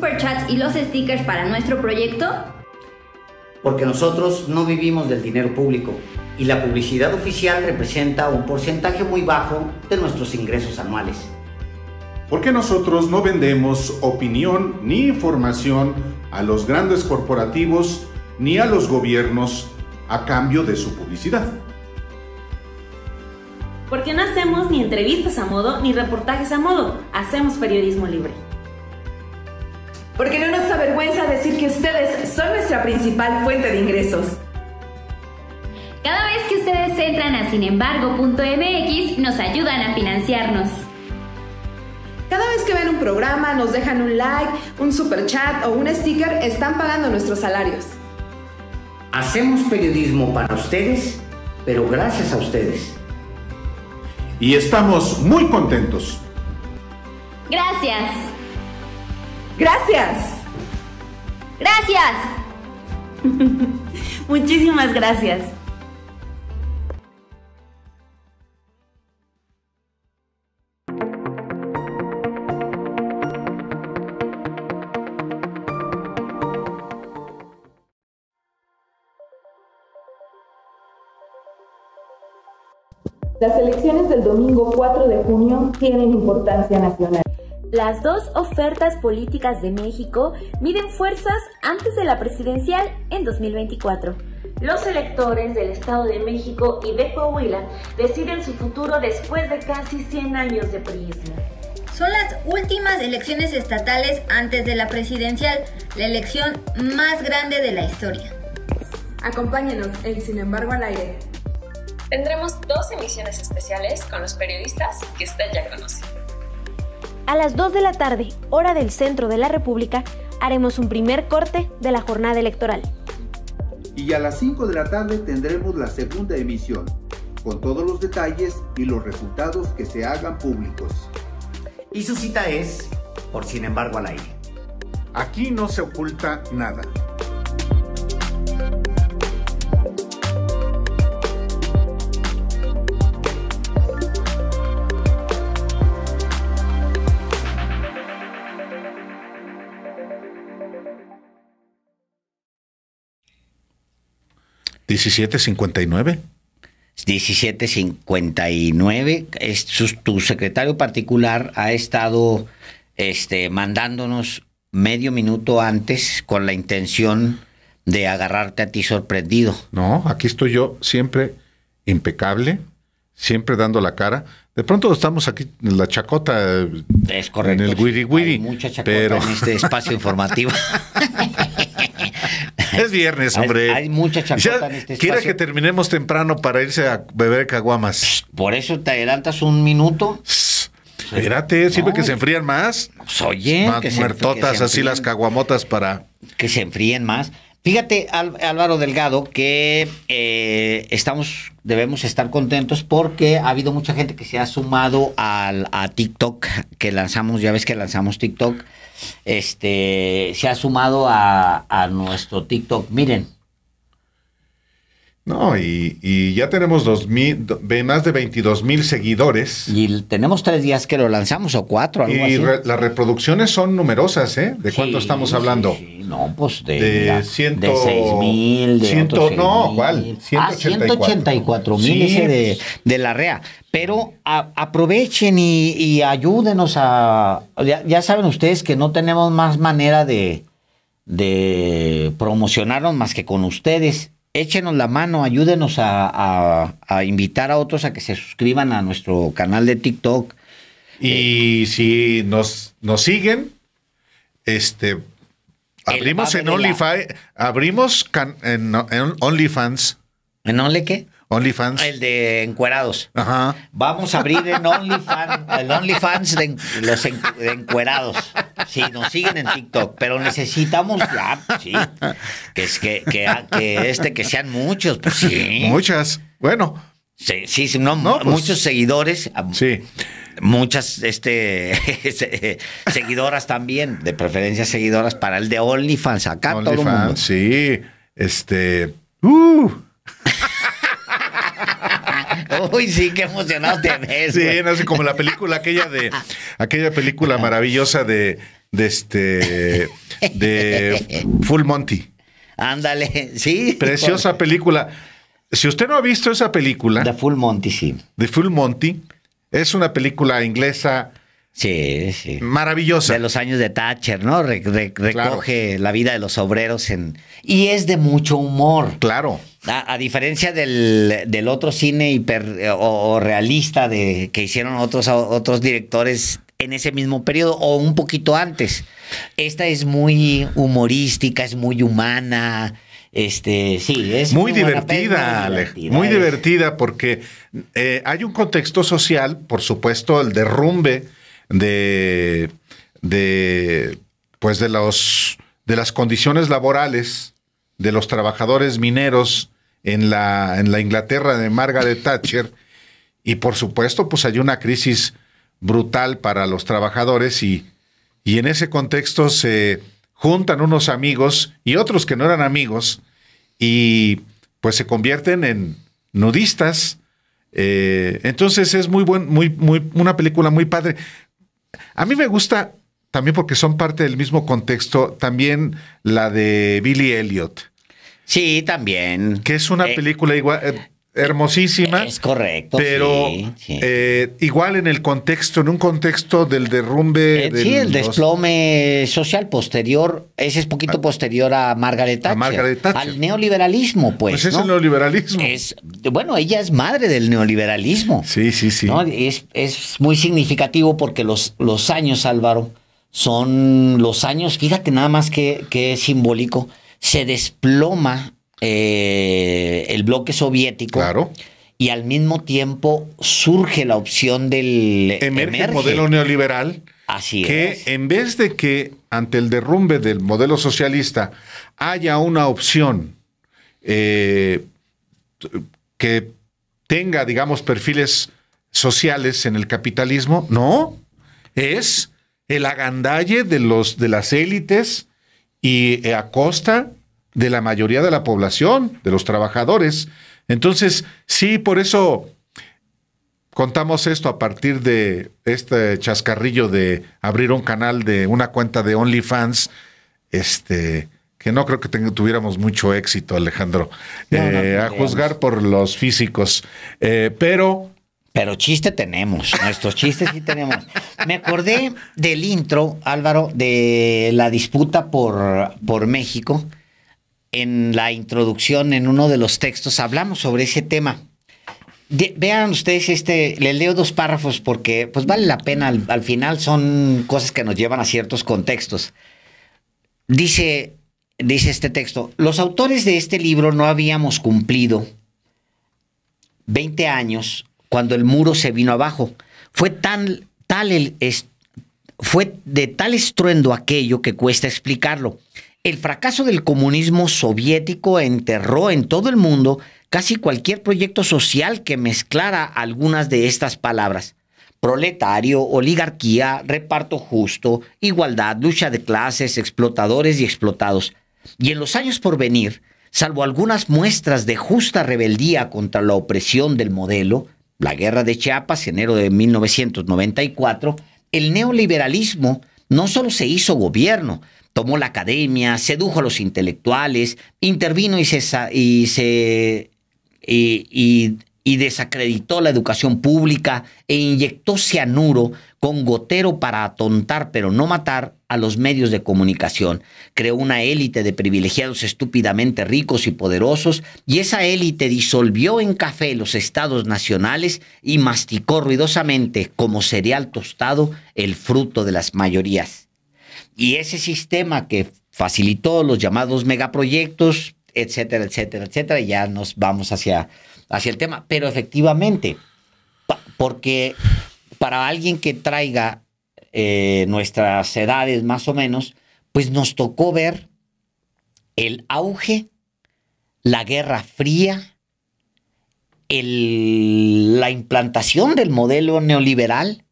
superchats y los stickers para nuestro proyecto? Porque nosotros no vivimos del dinero público y la publicidad oficial representa un porcentaje muy bajo de nuestros ingresos anuales. Porque nosotros no vendemos opinión ni información a los grandes corporativos ni a los gobiernos a cambio de su publicidad. Porque no hacemos ni entrevistas a modo ni reportajes a modo, hacemos periodismo libre porque no nos vergüenza decir que ustedes son nuestra principal fuente de ingresos. Cada vez que ustedes entran a sinembargo.mx nos ayudan a financiarnos. Cada vez que ven un programa, nos dejan un like, un super chat o un sticker, están pagando nuestros salarios. Hacemos periodismo para ustedes, pero gracias a ustedes. Y estamos muy contentos. Gracias. Gracias. Gracias. Muchísimas gracias. Las elecciones del domingo 4 de junio tienen importancia nacional. Las dos ofertas políticas de México miden fuerzas antes de la presidencial en 2024. Los electores del Estado de México y de Coahuila deciden su futuro después de casi 100 años de pri Son las últimas elecciones estatales antes de la presidencial, la elección más grande de la historia. Acompáñenos en Sin embargo al aire. Tendremos dos emisiones especiales con los periodistas que usted ya conoce. A las 2 de la tarde, hora del centro de la República, haremos un primer corte de la jornada electoral. Y a las 5 de la tarde tendremos la segunda emisión, con todos los detalles y los resultados que se hagan públicos. Y su cita es, por sin embargo, al aire. Aquí no se oculta nada. 1759. 1759. Es, tu secretario particular ha estado este, mandándonos medio minuto antes con la intención de agarrarte a ti sorprendido. No, aquí estoy yo siempre impecable, siempre dando la cara. De pronto estamos aquí en la chacota. Es correcto. En el wiri wiri. mucha chacota pero... en este espacio informativo. es viernes, hombre. Hay, mucha chacota en este Quiere que terminemos temprano para irse a beber caguamas. Por eso te adelantas un minuto. Espérate, siempre que se enfrían más. Pues oye, más muertotas, así las caguamotas para. Que se enfríen más. Fíjate, Álvaro Delgado, que eh, estamos, debemos estar contentos porque ha habido mucha gente que se ha sumado a TikTok, que lanzamos, ya ves que lanzamos TikTok este, se ha sumado a, a nuestro TikTok. Miren, no, y, ya tenemos dos mil, más de 22 mil seguidores. Y tenemos tres días que lo lanzamos o cuatro, algo así. Re, las reproducciones son numerosas, ¿eh? ¿De cuánto estamos hablando? No, pues de, de, ciento, de 6 mil, No, ¿cuál? 184 ah, mil ese de, de, la REA. Pero aprovechen y, ayúdenos a... Ya, saben ustedes que no tenemos más manera de, de promocionarnos más que con ustedes échenos la mano, ayúdenos a, invitar a otros a que se suscriban a nuestro canal de TikTok. Y si nos, nos siguen, este abrimos en OnlyFans, abrimos en, en OnlyFans. ¿En Only qué? OnlyFans. El de encuerados. Ajá. Vamos a abrir en OnlyFans, el OnlyFans de, los encuerados. Sí, nos siguen en TikTok, pero necesitamos sí. Que, es que, ah, que, este, que sean muchos, pues sí. Muchas. Bueno. Sí, sí, no, pues, muchos seguidores. Sí. Muchas este, seguidoras también, de preferencia seguidoras para el de OnlyFans. Acá Only todo Sí, este. Uh. Uy, sí, qué emocionado ves. Sí, no como la película aquella de aquella película maravillosa de de este de Full Monty. Ándale, sí. Preciosa película. Si usted no ha visto esa película, De Full Monty, sí. The Full Monty es una película inglesa Sí, sí. Maravillosa. De los años de Thatcher, ¿no? recoge la vida de los obreros en... Y es de mucho humor. Claro. A, diferencia del, otro cine hiper o, realista que hicieron otros, otros directores en ese mismo periodo o un poquito antes. Esta es muy humorística, es muy humana. Este, sí, es muy, divertida, Muy, divertida porque eh, hay un contexto social, por supuesto, el derrumbe de, de, pues de, los, de las condiciones laborales de los trabajadores mineros en la, en la Inglaterra de Margaret Thatcher. Y por supuesto, pues hay una crisis brutal para los trabajadores y, en ese contexto se juntan unos amigos y otros que no eran amigos y pues se convierten en nudistas. Eh, entonces es muy buen, muy, muy, una película muy padre. A mí me gusta también porque son parte del mismo contexto, también la de Billy Elliot. Sí, también. Que es una eh, película igual. Eh, hermosísima. Es correcto. Pero eh, igual en el contexto, en un contexto del derrumbe. Eh, sí, el desplome social posterior, ese es poquito ah, posterior a Margaret Thatcher. A Margaret Al neoliberalismo, pues. Pues es el neoliberalismo. Es, bueno, ella es madre del neoliberalismo. Sí, sí, sí. Es, muy significativo porque los, los años, Álvaro, son los años, fíjate nada más que, que es simbólico, se desploma eh, el bloque soviético. Claro y al mismo tiempo surge la opción del emerge, modelo neoliberal Así que en vez de que ante el derrumbe del modelo socialista haya una opción eh, que tenga digamos perfiles sociales en el capitalismo no es el agandalle de los de las élites y eh, a costa de la mayoría de la población, de los trabajadores. Entonces, sí, por eso contamos esto a partir de este chascarrillo de abrir un canal de una cuenta de OnlyFans, este, que no creo que tuviéramos mucho éxito, Alejandro, eh, a juzgar por los físicos. Eh, pero... Pero chiste tenemos, nuestros chistes sí tenemos. Me acordé del intro, Álvaro, de la disputa por, por México en la introducción, en uno de los textos, hablamos sobre ese tema. vean ustedes este, les leo dos párrafos porque pues vale la pena, al, final son cosas que nos llevan a ciertos contextos. Dice, dice este texto, los autores de este libro no habíamos cumplido 20 años cuando el muro se vino abajo. Fue tan tal el... fue de tal estruendo aquello que cuesta explicarlo. El fracaso del comunismo soviético enterró en todo el mundo casi cualquier proyecto social que mezclara algunas de estas palabras. Proletario, oligarquía, reparto justo, igualdad, lucha de clases, explotadores y explotados. Y en los años por venir, salvo algunas muestras de justa rebeldía contra la opresión del modelo, la guerra de Chiapas, enero de 1994, el neoliberalismo no solo se hizo gobierno, tomó la academia, sedujo a los intelectuales, intervino y se, y, se y, desacreditó la educación pública e inyectó cianuro con gotero para atontar pero no matar a los medios de comunicación. Creó una élite de privilegiados estúpidamente ricos y poderosos y esa élite disolvió en café los estados nacionales y masticó ruidosamente como cereal tostado el fruto de las mayorías. Y ese sistema que facilitó los llamados megaproyectos, etcétera, etcétera, etcétera, ya nos vamos hacia, hacia el tema. Pero efectivamente, porque para alguien que traiga eh, nuestras edades más o menos, pues nos tocó ver el auge, la Guerra Fría, la implantación del modelo neoliberal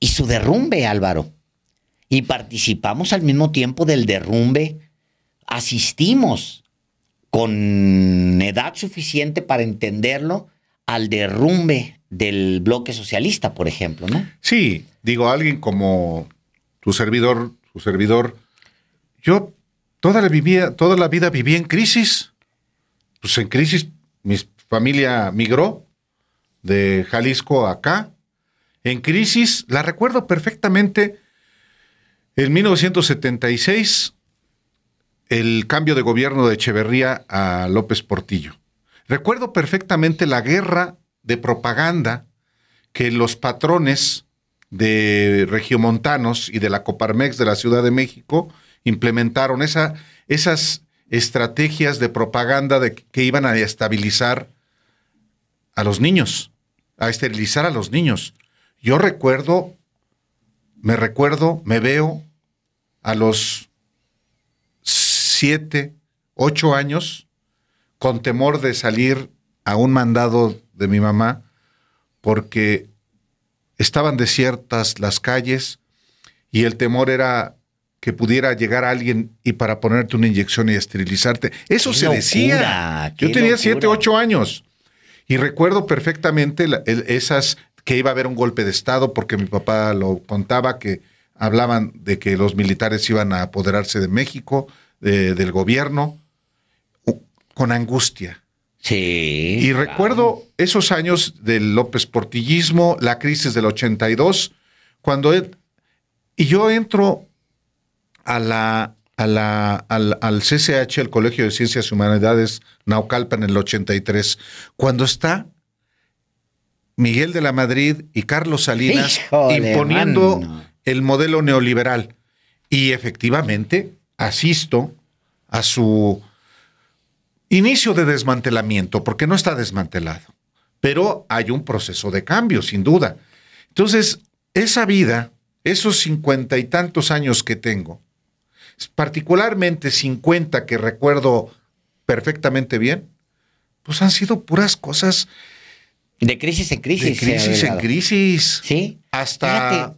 y su derrumbe, Álvaro y participamos al mismo tiempo del derrumbe, asistimos con edad suficiente para entenderlo al derrumbe del bloque socialista, por ejemplo, ¿no? Sí, digo, alguien como tu servidor, tu servidor, yo toda la, toda la vida viví en crisis, pues en crisis mi familia migró de Jalisco acá, en crisis, la recuerdo perfectamente, en 1976, el cambio de gobierno de Echeverría a López Portillo. Recuerdo perfectamente la guerra de propaganda que los patrones de regiomontanos y de la Coparmex de la Ciudad de México implementaron esas estrategias de propaganda que iban a estabilizar a los niños, a esterilizar a los niños. Yo recuerdo, me recuerdo, me veo a los siete, ocho años, con temor de salir a un mandado de mi mamá, porque estaban desiertas las calles y el temor era que pudiera llegar alguien y para ponerte una inyección y esterilizarte. Eso se decía. Yo tenía siete, ocho años. Y recuerdo perfectamente esas que iba a haber un golpe de Estado porque mi papá lo contaba que hablaban de que los militares iban a apoderarse de México, del gobierno, con angustia. Sí. Y recuerdo esos años del López Portillismo, la crisis del 82, cuando y yo entro a la, a la, al, CCH, el Colegio de Ciencias y Humanidades Naucalpan, en el 83, cuando está Miguel de la Madrid y Carlos Salinas imponiendo el modelo neoliberal. Y efectivamente asisto a su inicio de desmantelamiento, porque no está desmantelado, pero hay un proceso de cambio, sin duda. Entonces, esa vida, esos cincuenta y tantos años que tengo, particularmente cincuenta que recuerdo perfectamente bien, pues han sido puras cosas. De crisis en crisis. De crisis en crisis. Sí. Hasta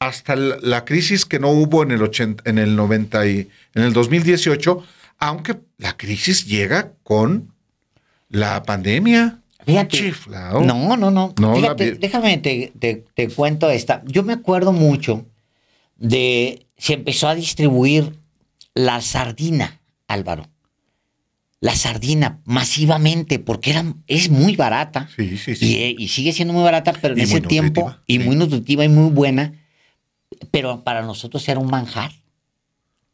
hasta la crisis que no hubo en el, en el 90 y, en el 2018, aunque la crisis llega con la pandemia. Chiflado. No, no, no. déjame te, cuento esta. Yo me acuerdo mucho de se empezó a distribuir la sardina, Álvaro. La sardina masivamente, porque era, es muy barata. Sí, sí, sí. Y, eh, sigue siendo muy barata, pero en ese tiempo, y muy nutritiva y muy buena pero para nosotros era un manjar.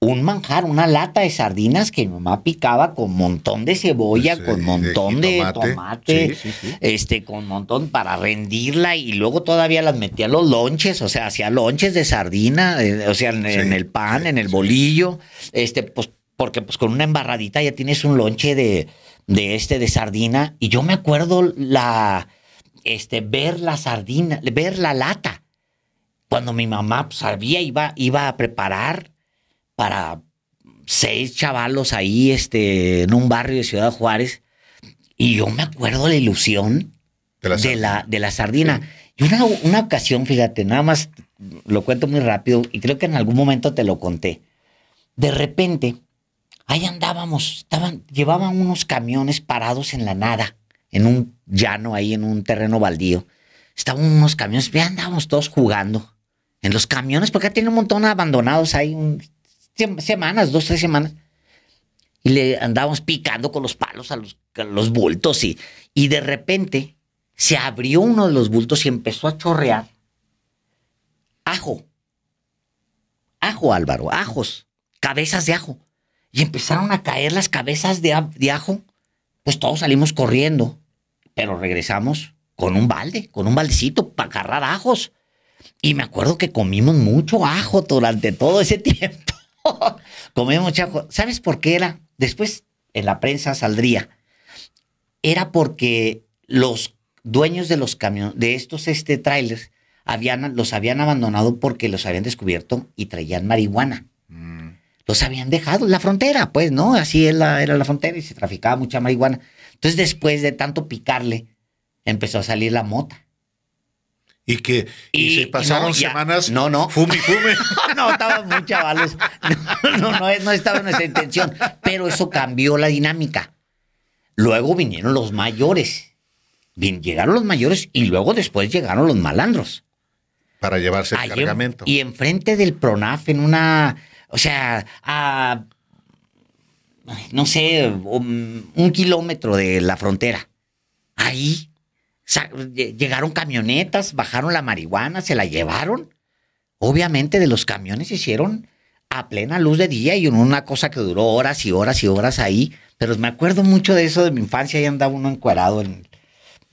Un manjar, una lata de sardinas que mi mamá picaba con montón de cebolla, pues, con eh, montón de, tomate, este, con montón para rendirla y luego todavía las metía los lonches, o sea, hacía lonches de sardina, eh, o sea, en, en el pan, en el bolillo, este, pues, porque pues con una embarradita ya tienes un lonche de, de este, de sardina. Y yo me acuerdo la, este, ver la sardina, ver la lata cuando mi mamá pues, sabía, iba, iba a preparar para seis chavalos ahí este, en un barrio de Ciudad Juárez. Y yo me acuerdo la ilusión de la, de la, sardina. Y una, ocasión, fíjate, nada más lo cuento muy rápido y creo que en algún momento te lo conté. De repente, ahí andábamos, estaban, llevaban unos camiones parados en la nada, en un llano ahí, en un terreno baldío. Estaban unos camiones, ya andábamos todos jugando en los camiones, porque tiene un montón abandonados ahí, semanas, dos, tres semanas. Y le andábamos picando con los palos a los, los bultos y, y de repente se abrió uno de los bultos y empezó a chorrear ajo. Ajo, Álvaro, ajos, cabezas de ajo. Y empezaron a caer las cabezas de, de ajo. Pues todos salimos corriendo, pero regresamos con un balde, con un baldecito para agarrar ajos. Y me acuerdo que comimos mucho ajo durante todo ese tiempo. comimos mucho ajo. ¿Sabes por qué era? Después en la prensa saldría. Era porque los dueños de los camiones, de estos este, trailers, habían, los habían abandonado porque los habían descubierto y traían marihuana. Mm. Los habían dejado en la frontera, pues, ¿no? Así era la frontera y se traficaba mucha marihuana. Entonces, después de tanto picarle, empezó a salir la mota y que y, se pasaron semanas no no fume fume no estaban muy chavales no no, no, estaba en nuestra intención pero eso cambió la dinámica luego vinieron los mayores Bien, llegaron los mayores y luego después llegaron los malandros para llevarse el cargamento y enfrente del Pronaf en una o sea a no sé um, un kilómetro de la frontera ahí Llegaron camionetas, bajaron la marihuana, se la llevaron. Obviamente de los camiones se hicieron a plena luz de día y una cosa que duró horas y horas y horas ahí. Pero me acuerdo mucho de eso de mi infancia y andaba uno encuadrado en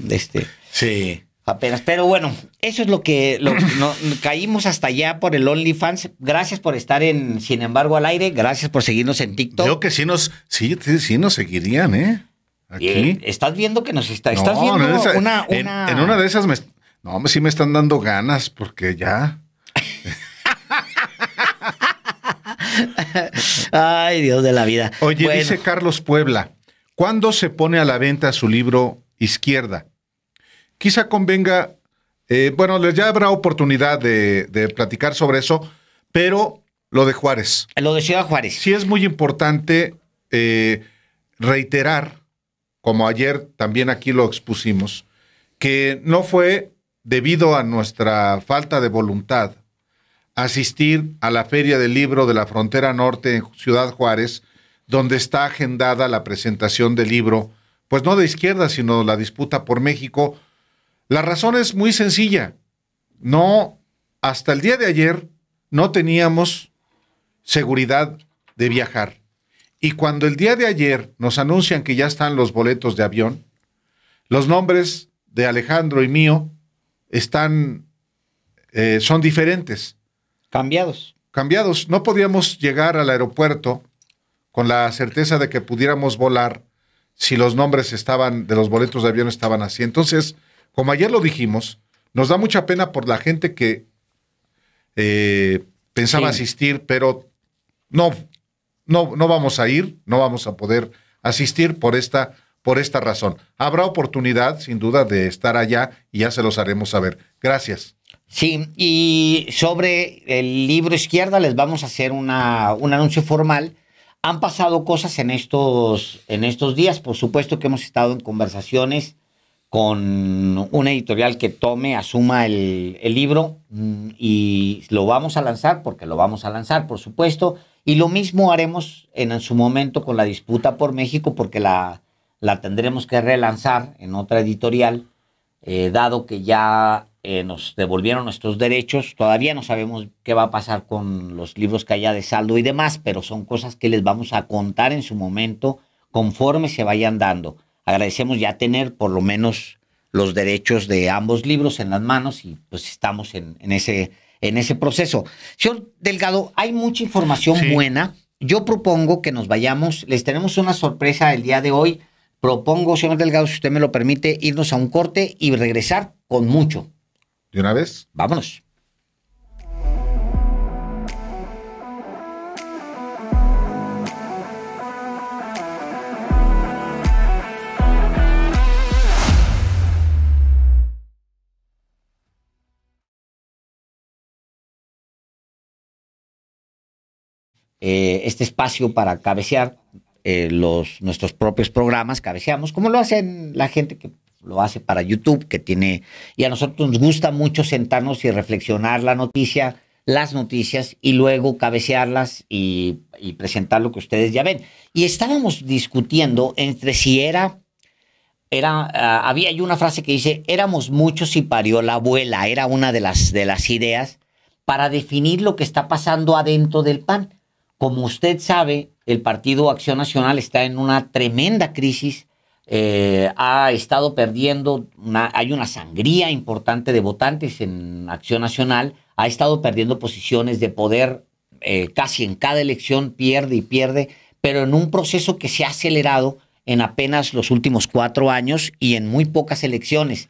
este. Sí. Apenas. Pero bueno, eso es lo que no, caímos hasta allá por el OnlyFans. Gracias por estar en Sin embargo al aire. Gracias por seguirnos en TikTok. Yo que sí nos, sí, sí nos seguirían, ¿eh? Eh, estás viendo que nos está. Estás viendo en una, En, una de esas No, sí me están dando ganas porque ya. Ay, Dios de la vida. Oye, dice Carlos Puebla, ¿cuándo se pone a la venta su libro Izquierda? Quizá convenga, eh, bueno, ya habrá oportunidad de, de, platicar sobre eso, pero lo de Juárez. Lo de Ciudad Juárez. Sí es muy importante eh, reiterar como ayer también aquí lo expusimos, que no fue debido a nuestra falta de voluntad asistir a la Feria del Libro de la Frontera Norte en Ciudad Juárez, donde está agendada la presentación del libro, pues no de izquierda, sino la disputa por México. La razón es muy sencilla. No, hasta el día de ayer no teníamos seguridad de viajar. Y cuando el día de ayer nos anuncian que ya están los boletos de avión, los nombres de Alejandro y mío están, eh, son diferentes. Cambiados. Cambiados. No podíamos llegar al aeropuerto con la certeza de que pudiéramos volar si los nombres estaban, de los boletos de avión estaban así. Entonces, como ayer lo dijimos, nos da mucha pena por la gente que eh, pensaba asistir, pero no no, vamos a ir, no vamos a poder asistir por esta, por esta razón. Habrá oportunidad, sin duda, de estar allá y ya se los haremos saber. Gracias. Sí, y sobre el libro izquierda les vamos a hacer una, un anuncio formal. Han pasado cosas en estos, en estos días. Por supuesto que hemos estado en conversaciones con una editorial que tome, asuma el, el libro mm, y lo vamos a lanzar, porque lo vamos a lanzar, por supuesto. Y lo mismo haremos en, su momento con la disputa por México, porque la, la tendremos que relanzar en otra editorial, eh, dado que ya eh, nos devolvieron nuestros derechos. Todavía no sabemos qué va a pasar con los libros que haya de saldo y demás, pero son cosas que les vamos a contar en su momento conforme se vayan dando. Agradecemos ya tener por lo menos los derechos de ambos libros en las manos y pues estamos en, en ese en ese proceso. Señor Delgado, hay mucha información buena. Yo propongo que nos vayamos. Les tenemos una sorpresa el día de hoy. Propongo, señor Delgado, si usted me lo permite, irnos a un corte y regresar con mucho. ¿De una vez? Vámonos. Eh, este espacio para cabecear eh, los, nuestros propios programas, cabeceamos, como lo hacen la gente que lo hace para YouTube, que tiene, y a nosotros nos gusta mucho sentarnos y reflexionar la noticia, las noticias, y luego cabecearlas y, presentar lo que ustedes ya ven. Y estábamos discutiendo entre si era era, ah, había hay una frase que dice, éramos muchos y parió la abuela, era una de las, de las ideas para definir lo que está pasando adentro del PAN. Como usted sabe, el Partido Acción Nacional está en una tremenda crisis, eh, ha estado perdiendo, hay una sangría importante de votantes en Acción Nacional, ha estado perdiendo posiciones de poder eh, casi en cada elección, pierde y pierde, pero en un proceso que se ha acelerado en apenas los últimos cuatro años y en muy pocas elecciones.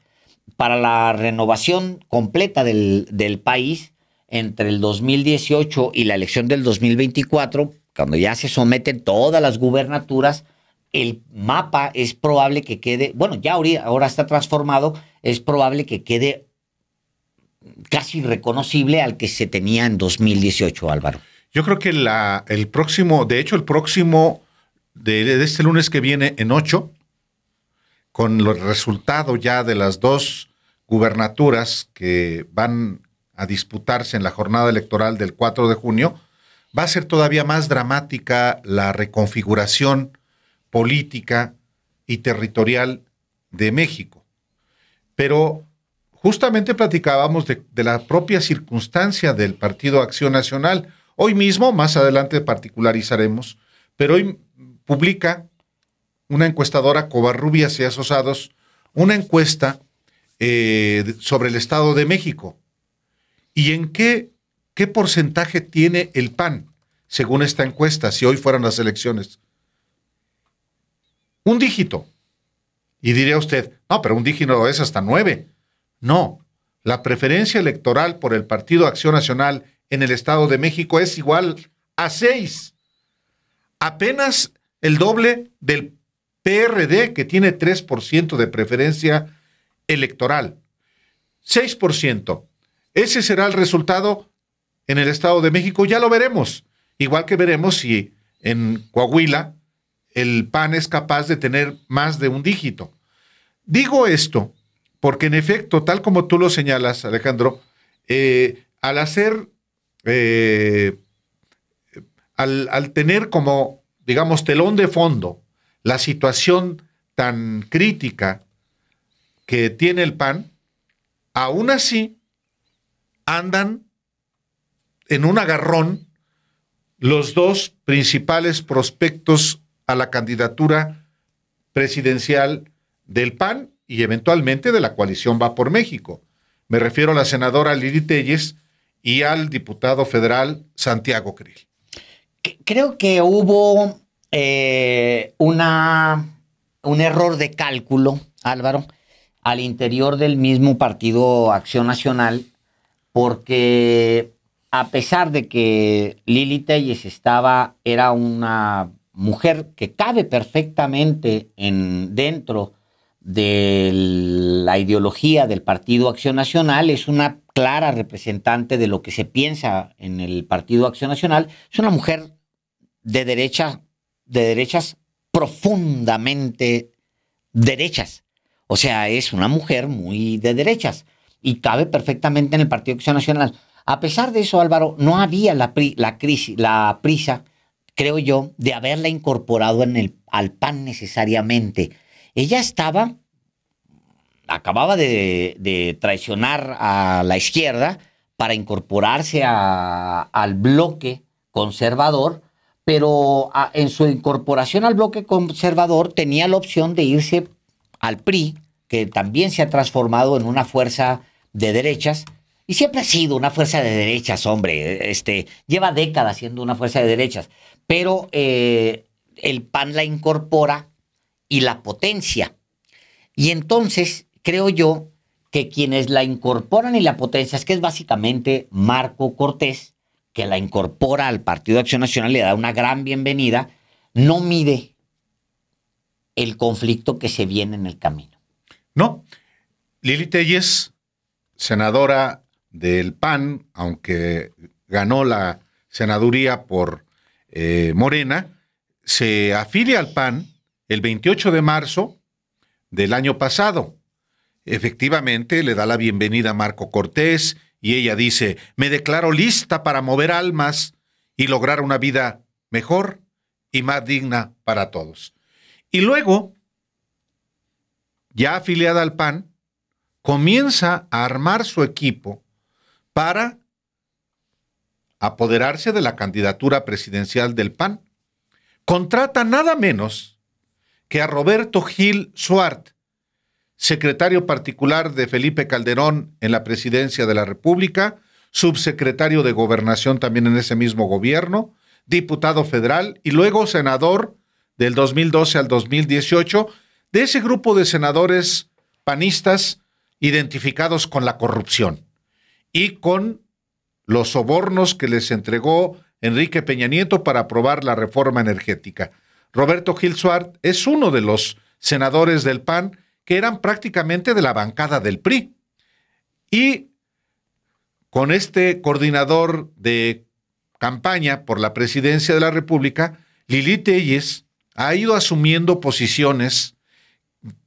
Para la renovación completa del, del país, entre el 2018 y la elección del 2024, cuando ya se someten todas las gubernaturas, el mapa es probable que quede, bueno, ya ahora está transformado, es probable que quede casi reconocible al que se tenía en 2018, Álvaro. Yo creo que la, el próximo, de hecho, el próximo de, este lunes que viene en 8, con los resultados ya de las dos gubernaturas que van a disputarse en la jornada electoral del 4 de junio, va a ser todavía más dramática la reconfiguración política y territorial de México. Pero justamente platicábamos de, la propia circunstancia del Partido Acción Nacional. Hoy mismo, más adelante particularizaremos, pero hoy publica una encuestadora Covarrubias y Asosados una encuesta eh, sobre el Estado de México. ¿Y en qué, qué porcentaje tiene el PAN, según esta encuesta, si hoy fueran las elecciones? Un dígito. Y diría usted, no, pero un dígito es hasta nueve. No, la preferencia electoral por el Partido Acción Nacional en el Estado de México es igual a seis. Apenas el doble del PRD, que tiene 3% de preferencia electoral. 6%. Ese será el resultado en el Estado de México, ya lo veremos. Igual que veremos si en Coahuila el PAN es capaz de tener más de un dígito. Digo esto porque en efecto, tal como tú lo señalas, Alejandro, eh, al hacer, eh, al tener como, digamos, telón de fondo la situación tan crítica que tiene el PAN, aún así andan en un agarrón los dos principales prospectos a la candidatura presidencial del PAN y eventualmente de la coalición Va por México. Me refiero a la senadora Lili Telles y al diputado federal Santiago Krill. Creo que hubo eh, una, un error de cálculo, Álvaro, al interior del mismo partido Acción Nacional porque a pesar de que Lili Telles estaba, era una mujer que cabe perfectamente en, dentro de la ideología del Partido Acción Nacional, es una clara representante de lo que se piensa en el Partido Acción Nacional, es una mujer de derecha, de derechas profundamente derechas. O sea, es una mujer muy de derechas y cabe perfectamente en el Partido Acción Nacional. A pesar de eso, Álvaro, no había la, la, crisis, la prisa, creo yo, de haberla incorporado en el, al PAN necesariamente. Ella estaba, acababa de, traicionar a la izquierda para incorporarse a, al bloque conservador, pero en su incorporación al bloque conservador tenía la opción de irse al PRI, que también se ha transformado en una fuerza de derechas. Y siempre ha sido una fuerza de derechas, hombre. Este, lleva décadas siendo una fuerza de derechas. Pero eh, el PAN la incorpora y la potencia. Y entonces creo yo que quienes la incorporan y la potencia es que es básicamente Marco Cortés, que la incorpora al Partido de Acción Nacional, le da una gran bienvenida, no mide el conflicto que se viene en el camino. No. Lili Telles, senadora del PAN, aunque ganó la senaduría por eh, Morena, se afilia al PAN el 28 de marzo del año pasado. Efectivamente, le da la bienvenida a Marco Cortés y ella dice, me declaro lista para mover almas y lograr una vida mejor y más digna para todos. Y luego ya afiliada al PAN, comienza a armar su equipo para apoderarse de la candidatura presidencial del PAN. Contrata nada menos que a Roberto Gil Suart, secretario particular de Felipe Calderón en la presidencia de la República, subsecretario de gobernación también en ese mismo gobierno, diputado federal y luego senador del 2012 al 2018 de ese grupo de senadores panistas identificados con la corrupción y con los sobornos que les entregó Enrique Peña Nieto para aprobar la reforma energética. Roberto Gil Suárez es uno de los senadores del PAN que eran prácticamente de la bancada del PRI. Y con este coordinador de campaña por la presidencia de la República, Lili Telles ha ido asumiendo posiciones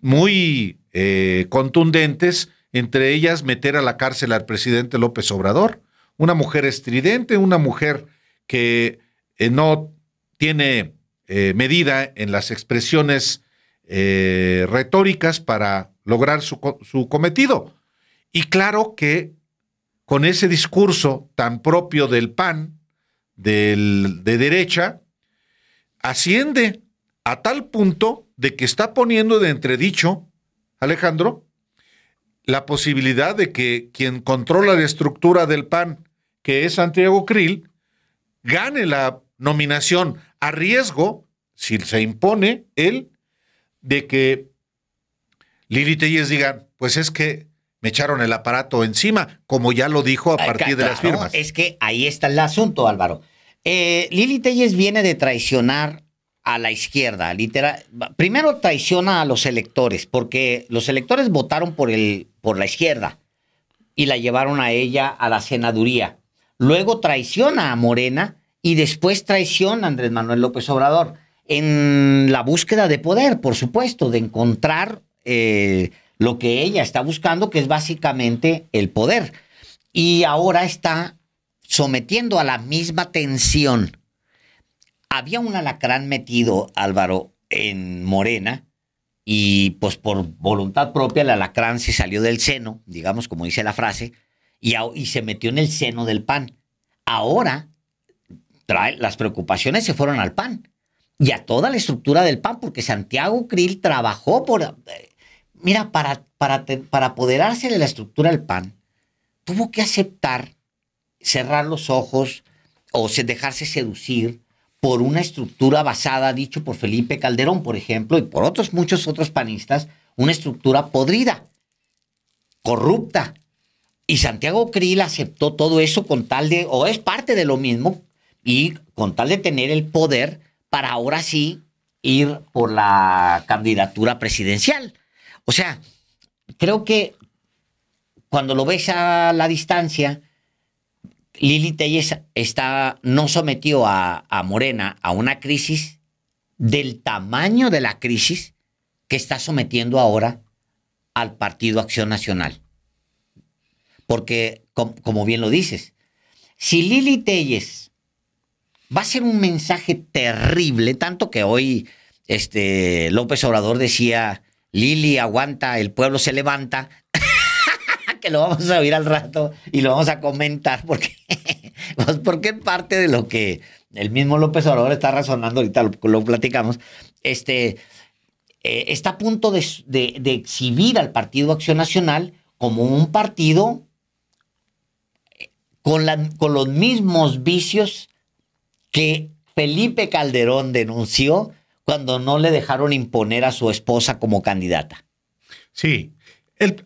muy eh, contundentes, entre ellas meter a la cárcel al presidente López Obrador, una mujer estridente, una mujer que eh, no tiene eh, medida en las expresiones retóricas para lograr su, su cometido. Y claro que con ese discurso tan propio del PAN, del, de derecha, asciende a tal punto de que está poniendo de entredicho, Alejandro, la posibilidad de que quien controla la estructura del PAN, que es Santiago Krill, gane la nominación a riesgo, si se impone él, de que Lili Telles diga, pues es que me echaron el aparato encima, como ya lo dijo a partir de las firmas. Es que ahí está el asunto, Álvaro. Eh, Lili Telles viene de traicionar a la izquierda, literal. Primero traiciona a los electores, porque los electores votaron por, el, por la izquierda y la llevaron a ella a la senaduría. Luego traiciona a Morena y después traiciona a Andrés Manuel López Obrador en la búsqueda de poder, por supuesto, de encontrar eh, lo que ella está buscando, que es básicamente el poder. Y ahora está sometiendo a la misma tensión había un alacrán metido, Álvaro, en Morena, y pues por voluntad propia el alacrán se salió del seno, digamos como dice la frase, y, se metió en el seno del pan. Ahora trae, las preocupaciones se fueron al pan y a toda la estructura del PAN, porque Santiago Krill trabajó por... Eh, mira, para, apoderarse de la estructura del PAN, tuvo que aceptar cerrar los ojos o dejarse seducir por una estructura basada, dicho por Felipe Calderón, por ejemplo, y por otros muchos otros panistas, una estructura podrida, corrupta. Y Santiago Krill aceptó todo eso con tal de, o es parte de lo mismo, y con tal de tener el poder para ahora sí ir por la candidatura presidencial. O sea, creo que cuando lo ves a la distancia, Lili Telles no sometió a, Morena a una crisis del tamaño de la crisis que está sometiendo ahora al Partido Acción Nacional. Porque, como bien lo dices, si Lili Telles va a ser un mensaje terrible, tanto que hoy este, López Obrador decía, Lili aguanta, el pueblo se levanta, que lo vamos a oír al rato y lo vamos a comentar porque, pues, porque parte de lo que el mismo López Obrador está razonando ahorita, lo, lo platicamos, este, eh, está a punto de, exhibir al Partido Acción Nacional como un partido eh, con, la, con, los mismos vicios que Felipe Calderón denunció cuando no le dejaron imponer a su esposa como candidata. Sí,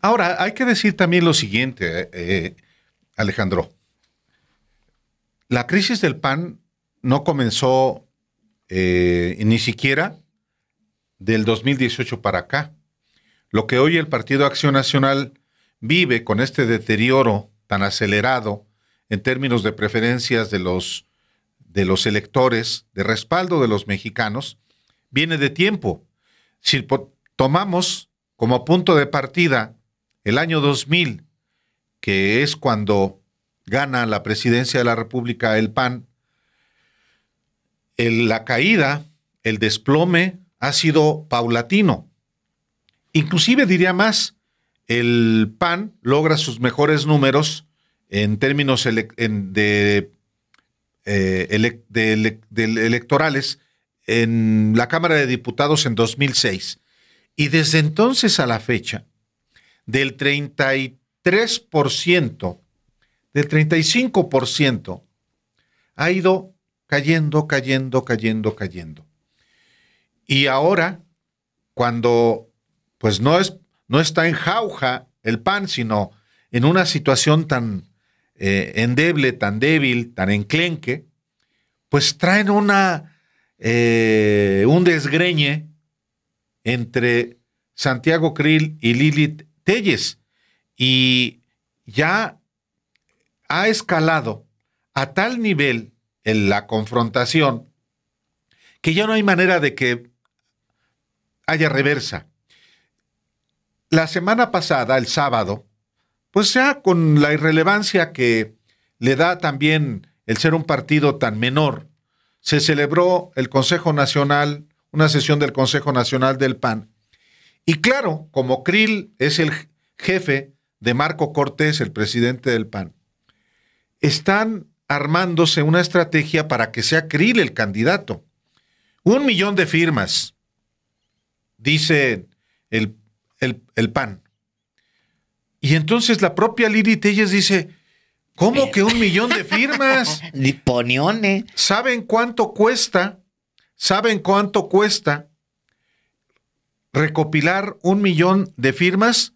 ahora, hay que decir también lo siguiente, eh, Alejandro. La crisis del PAN no comenzó eh, ni siquiera del 2018 para acá. Lo que hoy el Partido Acción Nacional vive con este deterioro tan acelerado en términos de preferencias de los, de los electores, de respaldo de los mexicanos, viene de tiempo. Si tomamos como punto de partida el año 2000, que es cuando gana la presidencia de la República el PAN, la caída, el desplome ha sido paulatino. Inclusive diría más, el PAN logra sus mejores números en términos eh, de, electorales en la Cámara de Diputados en 2006 y desde entonces a la fecha, del 33%, del 35%, ha ido cayendo, cayendo, cayendo, cayendo. Y ahora, cuando pues no, es, no está en jauja el pan, sino en una situación tan eh, endeble, tan débil, tan enclenque, pues traen una, eh, un desgreñe entre Santiago Krill y Lilith Telles. Y ya ha escalado a tal nivel en la confrontación que ya no hay manera de que haya reversa. La semana pasada, el sábado, pues ya con la irrelevancia que le da también el ser un partido tan menor, se celebró el Consejo Nacional una sesión del Consejo Nacional del PAN. Y claro, como Krill es el jefe de Marco Cortés, el presidente del PAN, están armándose una estrategia para que sea Krill el candidato. Un millón de firmas, dice el, PAN. Y entonces la propia Lili Telles dice, ¿cómo que un millón de firmas? Ni poniones. ¿Saben cuánto cuesta ¿Saben cuánto cuesta recopilar un millón de firmas?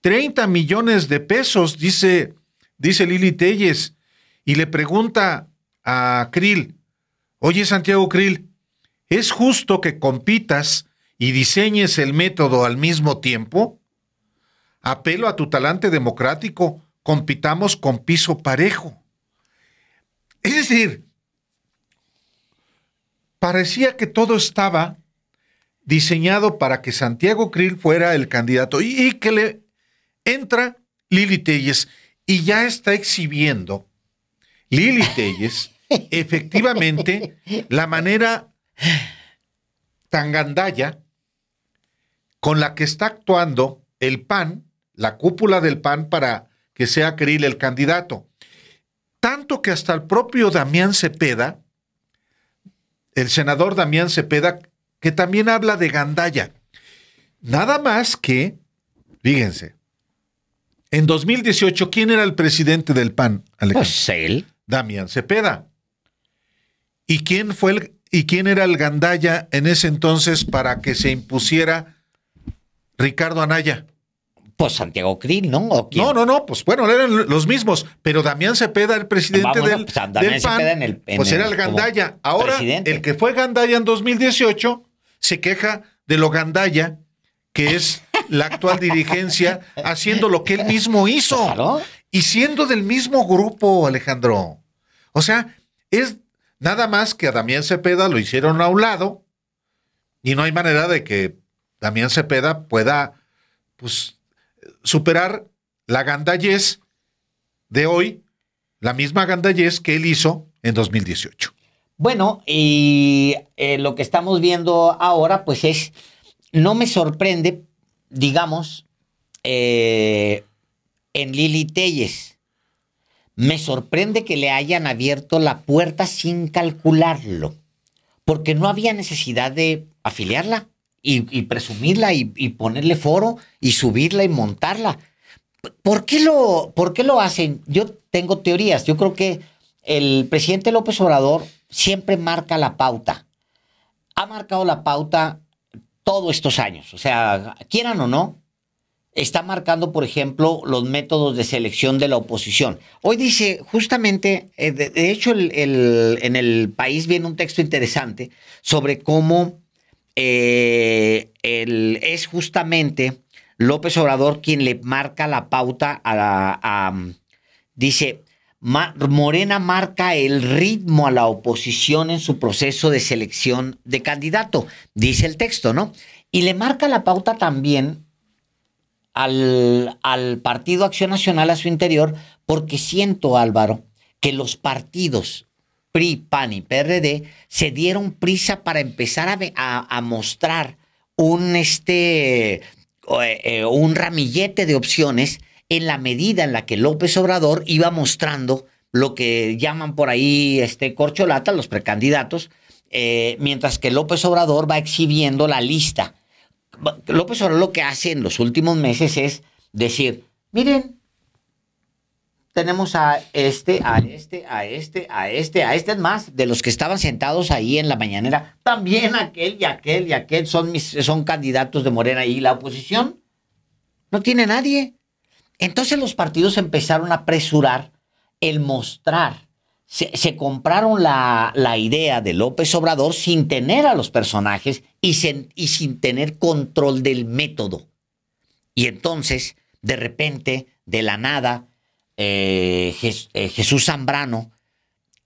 30 millones de pesos, dice, dice Lili Telles. Y le pregunta a Krill, oye Santiago Krill, ¿es justo que compitas y diseñes el método al mismo tiempo? Apelo a tu talante democrático, compitamos con piso parejo. Es decir, parecía que todo estaba diseñado para que Santiago Krill fuera el candidato y, que le entra Lili Telles y ya está exhibiendo Lili Telles efectivamente la manera tan gandalla con la que está actuando el PAN, la cúpula del PAN para que sea Krill el candidato. Tanto que hasta el propio Damián Cepeda el senador Damián Cepeda, que también habla de Gandaya. Nada más que, fíjense, en 2018, ¿quién era el presidente del PAN, Alejandro? Pues él. Damián Cepeda. ¿Y quién fue el, y quién era el Gandaya en ese entonces para que se impusiera Ricardo Anaya? Pues, Santiago Krill, ¿no? No, no, no, pues bueno, eran los mismos, pero Damián Cepeda, el presidente del, pues, PAN, pues era el Gandaya. Ahora, el que fue Gandaya en 2018 se queja de lo Gandaya, que es la actual dirigencia, haciendo lo que él mismo hizo. Y siendo del mismo grupo, Alejandro. O sea, es nada más que a Damián Cepeda lo hicieron a un lado y no hay manera de que Damián Cepeda pueda, pues, superar la gandallez de hoy, la misma gandallez que él hizo en 2018. Bueno, y eh, lo que estamos viendo ahora, pues es, no me sorprende, digamos, eh, en Lili Telles. Me sorprende que le hayan abierto la puerta sin calcularlo, porque no había necesidad de afiliarla y, presumirla y, ponerle foro y subirla y montarla. ¿Por qué, lo, ¿Por qué lo hacen? Yo tengo teorías. Yo creo que el presidente López Obrador siempre marca la pauta. Ha marcado la pauta todos estos años. O sea, quieran o no, está marcando, por ejemplo, los métodos de selección de la oposición. Hoy dice, justamente, eh, de hecho, en el país viene un texto interesante sobre cómo eh, el, es justamente López Obrador quien le marca la pauta a... la... dice, Morena marca el ritmo a la oposición en su proceso de selección de candidato, dice el texto, ¿no? Y le marca la pauta también al, al Partido Acción Nacional a su interior, porque siento, Álvaro, que los partidos PRI, PAN y PRD se dieron prisa para empezar a, mostrar un, este, eh, eh, un ramillete de opciones en la medida en la que López Obrador iba mostrando lo que llaman por ahí este, corcholata, los precandidatos, eh, mientras que López Obrador va exhibiendo la lista. López Obrador lo que hace en los últimos meses es decir, miren, tenemos a este, a este, a este, a este, a este, Es más de los que estaban sentados ahí en la mañanera. También aquel y aquel y aquel son, son candidatos de Morena y la oposición. No tiene nadie. Entonces los partidos empezaron a apresurar el mostrar. Se, compraron la, idea de López Obrador sin tener a los personajes y, y sin tener control del método. Y entonces, de repente, de la nada, eh, eh, Jesús Zambrano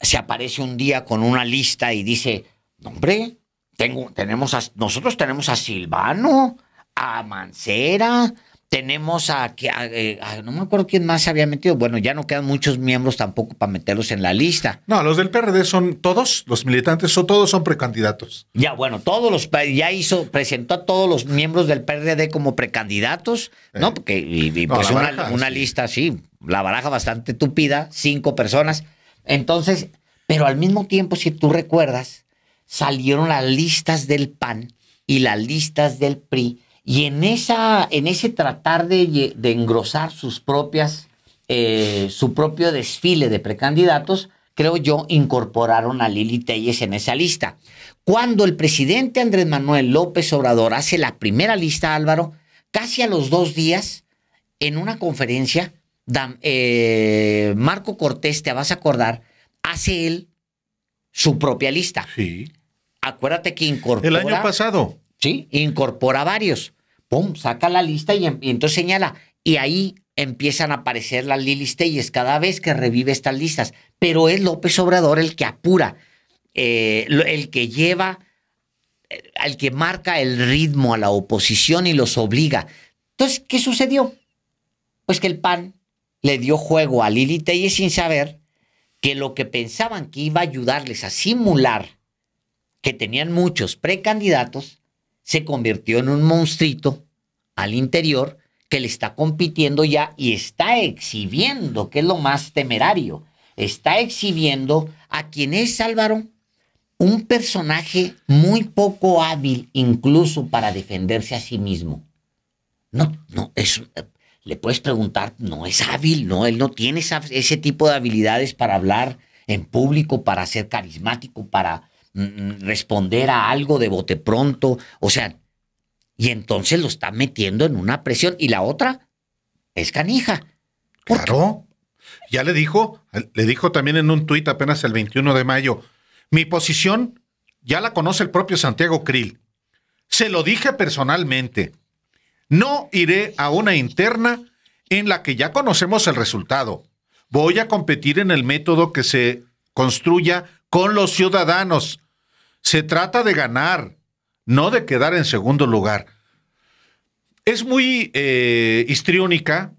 se aparece un día con una lista y dice, hombre, tengo, tenemos a, nosotros tenemos a Silvano, a Mancera, tenemos eh, a, no me acuerdo quién más se había metido. Bueno, ya no quedan muchos miembros tampoco para meterlos en la lista. No, los del PRD son todos, los militantes son todos son precandidatos. Ya, bueno, todos los ya hizo presentó a todos los miembros del PRD como precandidatos, ¿no? Porque y, pues una, lista así la baraja bastante tupida, cinco personas. Entonces, pero al mismo tiempo, si tú recuerdas, salieron las listas del PAN y las listas del PRI. Y en, esa, en ese tratar de, engrosar sus propias, eh, su propio desfile de precandidatos, creo yo, incorporaron a Lili Telles en esa lista. Cuando el presidente Andrés Manuel López Obrador hace la primera lista, Álvaro, casi a los dos días, en una conferencia, eh, Marco Cortés, te vas a acordar, hace él su propia lista. Sí. Acuérdate que incorpora. El año pasado. Sí, incorpora varios. Pum, saca la lista y, entonces señala. Y ahí empiezan a aparecer las lilisteyes cada vez que revive estas listas. Pero es López Obrador el que apura, eh, el que lleva, eh, el que marca el ritmo a la oposición y los obliga. Entonces, ¿qué sucedió? Pues que el PAN le dio juego a Lili y sin saber que lo que pensaban que iba a ayudarles a simular que tenían muchos precandidatos se convirtió en un monstruito al interior que le está compitiendo ya y está exhibiendo, que es lo más temerario, está exhibiendo a quien es Álvaro, un personaje muy poco hábil incluso para defenderse a sí mismo. No, no, es, le puedes preguntar, no es hábil, no, él no tiene ese tipo de habilidades para hablar en público, para ser carismático, para mm, mm, responder a algo de bote pronto, o sea, y entonces lo está metiendo en una presión. Y la otra es canija. Claro. Ya le dijo, le dijo también en un tuit apenas el 21 de mayo, mi posición ya la conoce el propio Santiago Krill. Se lo dije personalmente. No iré a una interna en la que ya conocemos el resultado. Voy a competir en el método que se construya con los ciudadanos. Se trata de ganar, no de quedar en segundo lugar. Es muy eh, histriónica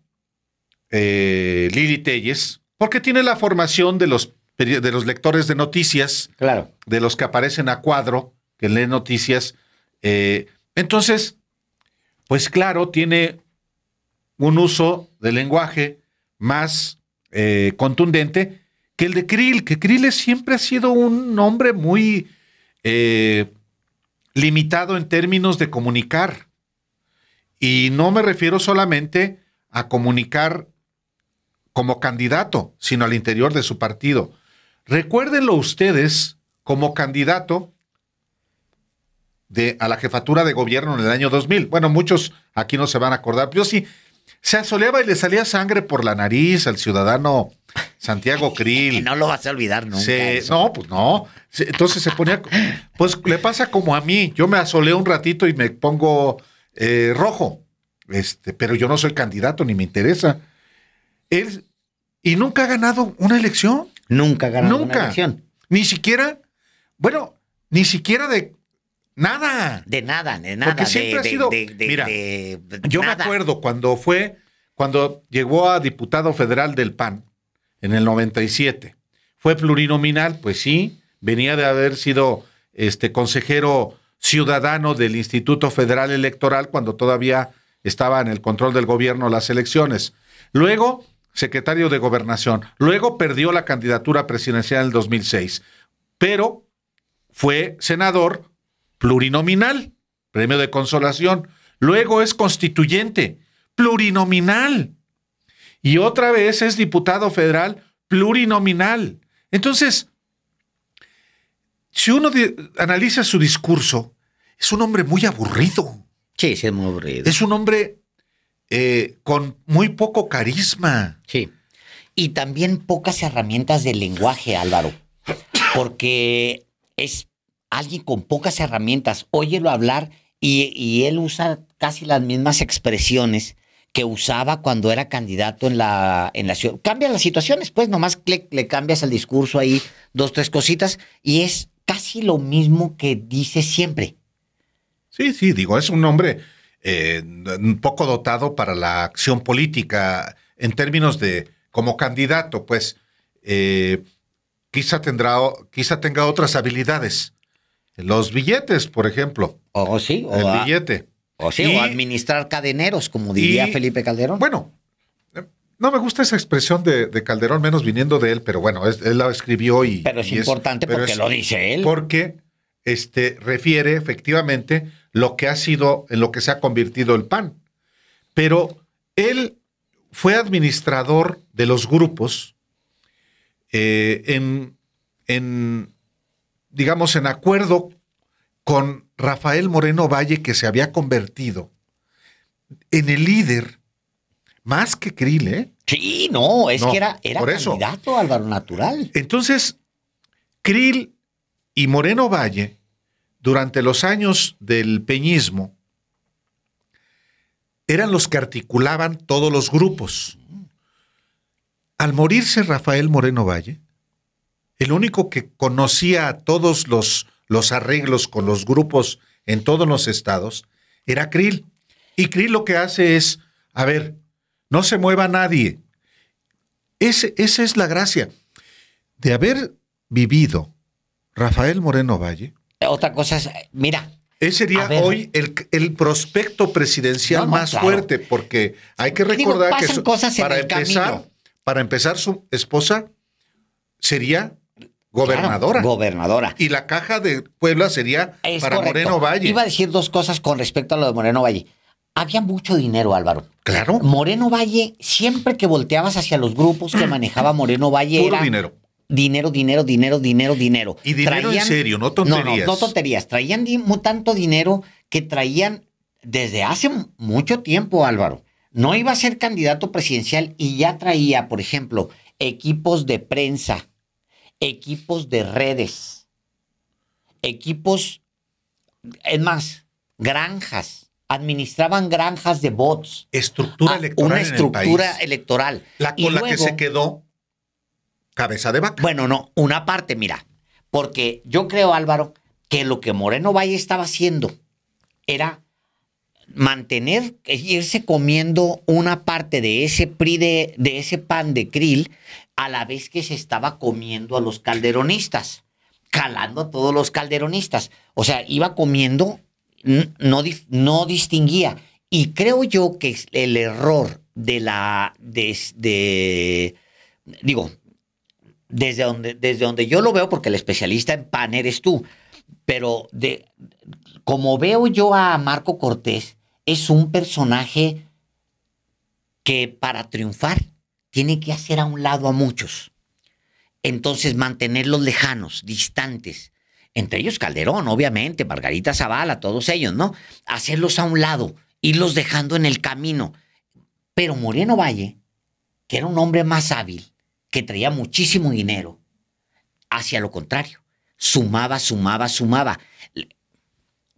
eh, Lili Telles, porque tiene la formación de los, de los lectores de noticias, claro. de los que aparecen a cuadro, que leen noticias. Eh, entonces, pues claro, tiene un uso de lenguaje más eh, contundente que el de Krill, que Krill siempre ha sido un hombre muy eh, limitado en términos de comunicar. Y no me refiero solamente a comunicar como candidato, sino al interior de su partido. Recuérdenlo ustedes como candidato de, a la jefatura de gobierno en el año 2000. Bueno, muchos aquí no se van a acordar, pero sí, se asoleaba y le salía sangre por la nariz al ciudadano Santiago Krill. no lo vas a olvidar nunca. Sí, no, pues no. Entonces se ponía, pues le pasa como a mí, yo me asoleo un ratito y me pongo eh, rojo, este, pero yo no soy candidato ni me interesa. Él, y nunca ha ganado una elección. Nunca ha ganado una elección. Ni siquiera, bueno, ni siquiera de Nada. De nada, de nada. siempre ha sido. mira, yo me acuerdo cuando fue, cuando llegó a diputado federal del PAN en el 97. Fue plurinominal, pues sí, venía de haber sido este consejero ciudadano del Instituto Federal Electoral cuando todavía estaba en el control del gobierno las elecciones. Luego, secretario de Gobernación. Luego perdió la candidatura presidencial en el 2006, pero fue senador plurinominal, premio de consolación. Luego es constituyente, plurinominal. Y otra vez es diputado federal, plurinominal. Entonces, si uno analiza su discurso, es un hombre muy aburrido. Sí, es muy aburrido. Es un hombre eh, con muy poco carisma. Sí. Y también pocas herramientas de lenguaje, Álvaro. Porque es alguien con pocas herramientas, óyelo hablar y, él usa casi las mismas expresiones que usaba cuando era candidato en la, en la ciudad. Cambia las situaciones, pues nomás le, le cambias el discurso ahí, dos, tres cositas, y es casi lo mismo que dice siempre. Sí, sí, digo, es un hombre un eh, poco dotado para la acción política en términos de como candidato, pues eh, quizá, tendrá, quizá tenga otras habilidades los billetes, por ejemplo. Oh, o sí, o el billete. O sí, administrar cadeneros, como diría Felipe Calderón. Bueno, eh, no me gusta esa expresión de, Calderón, menos viniendo de él, pero bueno, él la escribió y. Pero es importante porque lo dice él. Porque este, refiere efectivamente lo que ha sido, en lo que se ha convertido el PAN. Pero él fue administrador de los grupos eh, en digamos, en acuerdo con Rafael Moreno Valle, que se había convertido en el líder, más que Krill, ¿eh? Sí, no, es que era, era candidato eso. Álvaro Natural. Entonces, Krill y Moreno Valle, durante los años del peñismo, eran los que articulaban todos los grupos. Al morirse Rafael Moreno Valle, el único que conocía todos los, los arreglos con los grupos en todos los estados era Krill. Y Krill lo que hace es, a ver, no se mueva nadie. Ese, esa es la gracia. De haber vivido Rafael Moreno Valle. Otra cosa es, mira. Ese sería hoy el, prospecto presidencial más fuerte, porque hay que recordar que para, empezar, para empezar, su esposa sería Gobernadora. gobernadora. Y la caja de Puebla sería para Moreno Valle. Iba a decir dos cosas con respecto a lo de Moreno Valle. Había mucho dinero, Álvaro. Claro. Moreno Valle, siempre que volteabas hacia los grupos que manejaba Moreno Valle. Puro era dinero. Dinero, dinero, dinero, dinero, dinero. Y dinero en serio, no tonterías. no, no tonterías. Traían tanto dinero que traían desde hace mucho tiempo, Álvaro. No iba a ser candidato presidencial y ya traía, por ejemplo, equipos de prensa equipos de redes, equipos, es más, granjas, administraban granjas de bots. Estructura ah, electoral. Una estructura electoral. La con la que se quedó cabeza de vaca. Bueno, no, una parte, mira, porque yo creo, Álvaro, que lo que Moreno Valle estaba haciendo era mantener, e irse comiendo una parte de ese, PRI de, ese pan de krill a la vez que se estaba comiendo a los calderonistas, calando a todos los calderonistas. O sea, iba comiendo, no, no distinguía. Y creo yo que el error de la, digo, desde donde, desde donde yo lo veo, porque el especialista en pan eres tú, pero de, como veo yo a Marco Cortés, es un personaje que para triunfar tiene que hacer a un lado a muchos. Entonces mantenerlos lejanos, distantes. Entre ellos Calderón, obviamente, Margarita Zavala, todos ellos, ¿no? Hacerlos a un lado, irlos dejando en el camino. Pero Moreno Valle, que era un hombre más hábil, que traía muchísimo dinero, hacia lo contrario, sumaba, sumaba, sumaba.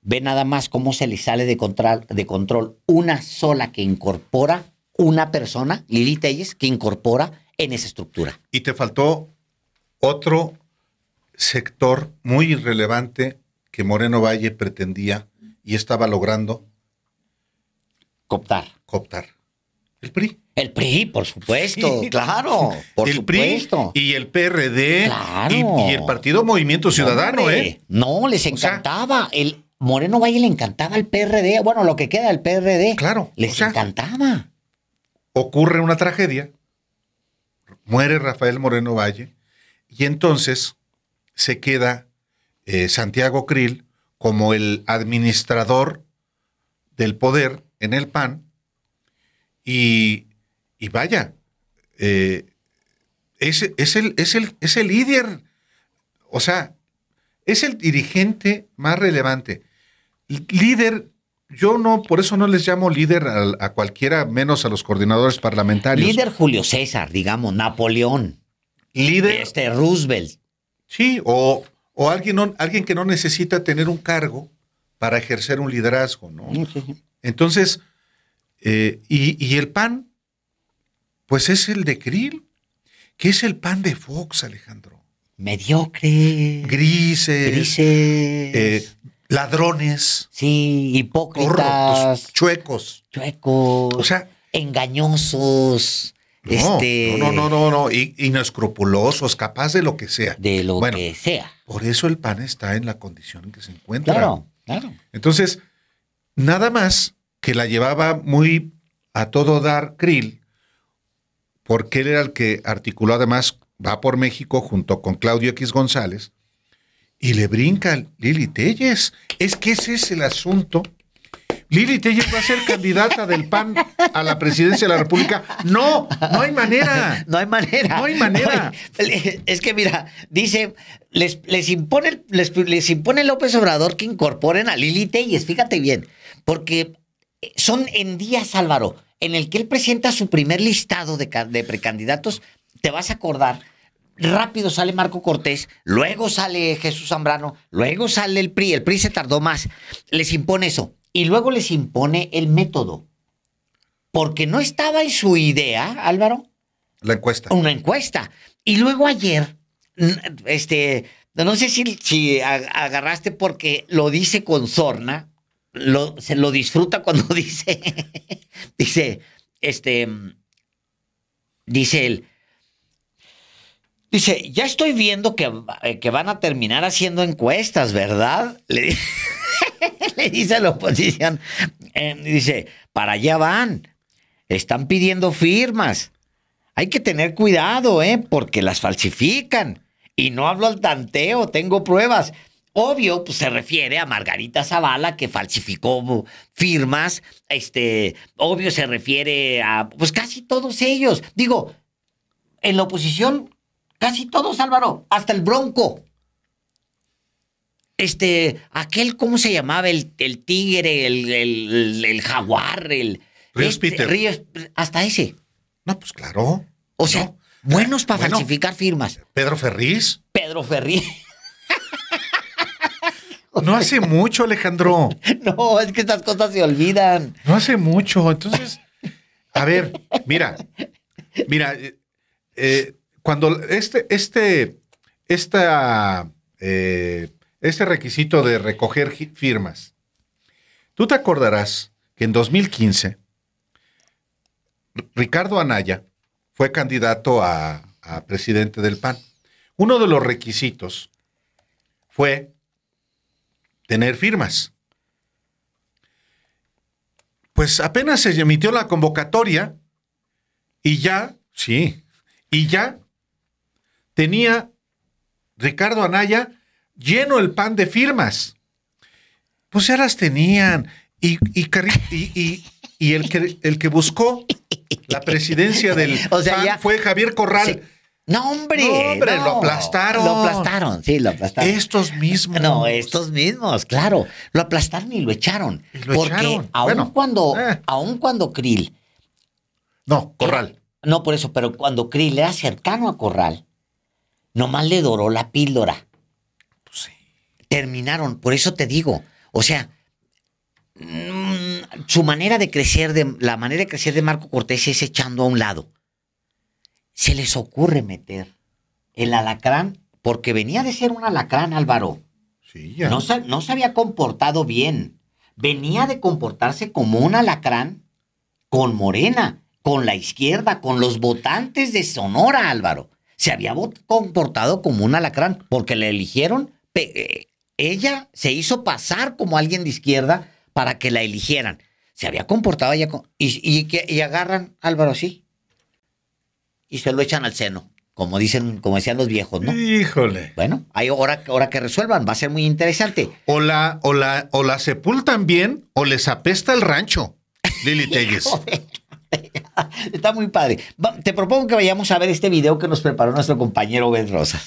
Ve nada más cómo se le sale de control, de control una sola que incorpora una persona, Lili Telles, que incorpora en esa estructura. Y te faltó otro sector muy irrelevante que Moreno Valle pretendía y estaba logrando cooptar. Cooptar. El PRI. El PRI, por supuesto, claro, por el PRI y el PRD y, el Partido Movimiento Ciudadano, ¿eh? No, les encantaba. el, Moreno Valle le encantaba al PRD, bueno, lo que queda del PRD. Claro. Les encantaba. Ocurre una tragedia, muere Rafael Moreno Valle, y entonces se queda eh, Santiago Krill como el administrador del poder en el PAN, y, y vaya, eh, el, el, es el líder, o sea, es el dirigente más relevante líder, yo no, por eso no les llamo líder a, cualquiera, menos a los coordinadores parlamentarios. Líder Julio César, digamos, Napoleón. Líder. Este Roosevelt. Sí, o, alguien, alguien que no necesita tener un cargo para ejercer un liderazgo, ¿no? Entonces, eh, y, el pan, pues es el de Krill, que es el pan de Fox, Alejandro. Mediocre. Grises. Grises. Eh, ladrones. Sí, hipócritas. Corruptos, chuecos. Chuecos. O sea. Engañosos. no, este, no, no, no, inescrupulosos, capaz de lo que sea. De lo que sea. Por eso el pan está en la condición en que se encuentra. Claro, claro. Entonces, nada más que la llevaba muy a todo dar Krill, porque él era el que articuló además Va por México junto con Claudio X González, y le brinca Lili Telles. Es que ese es el asunto. Lili Telles va a ser candidata del PAN a la presidencia de la República. No, no hay manera. No hay manera. No hay manera. es que mira, dice, les, les, impone, les, impone López Obrador que incorporen a Lili Telles, fíjate bien, porque son en días, Álvaro, en el que él presenta su primer listado de precandidatos, te vas a acordar rápido sale Marco Cortés, luego sale Jesús Zambrano, luego sale el PRI, el PRI se tardó más, les impone eso y luego les impone el método. Porque no estaba en su idea, Álvaro. La encuesta. Una encuesta. Y luego ayer, este, no sé si, agarraste porque lo dice con sorna, se lo disfruta cuando dice, dice, este, dice él, Dice, ya estoy viendo que, eh, que van a terminar haciendo encuestas, ¿verdad? Le, dice a la oposición, em, dice, para allá van, están pidiendo firmas. Hay que tener cuidado, ¿eh? Porque las falsifican. Y no hablo al tanteo, tengo pruebas. Obvio, pues se refiere a Margarita Zavala, que falsificó firmas. Este, obvio se refiere a, pues casi todos ellos. Digo, en la oposición Casi todos, Álvaro, hasta el Bronco. Este, aquel, ¿cómo se llamaba? El, el tigre, el, el, jaguar, el. Ríos este, Peter. hasta ese. No, pues claro. O sea, buenos para falsificar firmas. Pedro Ferriz. Pedro Ferriz. No hace mucho, Alejandro. No, es que estas cosas se olvidan. No hace mucho. Entonces, a ver, mira, mira, eh, eh cuando este, este, eh, este, requisito de recoger firmas, tú te acordarás que en 2015 Ricardo Anaya fue candidato a, a presidente del PAN. Uno de los requisitos fue tener firmas. Pues apenas se emitió la convocatoria y ya, sí, y ya tenía Ricardo Anaya lleno el pan de firmas. Pues ya las tenían. Y, y, el, que, el que buscó la presidencia del PAN fue Javier Corral. No, hombre. hombre, lo aplastaron. Lo aplastaron, sí, lo aplastaron. Estos mismos. No, estos mismos, claro. Lo aplastaron y lo echaron. porque echaron. aun cuando, eh. aun cuando Krill. No, Corral. Eh, no, por eso, pero cuando Krill era cercano a Corral, nomás le doró la píldora. Pues sí. Terminaron, por eso te digo. O sea, mm, su manera de crecer, de, la manera de crecer de Marco Cortés es echando a un lado. Se les ocurre meter el alacrán, porque venía de ser un alacrán, Álvaro. Sí, ya. no se había comportado bien. Venía de comportarse como un alacrán con Morena, con la izquierda, con los votantes de Sonora, Álvaro se había comportado como un alacrán, porque le eligieron, eh, ella se hizo pasar como alguien de izquierda para que la eligieran. Se había comportado ella, y, y, y agarran Álvaro así, y se lo echan al seno como dicen, como decían los viejos, ¿no? Híjole. Bueno, hay hora, que resuelvan, va a ser muy interesante. O la, o o la sepultan bien, o les apesta el rancho, Lili Telles. Está muy padre. Te propongo que vayamos a ver este video que nos preparó nuestro compañero Ben Rosa.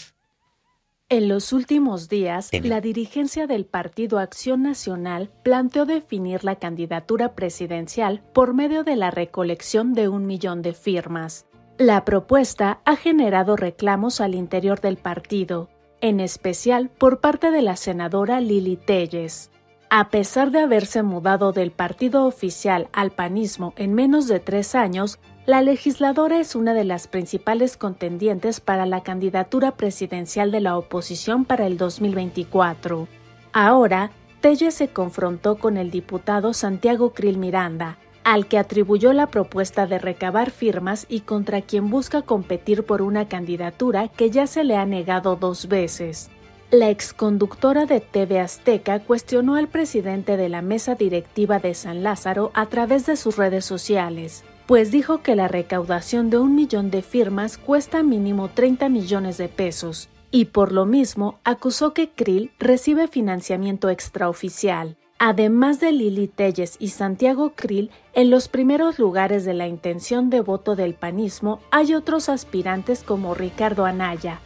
En los últimos días, la dirigencia del Partido Acción Nacional planteó definir la candidatura presidencial por medio de la recolección de un millón de firmas. La propuesta ha generado reclamos al interior del partido, en especial por parte de la senadora Lili Telles. A pesar de haberse mudado del partido oficial al panismo en menos de tres años, la legisladora es una de las principales contendientes para la candidatura presidencial de la oposición para el 2024. Ahora, Telle se confrontó con el diputado Santiago Krill Miranda, al que atribuyó la propuesta de recabar firmas y contra quien busca competir por una candidatura que ya se le ha negado dos veces. La exconductora de TV Azteca cuestionó al presidente de la mesa directiva de San Lázaro a través de sus redes sociales, pues dijo que la recaudación de un millón de firmas cuesta mínimo 30 millones de pesos, y por lo mismo acusó que Krill recibe financiamiento extraoficial, además de Lili Telles y Santiago Krill, en los primeros lugares de la intención de voto del panismo hay otros aspirantes como Ricardo Anaya,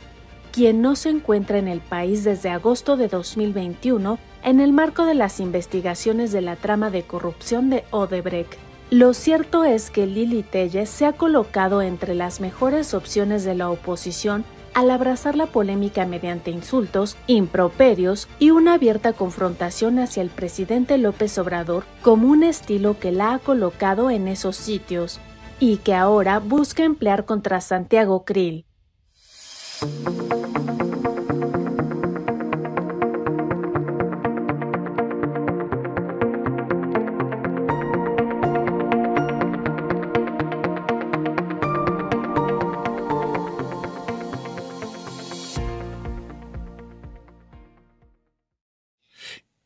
quien no se encuentra en el país desde agosto de 2021 en el marco de las investigaciones de la trama de corrupción de Odebrecht. Lo cierto es que Lili Telles se ha colocado entre las mejores opciones de la oposición al abrazar la polémica mediante insultos, improperios y una abierta confrontación hacia el presidente López Obrador como un estilo que la ha colocado en esos sitios y que ahora busca emplear contra Santiago Krill.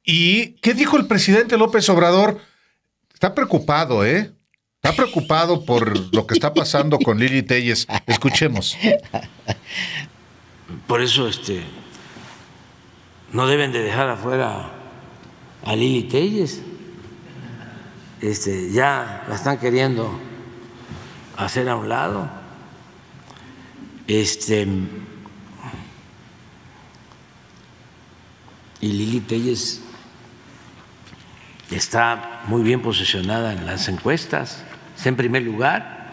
¿Y qué dijo el presidente López Obrador? Está preocupado, ¿eh? Está preocupado por lo que está pasando con Lili Telles. Escuchemos. Por eso este, no deben de dejar afuera a Lili Telles. Este, ya la están queriendo hacer a un lado. Este, y Lili Telles está muy bien posicionada en las encuestas en primer lugar.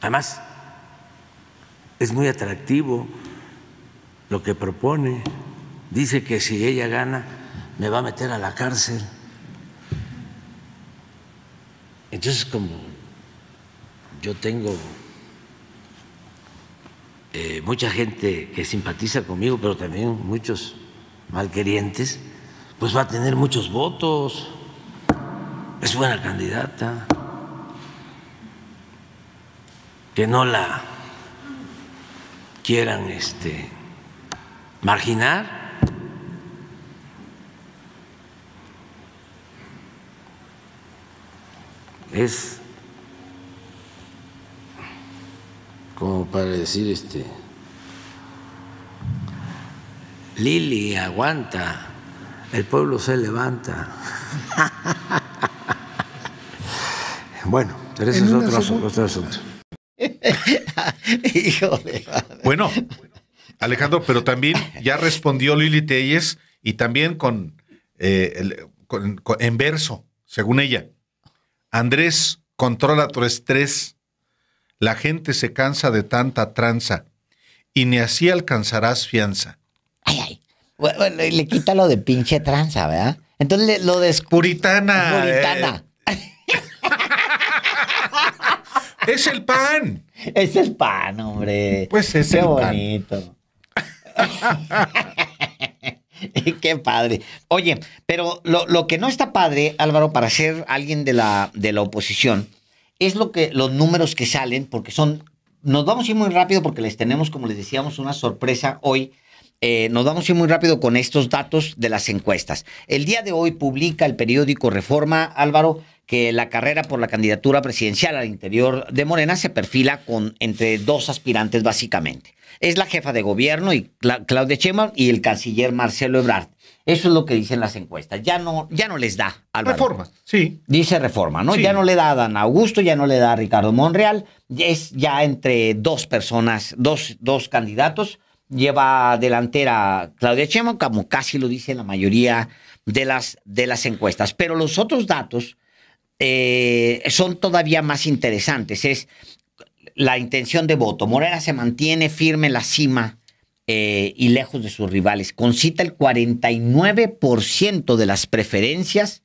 Además, es muy atractivo lo que propone. Dice que si ella gana, me va a meter a la cárcel. Entonces, como yo tengo eh, mucha gente que simpatiza conmigo, pero también muchos malquerientes, pues va a tener muchos votos es buena candidata, que no la quieran este, marginar. Es como para decir este Lili aguanta, el pueblo se levanta. Bueno, pero ese es otro, asunto. Híjole. Bueno, Alejandro, pero también ya respondió Lili Telles y también eh, con, en verso, según ella. Andrés, controla tu estrés. La gente se cansa de tanta tranza y ni así alcanzarás fianza. Ay, ay. Bueno, le quita lo de pinche tranza, ¿verdad? Entonces lo de... Puritana. Eh. es el pan. Es el pan, hombre. Pues es Qué bonito. Qué padre. Oye, pero lo, que no está padre, Álvaro, para ser alguien de la, de la oposición, es lo que los números que salen, porque son. Nos vamos a ir muy rápido porque les tenemos, como les decíamos, una sorpresa hoy. Eh, nos vamos a ir muy rápido con estos datos de las encuestas. El día de hoy publica el periódico Reforma, Álvaro, que la carrera por la candidatura presidencial al interior de Morena se perfila con entre dos aspirantes básicamente. Es la jefa de gobierno y Claudia Sheinbaum y el canciller Marcelo Ebrard. Eso es lo que dicen las encuestas. Ya no, ya no les da al Reforma, sí. Dice reforma, ¿no? Ya no le da a Dan Augusto, ya no le da a Ricardo Monreal. Es ya entre dos personas, dos, dos candidatos. Lleva delantera Claudia Sheinbaum, como casi lo dice la mayoría de las, de las encuestas. Pero los otros datos eh, son todavía más interesantes. Es la intención de voto. Morena se mantiene firme en la cima eh, y lejos de sus rivales. Concita el 49% de las preferencias,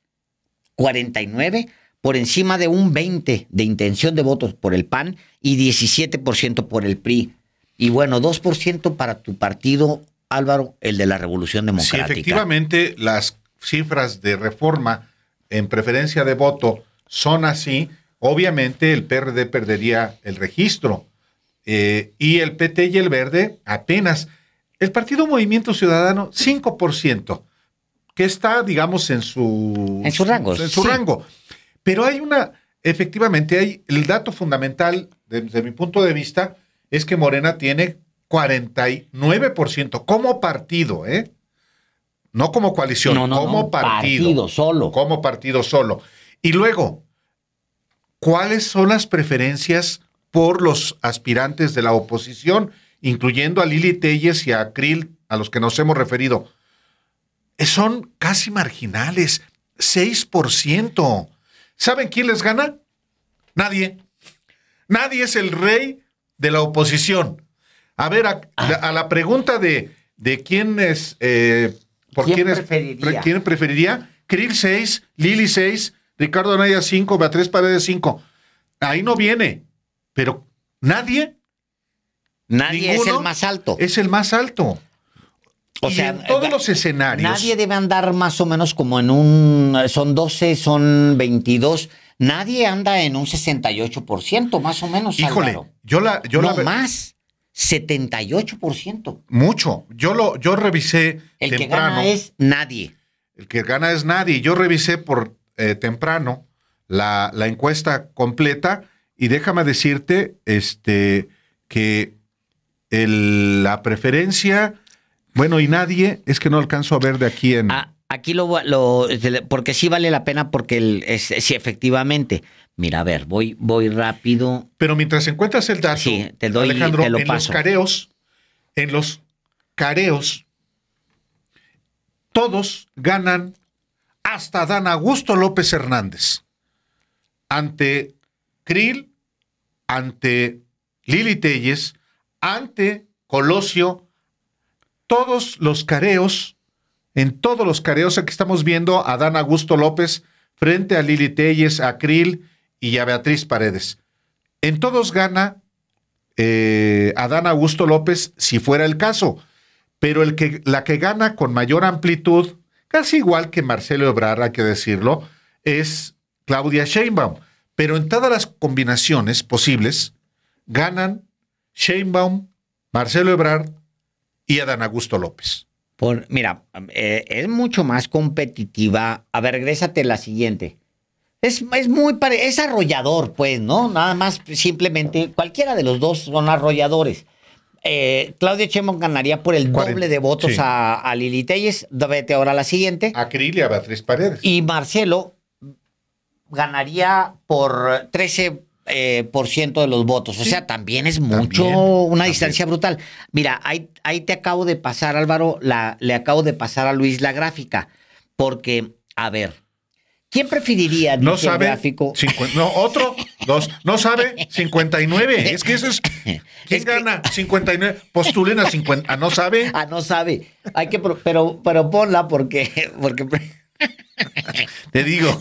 49 por encima de un 20 de intención de votos por el PAN y 17% por el PRI. Y bueno, 2% para tu partido, Álvaro, el de la Revolución Democrática. Sí, efectivamente, las cifras de reforma en preferencia de voto son así, obviamente el PRD perdería el registro. Eh, y el PT y el Verde apenas. El Partido Movimiento Ciudadano, 5%, que está, digamos, en su, en rango. Pero hay una, efectivamente, hay el dato fundamental, desde mi punto de vista, es que Morena tiene 49% como partido, ¿eh? No como coalición, como partido, solo. Como partido solo. Y luego, ¿cuáles son las preferencias por los aspirantes de la oposición, incluyendo a Lili Telles y a Krill, a los que nos hemos referido? Eh, son casi marginales, 6%. ¿Saben quién les gana? Nadie. Nadie es el rey de la oposición. A ver, a, ah. la pregunta de, quién es eh, ¿Por ¿Quién, preferiría? Krill 6, Lili 6, Ricardo Anaya 5, Beatriz Paredes 5. Ahí no viene, pero nadie. Nadie es el más alto. Es el más alto. O sea, en todos eh, los escenarios. Nadie debe andar más o menos como en un. Son 12, son 22. Nadie anda en un 68%, más o menos. Híjole, yo la. Yo no, la, más. 78%. Mucho. Yo lo yo revisé El que gana es nadie. El que gana es nadie. Yo revisé por eh, temprano la, la, encuesta completa y déjame decirte este, que el, la preferencia, bueno, y nadie, es que no alcanzo a ver de aquí en... Ah, aquí lo, porque sí vale la pena porque el, efectivamente Mira, a ver, voy, voy rápido. Pero mientras encuentras el dato, te Alejandro, en los careos, en los careos, todos ganan, hasta dan Augusto López Hernández. Ante Krill, ante Lili Telles, ante Colosio, todos los careos, en todos los careos, aquí estamos viendo a Dan Augusto López frente a Lili Telles, a Krill, y a Beatriz Paredes. En todos gana eh, Adán Augusto López, si fuera el caso, pero el que, la que gana con mayor amplitud, casi igual que Marcelo Ebrard, hay que decirlo, es Claudia Sheinbaum. Pero en todas las combinaciones posibles, ganan Sheinbaum, Marcelo Ebrard y Adán Augusto López. mira, eh, es mucho más competitiva. A ver, regrésate la siguiente. Es, muy es arrollador, pues, ¿no? Nada más simplemente, cualquiera de los dos son arrolladores. Eh, Claudia Chemón ganaría por el doble de votos a, Lili Telles. Vete ahora a la siguiente. A Crilia, tres Paredes. Y Marcelo ganaría por 13 eh, de los votos. O sea, también es mucho, una distancia brutal. Mira, ahí, ahí, te acabo de pasar, Álvaro, le acabo de pasar a Luis la gráfica. Porque, a ver, ¿Quién preferiría? No sabe. Gráfico? No, otro, dos. No sabe, 59. Es que eso es. ¿Quién gana? 59. Postulen a 50. A no sabe. A no sabe. Hay que. Pero, pero ponla porque. porque... Te digo.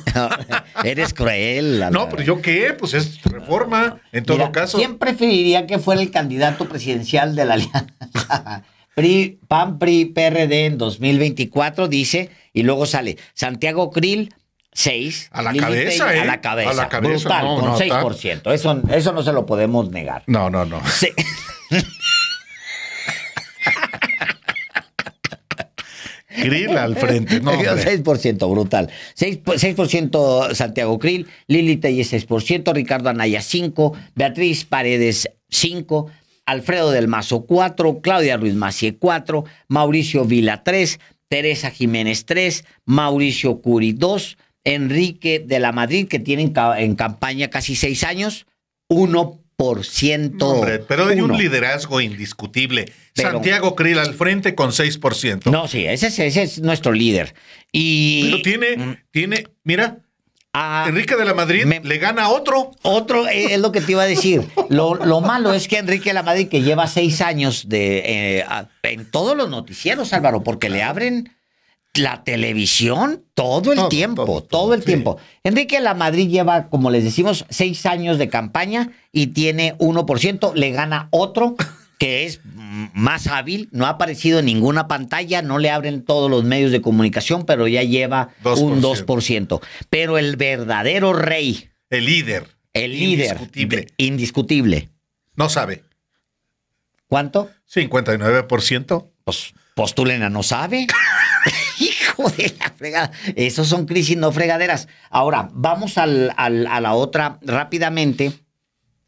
eres cruel. no, pero yo qué, pues es reforma, en todo caso. ¿Quién preferiría que fuera el candidato presidencial de la alianza? PRI, PAN, PRI, PRD en 2024, dice, y luego sale Santiago Krill, 6. A la cabeza, eh. A la cabeza. Brutal, con 6%. Eso, no se lo podemos negar. No, no, no. Sí. Krill al frente. 6% brutal. 6%, pues, Santiago Krill, Lili Telle 6%, Ricardo Anaya 5%, Beatriz Paredes 5%, Alfredo del Mazo 4%, Claudia Ruiz Macié 4%, Mauricio Vila 3%, Teresa Jiménez 3%, Mauricio Curi 2%, Enrique de la Madrid, que tiene en, campaña casi seis años, 1%. pero hay un liderazgo indiscutible. Santiago Krill al frente con 6%. No, sí, ese es, es nuestro líder. Y, pero tiene, mm. tiene, mira, ah, Enrique de la Madrid le gana otro. Otro eh, es lo que te iba a decir. Lo, malo es que Enrique de la Madrid, que lleva seis años de, eh, en todos los noticieros, Álvaro, porque le abren la televisión todo el tiempo, todo, el tiempo. Enrique La Madrid lleva, como les decimos, seis años de campaña y tiene 1%, le gana otro que es más hábil, no ha aparecido en ninguna pantalla, no le abren todos los medios de comunicación, pero ya lleva un 2%. Pero el verdadero rey. El líder. El líder. Indiscutible. indiscutible. No sabe. ¿Cuánto? 59%. Pues postulena, no sabe. Hijo de la fregada. Esos son crisis, no fregaderas. Ahora, vamos a la otra rápidamente.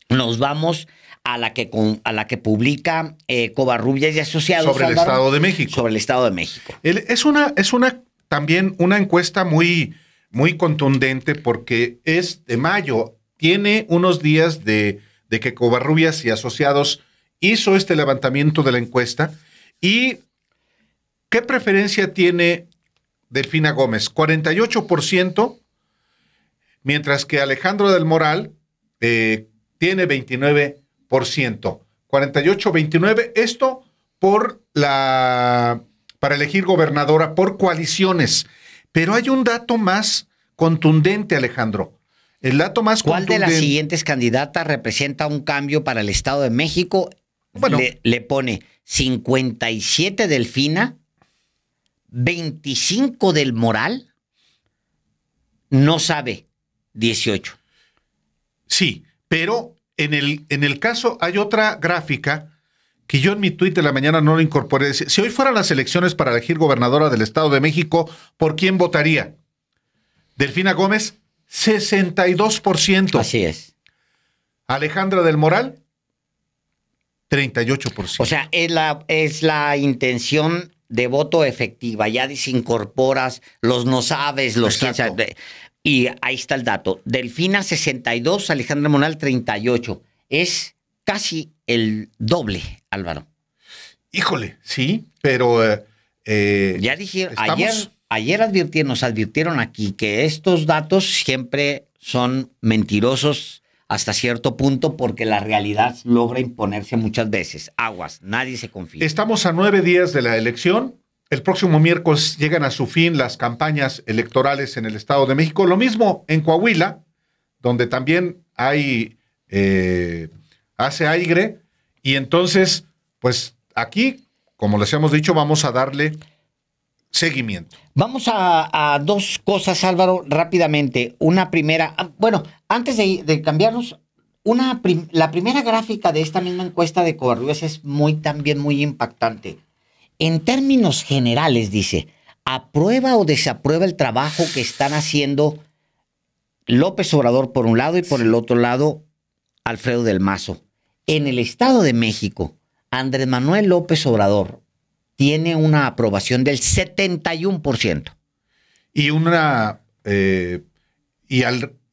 Nos vamos a la que, a la que publica eh, Covarrubias y Asociados. Sobre el Estado de México. Sobre el Estado de México. es una, es una, también una encuesta muy, muy contundente porque es de mayo. Tiene unos días de, de que Covarrubias y Asociados hizo este levantamiento de la encuesta y ¿Qué preferencia tiene Delfina Gómez? 48%, mientras que Alejandro del Moral eh, tiene 29%. 48-29, esto por la para elegir gobernadora por coaliciones. Pero hay un dato más contundente, Alejandro. El dato más ¿Cuál de las siguientes candidatas representa un cambio para el Estado de México? Bueno, le pone 57 Delfina, 25 del moral no sabe 18. Sí, pero en el, en el caso hay otra gráfica que yo en mi tuit de la mañana no lo incorporé. Si hoy fueran las elecciones para elegir gobernadora del Estado de México, ¿por quién votaría? Delfina Gómez, 62%. Así es. Alejandra del Moral, 38%. O sea, es la, es la intención de voto efectiva, ya disincorporas los no sabes, los Y ahí está el dato. Delfina 62, Alejandra Monal 38. Es casi el doble, Álvaro. Híjole, sí, pero... Eh, eh, ya dije, ayer, ayer advirtieron, nos advirtieron aquí que estos datos siempre son mentirosos hasta cierto punto porque la realidad logra imponerse muchas veces. Aguas, nadie se confía. Estamos a nueve días de la elección. El próximo miércoles llegan a su fin las campañas electorales en el Estado de México. Lo mismo en Coahuila, donde también hay, eh, hace aire. Y entonces, pues aquí, como les hemos dicho, vamos a darle seguimiento. Vamos a, dos cosas, Álvaro, rápidamente. Una primera, ah, bueno, antes de, cambiarnos, una la primera gráfica de esta misma encuesta de Covarrubias es muy también muy impactante. En términos generales, dice, ¿aprueba o desaprueba el trabajo que están haciendo López Obrador por un lado y por el otro lado Alfredo del Mazo? En el Estado de México, Andrés Manuel López Obrador, tiene una aprobación del 71%. Y una. Eh, y,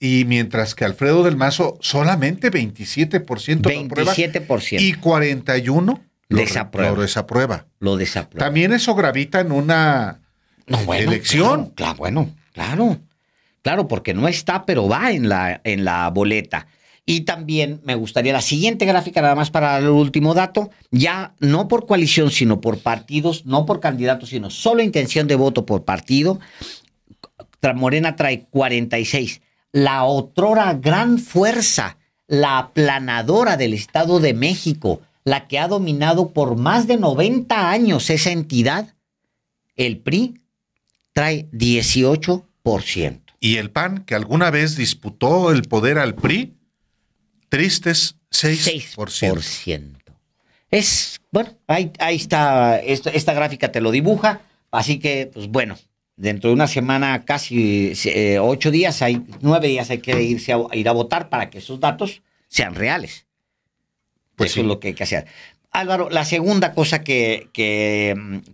y mientras que Alfredo del Mazo solamente 27%, 27%. Aprueba, y 41% lo, desaprueba. Lo desaprueba. También eso gravita en una elección. Claro, bueno, claro. Claro, porque no está, pero va en la, en la boleta. Y también me gustaría la siguiente gráfica, nada más para el último dato, ya no por coalición, sino por partidos, no por candidatos, sino solo intención de voto por partido. Morena trae 46. La otrora gran fuerza, la aplanadora del Estado de México, la que ha dominado por más de 90 años esa entidad, el PRI, trae 18%. ¿Y el PAN, que alguna vez disputó el poder al PRI? Tristes, 6%. Es, bueno, ahí, está, esta, gráfica te lo dibuja, así que, pues bueno, dentro de una semana, casi eh, ocho días, hay nueve días hay que irse a, ir a votar para que esos datos sean reales. Pues Eso es lo que hay que hacer. Álvaro, la segunda cosa que,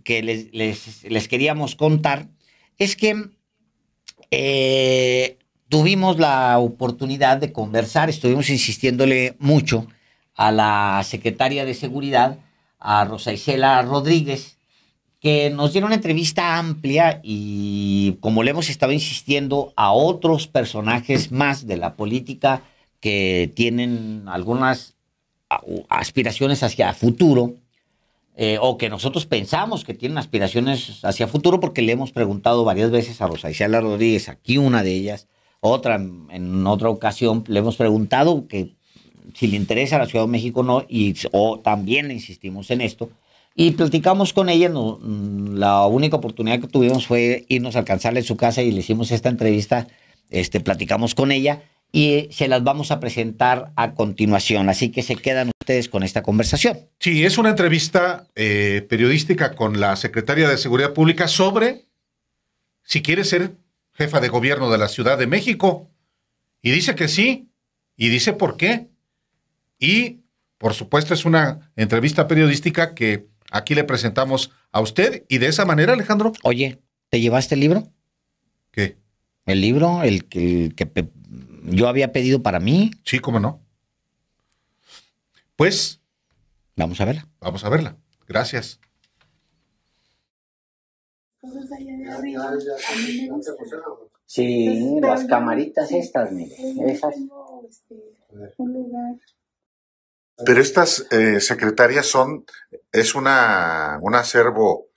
les, queríamos contar es que eh, tuvimos la oportunidad de conversar, estuvimos insistiéndole mucho a la secretaria de Seguridad, a Rosa Isela Rodríguez, que nos dieron una entrevista amplia y como le hemos estado insistiendo a otros personajes más de la política que tienen algunas aspiraciones hacia futuro, eh, o que nosotros pensamos que tienen aspiraciones hacia futuro, porque le hemos preguntado varias veces a Rosa Isela Rodríguez, aquí una de ellas, otra, en otra ocasión le hemos preguntado que si le interesa la Ciudad de México no, y o también insistimos en esto. Y platicamos con ella, mm, la única oportunidad que tuvimos fue irnos a alcanzarle en su casa y le hicimos esta entrevista, este, platicamos con ella y se las vamos a presentar a continuación. Así que se quedan ustedes con esta conversación. Sí, es una entrevista eh, periodística con la secretaria de Seguridad Pública sobre si quiere ser jefa de gobierno de la Ciudad de México. Y dice que sí, y dice por qué. Y, por supuesto, es una entrevista periodística que aquí le presentamos a usted. Y de esa manera, Alejandro. Oye, ¿te llevaste el libro? ¿Qué? El libro, el, que yo había pedido para mí. Sí, cómo no. Pues. Vamos a verla. Vamos a verla. Gracias. Ah, sí, las camaritas estas, mire, eh, esas. Este, pero estas eh, secretarias son, es una, un acervo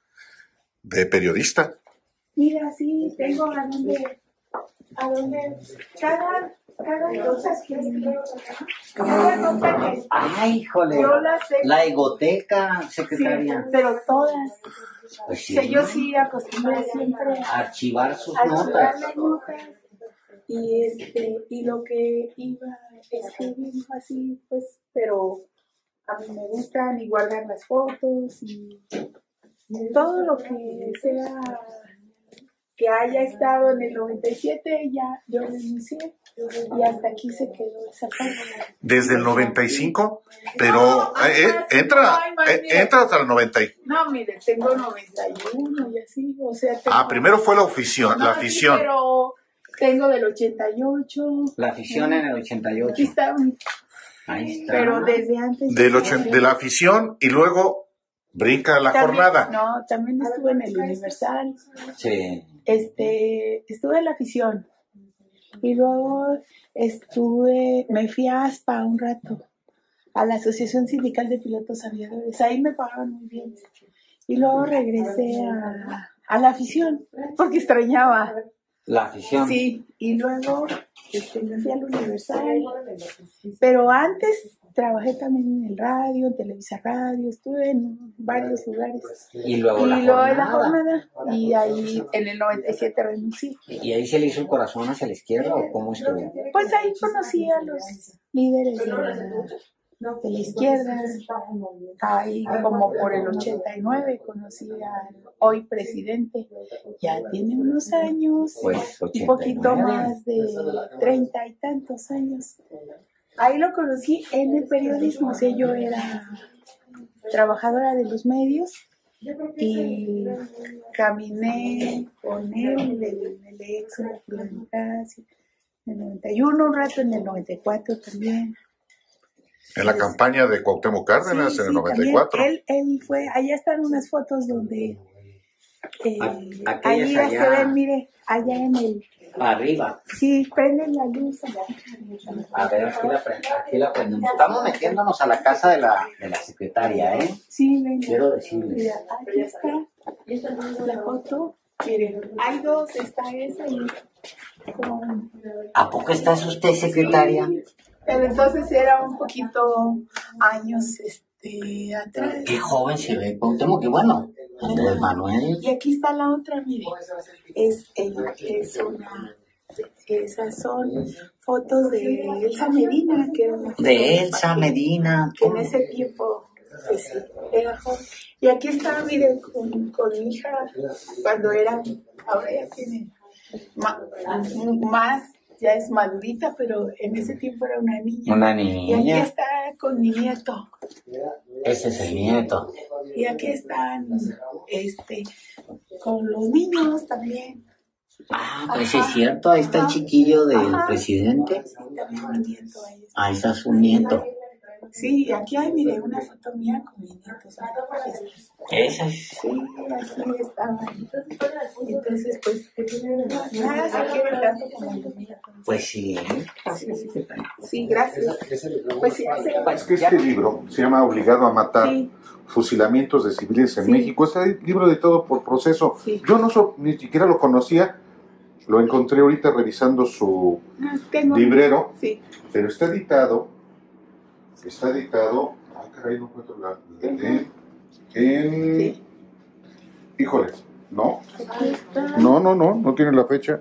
de periodista. Mira, sí, tengo a dónde, a dónde, cada Ay, híjole. Yo las he... La egoteca, secretaria. pero todas. Pues yo sí acostumbré siempre a archivar sus notas. Y este, y lo que iba escribiendo así, pues, pero a mí me gustan y guardar las fotos y todo lo que sea que haya estado en el 97 ya yo renuncié y hasta aquí se quedó esa Desde el 95, pero eh, eh, entra, eh, entra hasta el 90. No, mire, tengo 91 y así, o sea. ah, primero fue la afición, la afición. Pero tengo del 88. La afición en el 88. Aquí está. Ahí está. Pero desde antes. Del de la afición y luego brinca la jornada. No, también estuve en el Universal. Sí. Este, estuve en la afición y luego estuve, me fui a ASPA un rato, a la Asociación Sindical de Pilotos Aviadores. Ahí me pagaban muy bien. Y luego regresé a, la afición, porque extrañaba. La afición. Sí, y luego este, me fui al Universal. Pero antes trabajé también en el radio, en Televisa Radio, estuve en varios lugares. Pues, y luego, y la, jornada, pues, Y ahí en el 97 renuncié. ¿Y ahí se le hizo el corazón hacia la izquierda o cómo estuvo? Pues ahí conocí a los líderes de la, izquierda. Ahí como por el 89 conocí al hoy presidente. Ya tiene unos años, pues, un poquito más de treinta y tantos años. Ahí lo conocí en el periodismo, o yo era trabajadora de los medios y caminé con él en el, EXO, en el 91, un rato en el 94 también. En la campaña de Cuauhtémoc Cárdenas en el 94. Él, él, fue, allá están unas fotos donde eh, ahí allá. se ven, mire, allá en el Arriba. Sí, prende la luz. A ver, aquí la, aquí prendemos. Estamos metiéndonos a la casa de la, de la secretaria, ¿eh? Sí, Quiero decirles. aquí está la foto. Miren, hay dos, está esa y con... ¿A poco está usted secretaria? entonces era un poquito años este, atrás. Qué joven se ve, que bueno, y aquí está la otra, miren. Es, es una esas son fotos de Elsa Medina, que de Elsa Medina, en ese tiempo Y aquí está miren, con, con, mi hija cuando era, ahora ya tiene más ya es madurita, pero en ese tiempo era una niña. Una niña. Y aquí está con mi nieto. Ese es el nieto. Y aquí están este, con los niños también. Ah, pues es cierto, ahí está el chiquillo del presidente. ahí está su nieto. Sí, aquí hay, mire, una foto mía con mi nieto. Esa es. Sí, así está. Entonces, pues, ¿qué tiene ah, Nada, se tanto como Pues ¿eh? sí. Sí, gracias. Pues sí, Es que este libro se llama Obligado a Matar. Fusilamientos de civiles en México. Este libro de todo por proceso. Yo no so, ni siquiera lo conocía, lo encontré ahorita revisando su ah, librero, sí. pero está editado está dictado, no en, híjole, no, no, no, no, no tiene la fecha,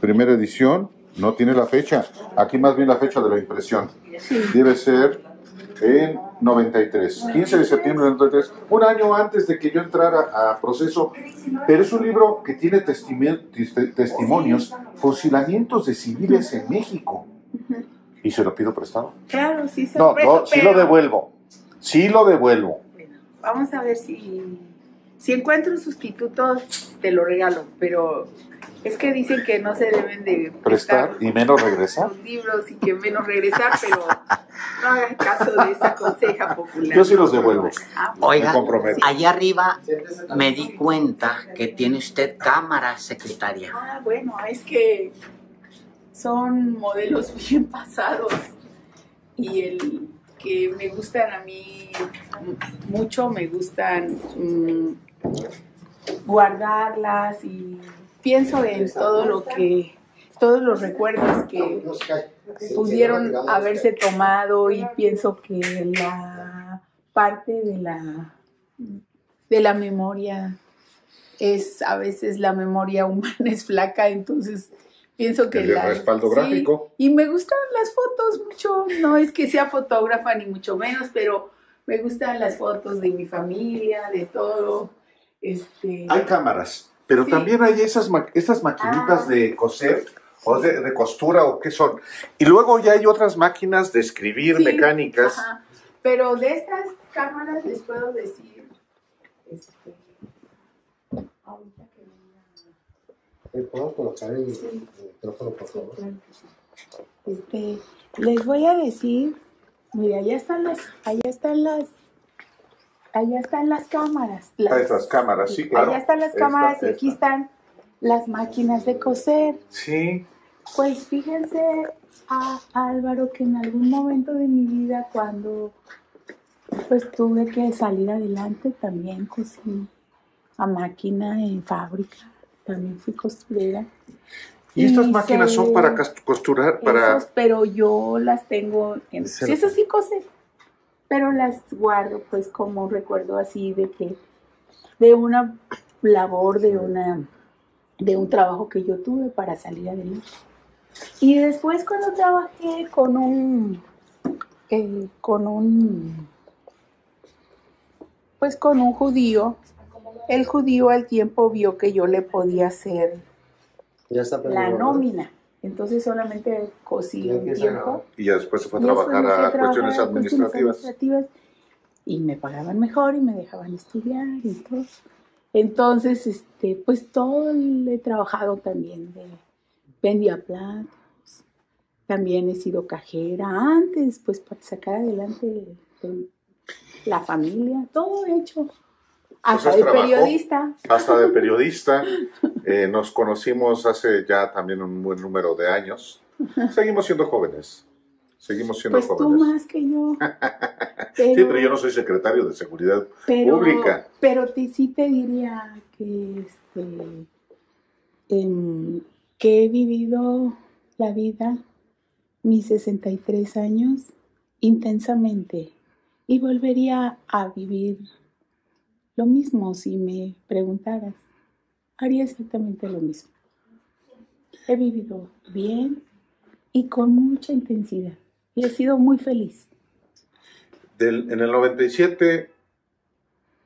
primera edición, no tiene la fecha, aquí más bien la fecha de la impresión, debe ser en 93, 15 de septiembre de 93, un año antes de que yo entrara a proceso, pero es un libro que tiene testimonios, fusilamientos de civiles en México. ¿Y se lo pido prestado? Claro, sí se lo no, no, sí lo devuelvo. Sí lo devuelvo. vamos a ver si, si encuentro un sustituto, te lo regalo, pero es que dicen que no se deben de prestar y menos regresar. Los libros y que menos regresar, pero no hagas caso de esa conseja popular. Yo sí los devuelvo. Ah, Oiga, allá arriba me di cuenta que tiene usted cámara, secretaria. Ah, bueno, es que son modelos bien pasados y el que me gustan a mí mucho, me gustan mm, guardarlas y pienso en todo lo que, todos los recuerdos que pudieron haberse tomado y pienso que la parte de la, de la memoria es a veces la memoria humana es flaca, entonces Pienso que respaldo Y me gustan las fotos mucho, no es que sea fotógrafa ni mucho menos, pero me gustan las fotos de mi familia, de todo. Este, hay cámaras, pero también hay esas estas maquinitas ah. de coser o de, costura o qué son. Y luego ya hay otras máquinas de escribir mecánicas. Pero de estas cámaras les puedo decir este, colocar el, micrófono, por este, les voy a decir, mira, allá están las, allá están las, allá están las cámaras. cámaras, sí, Allá están las cámaras y aquí están las máquinas de coser. Sí. Pues fíjense a Álvaro que en algún momento de mi vida cuando pues tuve que salir adelante también cosí pues, a máquina en fábrica también fui costurera. ¿Y estas máquinas son para costurar? para Pero yo las tengo, en, sí, sí cosé, pero las guardo pues como recuerdo así de que, de una labor, de una, de un trabajo que yo tuve para salir adelante. Y después cuando trabajé con un, eh, con un, pues con un judío el judío al tiempo vio que yo le podía hacer la nómina. Entonces solamente cocía. tiempo. Y ya después se fue a trabajar a, cuestiones administrativas. Y me pagaban mejor y me dejaban estudiar y todo. Entonces, este, pues todo he trabajado también. De, vendía platos, también he sido cajera antes, pues para sacar adelante la familia, todo hecho. Hasta de periodista. Hasta de periodista. Eh, nos conocimos hace ya también un buen número de años. Seguimos siendo jóvenes. Seguimos siendo pues jóvenes. Tú más que yo. pero yo no soy secretario de Seguridad Pública. Pero sí te diría que, este, que he vivido la vida, mis 63 años, intensamente. Y volvería a vivir lo mismo si me preguntaras, haría exactamente lo mismo. He vivido bien y con mucha intensidad y he sido muy feliz. en el 97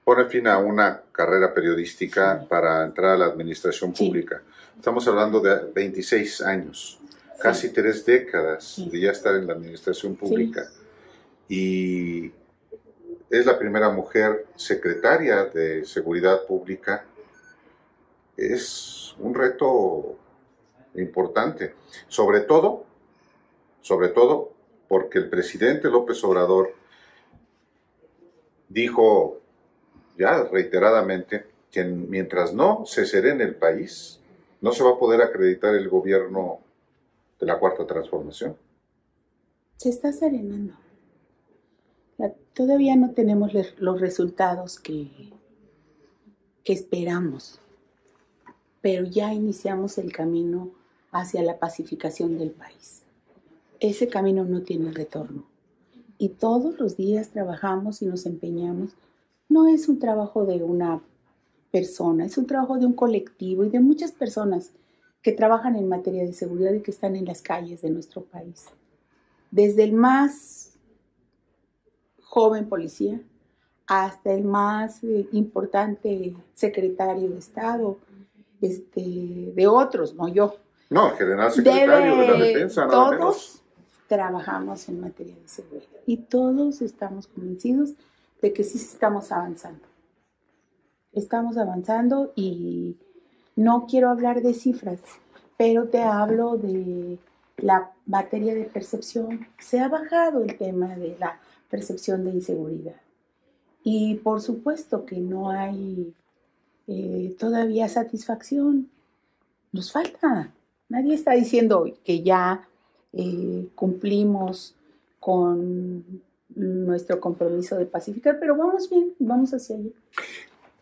pone fin a una carrera periodística para entrar a la administración pública. Estamos hablando de 26 años, casi tres décadas de ya estar en la administración pública. Y es la primera mujer secretaria de Seguridad Pública. Es un reto importante, sobre todo, sobre todo porque el presidente López Obrador dijo ya reiteradamente que mientras no se serene el país, no se va a poder acreditar el gobierno de la Cuarta Transformación. Se está serenando. Todavía no tenemos los resultados que, esperamos, pero ya iniciamos el camino hacia la pacificación del país. Ese camino no tiene retorno. Y todos los días trabajamos y nos empeñamos. No es un trabajo de una persona, es un trabajo de un colectivo y de muchas personas que trabajan en materia de seguridad y que están en las calles de nuestro país. Desde el más joven policía hasta el más eh, importante secretario de Estado, este, de otros, no yo. No, general secretario de la defensa, Todos trabajamos en materia de seguridad y todos estamos convencidos de que sí estamos avanzando. Estamos avanzando y no quiero hablar de cifras, pero te hablo de la materia de percepción. Se ha bajado el tema de la percepción de inseguridad. Y por supuesto que no hay eh, todavía satisfacción. Nos falta. Nadie está diciendo que ya eh, cumplimos con nuestro compromiso de pacificar, pero vamos bien, vamos hacia allí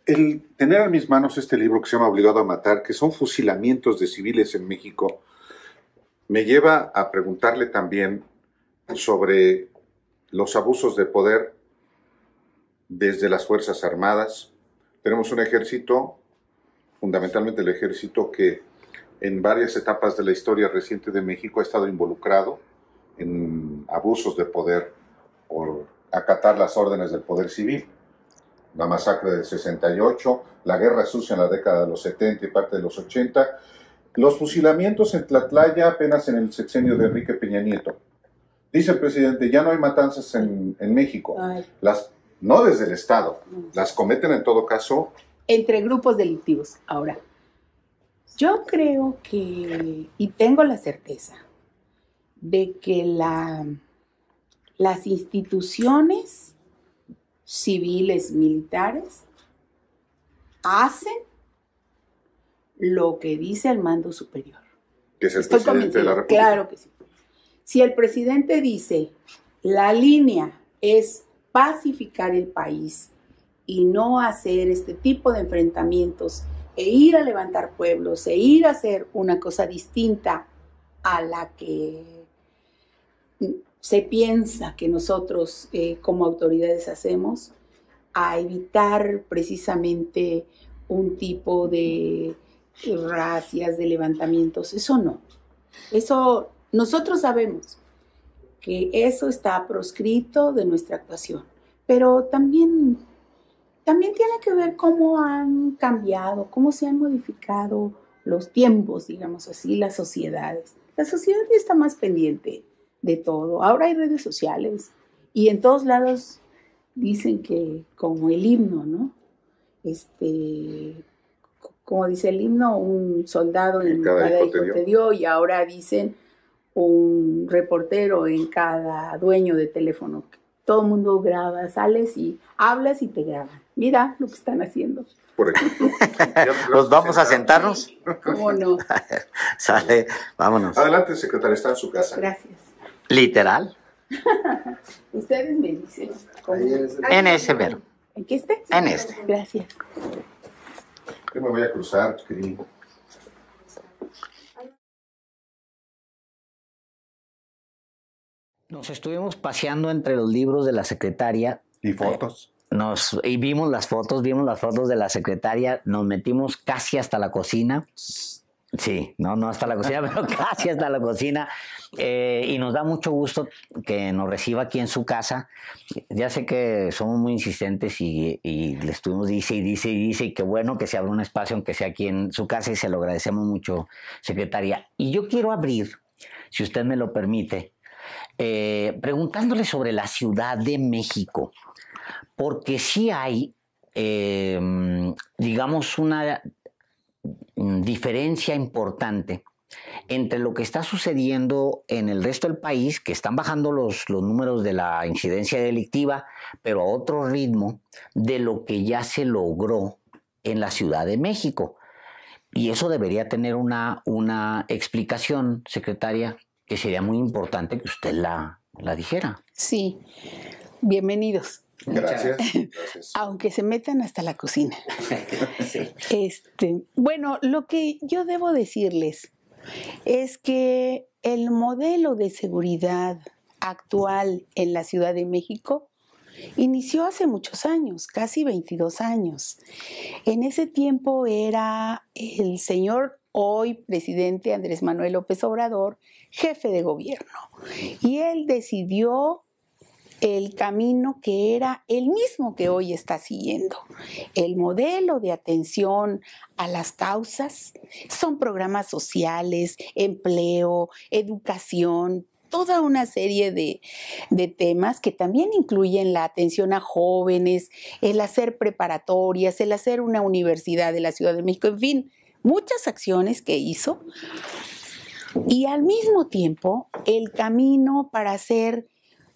El tener en mis manos este libro que se llama Obligado a Matar, que son fusilamientos de civiles en México, me lleva a preguntarle también sobre los abusos de poder desde las Fuerzas Armadas. Tenemos un ejército, fundamentalmente el ejército que en varias etapas de la historia reciente de México ha estado involucrado en abusos de poder por acatar las órdenes del poder civil. La masacre del 68, la guerra sucia en la década de los 70 y parte de los 80, los fusilamientos en Tlatlaya apenas en el sexenio de Enrique Peña Nieto Dice el presidente, ya no hay matanzas en, México. no desde el Estado, las cometen en todo caso. Entre grupos delictivos. Ahora, yo creo que, y tengo la certeza, de que las instituciones civiles, militares, hacen lo que dice el mando superior. Que es el Estoy de la República. Claro que sí. Si el presidente dice, la línea es pacificar el país y no hacer este tipo de enfrentamientos e ir a levantar pueblos, e ir a hacer una cosa distinta a la que se piensa que nosotros eh, como autoridades hacemos, a evitar precisamente un tipo de racias, de levantamientos. Eso no. Eso nosotros sabemos que eso está proscrito de nuestra actuación, pero también, también tiene que ver cómo han cambiado, cómo se han modificado los tiempos, digamos así, las sociedades. La sociedad está más pendiente de todo. Ahora hay redes sociales y en todos lados dicen que como el himno, ¿no? Este, como dice el himno, un soldado en, el cada, te dio y ahora dicen un reportero en cada dueño de teléfono. Todo el mundo graba, sales y hablas y te graban. Mira lo que están haciendo. Por ejemplo. los vamos a sentarnos? ¿Cómo no? Sale, vámonos. Adelante, secretaria, está en su casa. Gracias. Literal. Ustedes me dicen. En ese verbo ¿En qué este? En este. Gracias. Yo me voy a cruzar, querido. Nos estuvimos paseando entre los libros de la secretaria. ¿Y eh, fotos? Nos, y vimos las fotos, vimos las fotos de la secretaria, nos metimos casi hasta la cocina. Sí, no, no hasta la cocina, pero casi hasta la cocina. Eh, y nos da mucho gusto que nos reciba aquí en su casa. Ya sé que somos muy insistentes y, y le estuvimos dice y dice y dice, y qué bueno que se abra un espacio, aunque sea aquí en su casa, y se lo agradecemos mucho, secretaria. Y yo quiero abrir, si usted me lo permite, eh, preguntándole sobre la Ciudad de México, porque sí hay, eh, digamos, una diferencia importante entre lo que está sucediendo en el resto del país, que están bajando los, los, números de la incidencia delictiva, pero a otro ritmo de lo que ya se logró en la Ciudad de México. Y eso debería tener una, una explicación, secretaria, que sería muy importante que usted la, la dijera. Sí, bienvenidos. Gracias. Aunque se metan hasta la cocina. este, bueno, lo que yo debo decirles es que el modelo de seguridad actual en la Ciudad de México inició hace muchos años, casi 22 años. En ese tiempo era el señor hoy presidente Andrés Manuel López Obrador jefe de gobierno. Y él decidió el camino que era el mismo que hoy está siguiendo. El modelo de atención a las causas son programas sociales, empleo, educación, toda una serie de, temas que también incluyen la atención a jóvenes, el hacer preparatorias, el hacer una universidad de la Ciudad de México, en fin, muchas acciones que hizo y al mismo tiempo, el camino para hacer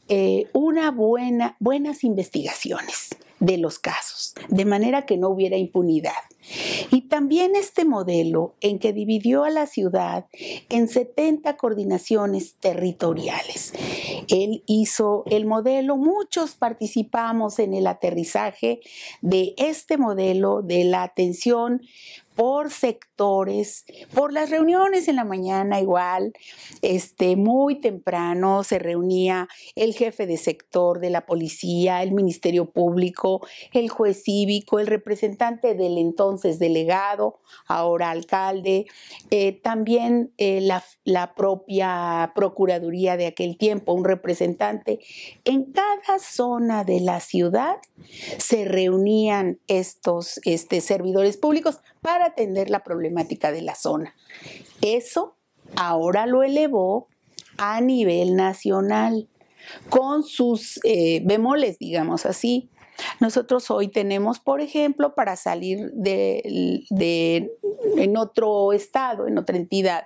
eh, una buena, buenas investigaciones de los casos, de manera que no hubiera impunidad. Y también este modelo en que dividió a la ciudad en 70 coordinaciones territoriales. Él hizo el modelo, muchos participamos en el aterrizaje de este modelo de la atención por sectores, por las reuniones en la mañana igual, este, muy temprano se reunía el jefe de sector de la policía, el Ministerio Público, el juez cívico, el representante del entonces delegado, ahora alcalde, eh, también eh, la, la propia Procuraduría de aquel tiempo, un representante. En cada zona de la ciudad se reunían estos este, servidores públicos para atender la problemática de la zona. Eso ahora lo elevó a nivel nacional, con sus eh, bemoles, digamos así. Nosotros hoy tenemos, por ejemplo, para salir de, en otro estado, en otra entidad,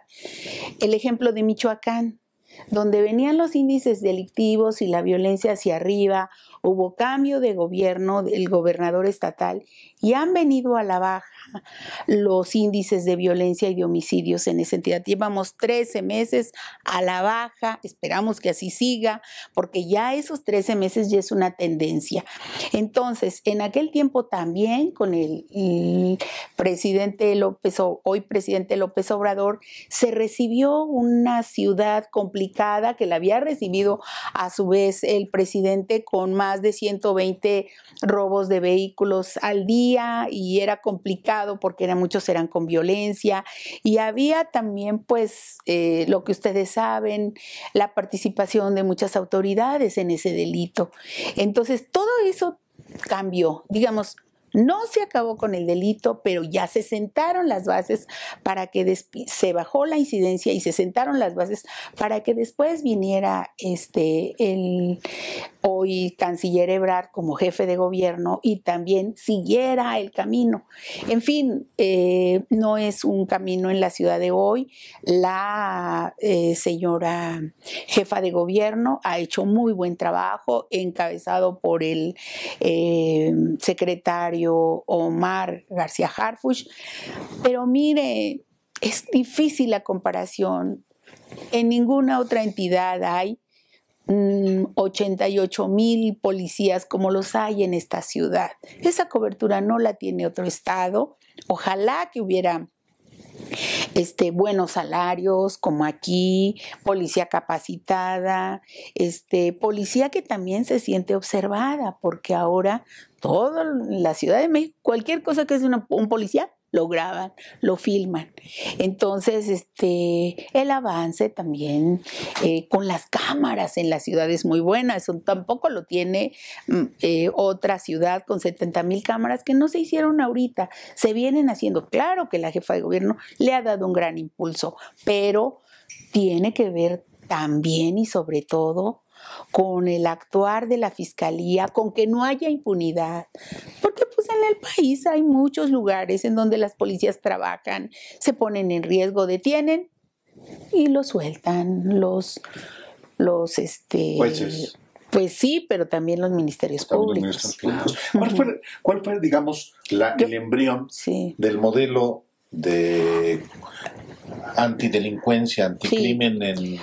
el ejemplo de Michoacán, donde venían los índices delictivos y la violencia hacia arriba, hubo cambio de gobierno del gobernador estatal y han venido a la baja los índices de violencia y de homicidios en esa entidad. Llevamos 13 meses a la baja, esperamos que así siga, porque ya esos 13 meses ya es una tendencia. Entonces, en aquel tiempo también con el, presidente López, hoy presidente López Obrador, se recibió una ciudad complicada que la había recibido a su vez el presidente con más de 120 robos de vehículos al día y era complicado porque eran, muchos eran con violencia y había también pues eh, lo que ustedes saben, la participación de muchas autoridades en ese delito. Entonces todo eso cambió, digamos, no se acabó con el delito, pero ya se sentaron las bases para que se bajó la incidencia y se sentaron las bases para que después viniera este el hoy canciller Ebrard como jefe de gobierno y también siguiera el camino. En fin, eh, no es un camino en la ciudad de hoy. La eh, señora jefa de gobierno ha hecho muy buen trabajo, encabezado por el eh, secretario Omar García Harfush. Pero mire, es difícil la comparación. En ninguna otra entidad hay 88 mm, mil policías como los hay en esta ciudad. Esa cobertura no la tiene otro estado. Ojalá que hubiera este, buenos salarios, como aquí, policía capacitada, este, policía que también se siente observada, porque ahora toda la Ciudad de México, cualquier cosa que es un policía, lo graban, lo filman. Entonces, este, el avance también eh, con las cámaras en la ciudad es muy buena. Eso tampoco lo tiene mm, eh, otra ciudad con 70 mil cámaras que no se hicieron ahorita. Se vienen haciendo. Claro que la jefa de gobierno le ha dado un gran impulso, pero tiene que ver también y sobre todo con el actuar de la fiscalía, con que no haya impunidad. Porque pues en el país hay muchos lugares en donde las policías trabajan, se ponen en riesgo, detienen y lo sueltan los los este Pues sí, pero también los ministerios públicos. ¿Cuál, fue, digamos, el embrión del modelo de antidelincuencia, anticrimen en,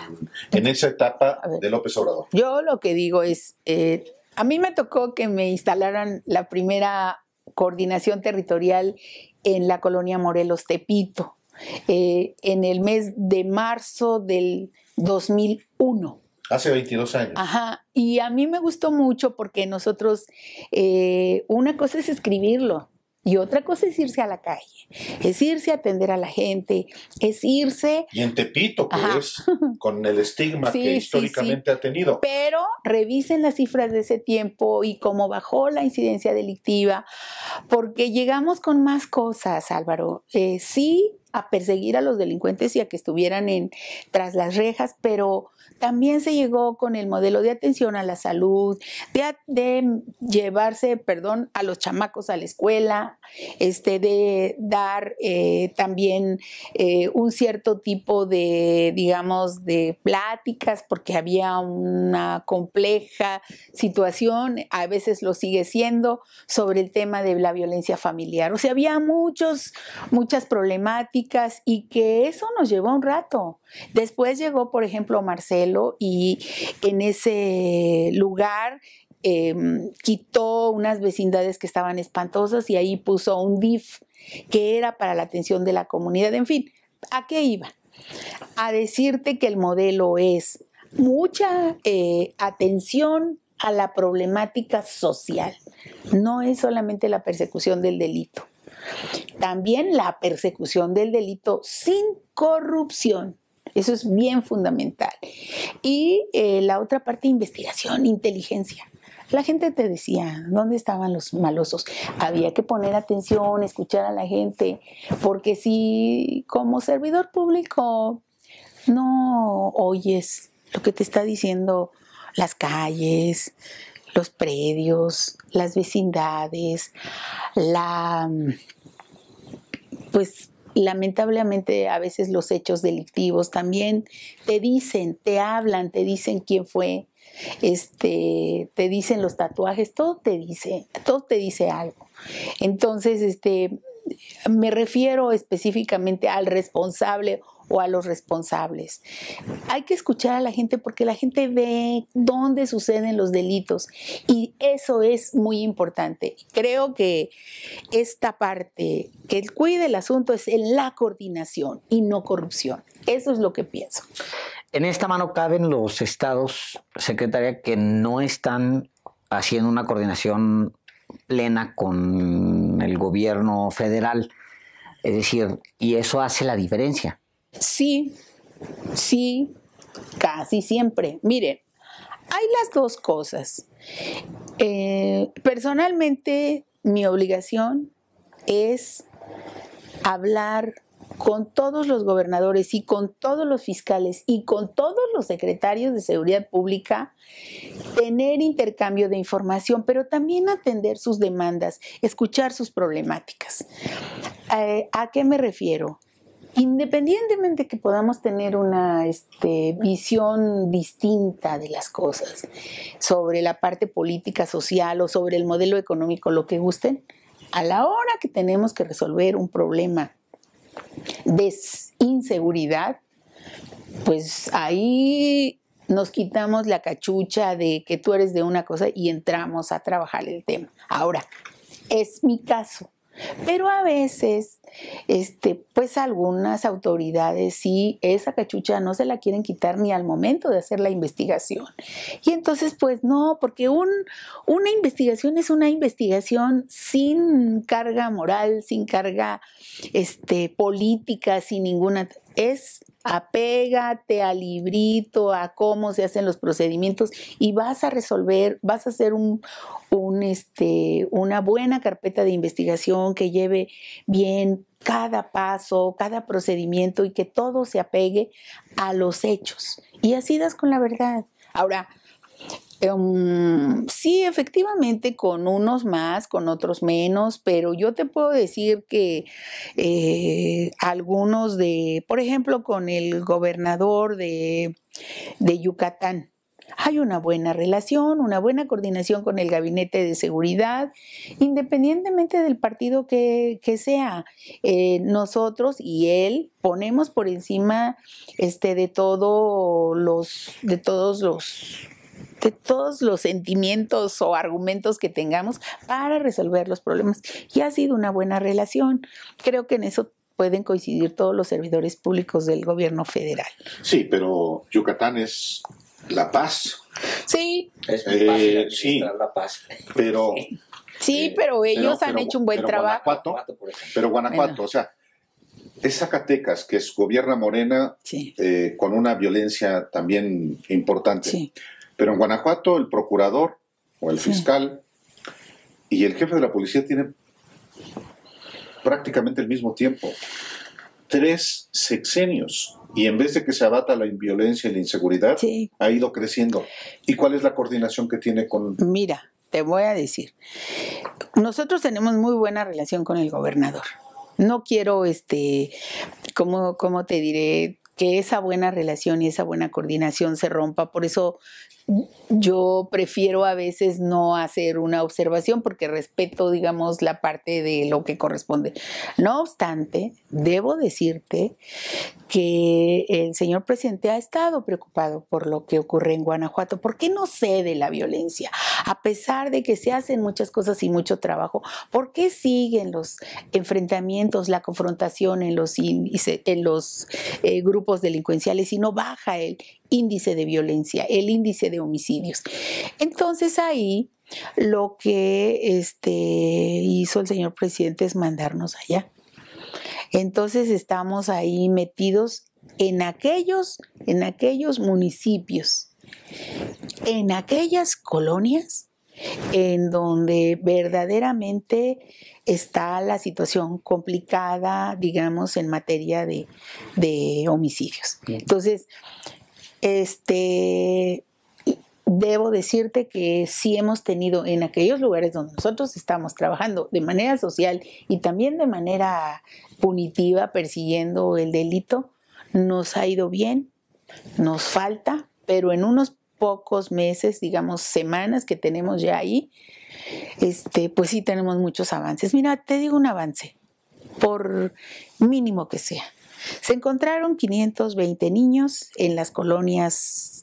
en, esa etapa de López Obrador? Yo lo que digo es, eh, a mí me tocó que me instalaran la primera coordinación territorial en la colonia Morelos Tepito, eh, en el mes de marzo del 2001. Hace 22 años. Ajá, y a mí me gustó mucho porque nosotros, eh, una cosa es escribirlo, y otra cosa es irse a la calle, es irse a atender a la gente, es irse... Y en Tepito, que es con el estigma que históricamente ha tenido. Pero revisen las cifras de ese tiempo y cómo bajó la incidencia delictiva, porque llegamos con más cosas, Álvaro. Eh, sí, a perseguir a los delincuentes y a que estuvieran en, tras las rejas, pero también se llegó con el modelo de atención a la salud, de, llevarse, perdón, a los chamacos a la escuela, este, de dar eh, también eh, un cierto tipo de, digamos, de pláticas, porque había una compleja situación, a veces lo sigue siendo, sobre el tema de la violencia familiar. O sea, había muchos, muchas problemáticas y que eso nos llevó un rato. Después llegó, por ejemplo, Marcelo y en ese lugar em, quitó unas vecindades que estaban espantosas y ahí puso un DIF que era para la atención de la comunidad. En fin, ¿a qué iba? A decirte que el modelo es mucha eh, atención a la problemática social, no es solamente la persecución del delito. También la persecución del delito sin corrupción. Eso es bien fundamental. Y eh, la otra parte, investigación, inteligencia. La gente te decía dónde estaban los malosos. Había que poner atención, escuchar a la gente, porque si como servidor público no oyes lo que te está diciendo las calles, los predios, las vecindades, la pues lamentablemente a veces los hechos delictivos también te dicen, te hablan, te dicen quién fue, este, te dicen los tatuajes, todo te dice, todo te dice algo. Entonces, este, me refiero específicamente al responsable o a los responsables. Hay que escuchar a la gente porque la gente ve dónde suceden los delitos y eso es muy importante. Creo que esta parte que cuide el asunto es en la coordinación y no corrupción. Eso es lo que pienso. En esta mano caben los estados, secretaria, que no están haciendo una coordinación plena con el gobierno federal. Es decir, y eso hace la diferencia. Sí, sí, casi siempre. Miren, hay las dos cosas. Eh, personalmente, mi obligación es hablar con todos los gobernadores y con todos los fiscales y con todos los secretarios de seguridad pública, tener intercambio de información, pero también atender sus demandas, escuchar sus problemáticas. Eh, ¿A qué me refiero? independientemente que podamos tener una este, visión distinta de las cosas, sobre la parte política, social o sobre el modelo económico, lo que gusten, a la hora que tenemos que resolver un problema de inseguridad, pues ahí nos quitamos la cachucha de que tú eres de una cosa y entramos a trabajar el tema. Ahora, es mi caso. Pero a veces este, pues algunas autoridades sí, esa cachucha no se la quieren quitar ni al momento de hacer la investigación. Y entonces, pues no, porque un, una investigación es una investigación sin carga moral, sin carga este, política, sin ninguna... Es apégate al librito, a cómo se hacen los procedimientos y vas a resolver, vas a hacer un, este, una buena carpeta de investigación que lleve bien cada paso, cada procedimiento y que todo se apegue a los hechos. Y así das con la verdad. Ahora, em, sí, efectivamente, con unos más, con otros menos, pero yo te puedo decir que eh, algunos de, por ejemplo, con el gobernador de Yucatán, hay una buena relación, una buena coordinación con el gabinete de seguridad, independientemente del partido que, sea. Eh, nosotros y él ponemos por encima este, de, los, de todos los de todos los sentimientos o argumentos que tengamos para resolver los problemas. Y ha sido una buena relación. Creo que en eso pueden coincidir todos los servidores públicos del gobierno federal. Sí, pero Yucatán es la paz. Sí. Es eh, la paz. Pero. Sí, pero ellos han hecho un buen trabajo. pero Guanajuato, o sea, es Zacatecas, que es gobierna Morena eh, con una violencia también importante. Pero en Guanajuato el procurador o el fiscal y el jefe de la policía tienen prácticamente el mismo tiempo tres sexenios. Y en vez de que se abata la violencia y la inseguridad, ha ido creciendo. ¿Y cuál es la coordinación que tiene con...? Mira, te voy a decir. Nosotros tenemos muy buena relación con el gobernador. No quiero, este, como como te diré? que esa buena relación y esa buena coordinación se rompa. Por eso yo prefiero a veces no hacer una observación porque respeto, digamos, la parte de lo que corresponde. No obstante, debo decirte que el señor presidente ha estado preocupado por lo que ocurre en Guanajuato. ¿Por qué no cede la violencia? A pesar de que se hacen muchas cosas y mucho trabajo, ¿por qué siguen los enfrentamientos, la confrontación en los, eh, grupos delincuenciales y no baja el índice de violencia, el índice de homicidios. Entonces ahí lo que este, hizo el señor presidente es mandarnos allá. Entonces estamos ahí metidos en aquellos, en aquellos municipios, en aquellas colonias en donde verdaderamente está la situación complicada, digamos, en materia de, de homicidios. Entonces, este, debo decirte que sí hemos tenido en aquellos lugares donde nosotros estamos trabajando de manera social y también de manera punitiva, persiguiendo el delito, nos ha ido bien, nos falta, pero en unos pocos meses, digamos semanas que tenemos ya ahí, este, pues sí tenemos muchos avances. Mira, te digo un avance, por mínimo que sea. Se encontraron 520 niños en las colonias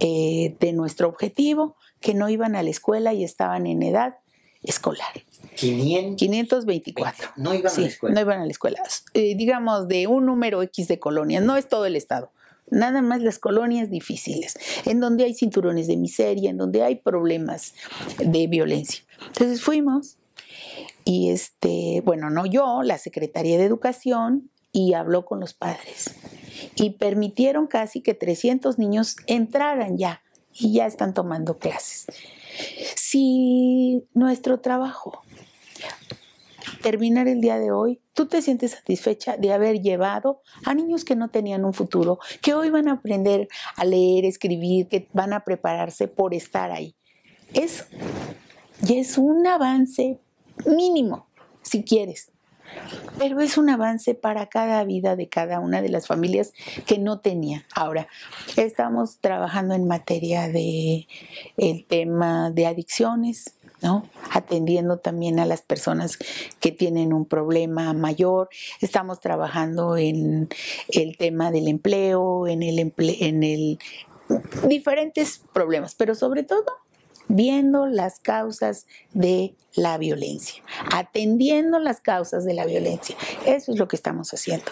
eh, de nuestro objetivo que no iban a la escuela y estaban en edad escolar. 524. No iban a la escuela. No iban a la escuela. Eh, digamos, de un número X de colonias, no es todo el estado. Nada más las colonias difíciles, en donde hay cinturones de miseria, en donde hay problemas de violencia. Entonces fuimos y este, bueno, no yo, la Secretaría de Educación y habló con los padres. Y permitieron casi que 300 niños entraran ya y ya están tomando clases. Si nuestro trabajo terminar el día de hoy, tú te sientes satisfecha de haber llevado a niños que no tenían un futuro, que hoy van a aprender a leer, escribir, que van a prepararse por estar ahí. es es un avance mínimo, si quieres, pero es un avance para cada vida de cada una de las familias que no tenía. Ahora, estamos trabajando en materia de el tema de adicciones, ¿no? Atendiendo también a las personas que tienen un problema mayor. Estamos trabajando en el tema del empleo, en el en el diferentes problemas, pero sobre todo viendo las causas de la violencia, atendiendo las causas de la violencia. Eso es lo que estamos haciendo.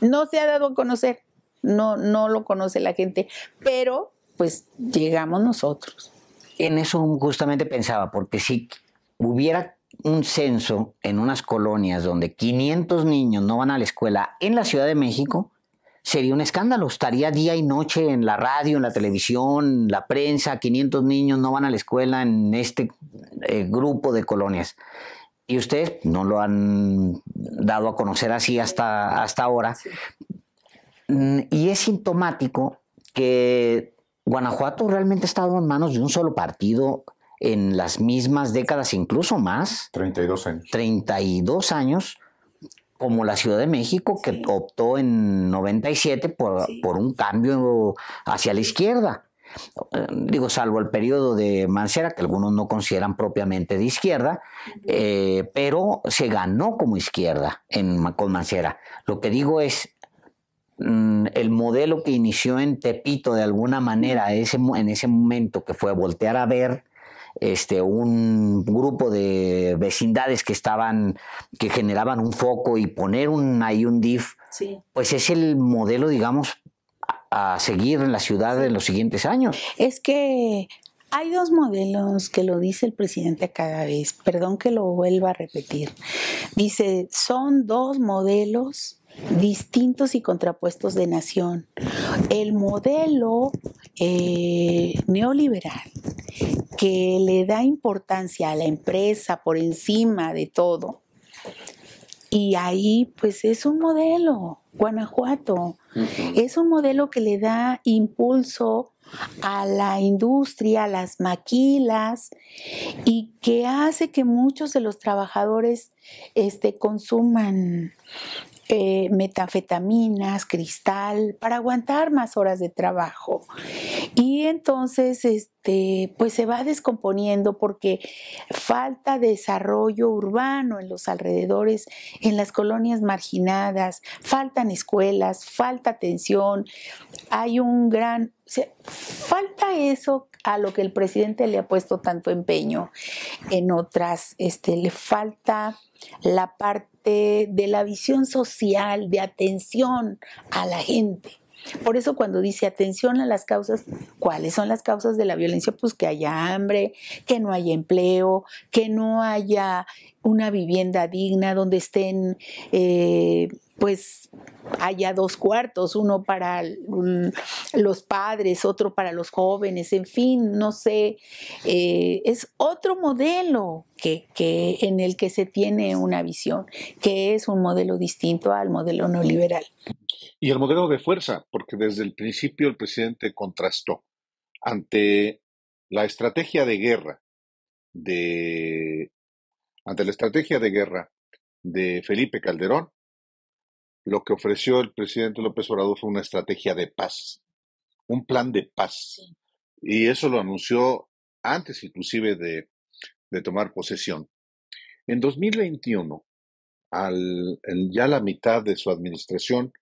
No se ha dado a conocer, no, no lo conoce la gente, pero pues llegamos nosotros. En eso justamente pensaba, porque si hubiera un censo en unas colonias donde 500 niños no van a la escuela en la Ciudad de México, sería un escándalo. Estaría día y noche en la radio, en la televisión, la prensa, 500 niños no van a la escuela en este eh, grupo de colonias. Y ustedes no lo han dado a conocer así hasta, hasta ahora. Mm, y es sintomático que Guanajuato realmente ha estado en manos de un solo partido en las mismas décadas, incluso más. 32 años. 32 años como la Ciudad de México, que optó en 97 por, un cambio hacia la izquierda. Eh, digo, salvo el periodo de Mancera, que algunos no consideran propiamente de izquierda, eh, pero se ganó como izquierda en, con Mancera. Lo que digo es, mm, el modelo que inició en Tepito de alguna manera ese, en ese momento, que fue voltear a ver este, un grupo de vecindades que estaban, que generaban un foco y poner un, ahí un DIF, pues es el modelo, digamos, a, a seguir en la ciudad en los siguientes años. Es que hay dos modelos que lo dice el presidente cada vez, perdón que lo vuelva a repetir. Dice, son dos modelos distintos y contrapuestos de nación. El modelo eh, neoliberal que le da importancia a la empresa por encima de todo. Y ahí pues es un modelo, Guanajuato, es un modelo que le da impulso a la industria, a las maquilas, y que hace que muchos de los trabajadores este, consuman eh, metanfetaminas, cristal, para aguantar más horas de trabajo. Y entonces, este, pues se va descomponiendo porque falta desarrollo urbano en los alrededores, en las colonias marginadas, faltan escuelas, falta atención, hay un gran... O sea, falta eso a lo que el presidente le ha puesto tanto empeño en otras, este, le falta la parte de la visión social, de atención a la gente. Por eso cuando dice atención a las causas, ¿cuáles son las causas de la violencia? Pues que haya hambre, que no haya empleo, que no haya una vivienda digna donde estén eh, pues haya dos cuartos, uno para los padres, otro para los jóvenes, en fin, no sé, eh, es otro modelo que, en el que se tiene una visión, que es un modelo distinto al modelo neoliberal. Y el modelo de fuerza, porque desde el principio el presidente contrastó ante la estrategia de guerra de ante la estrategia de guerra de Felipe Calderón lo que ofreció el presidente López Obrador fue una estrategia de paz, un plan de paz. Y eso lo anunció antes inclusive de, tomar posesión. En 2021, ya la mitad de su administración,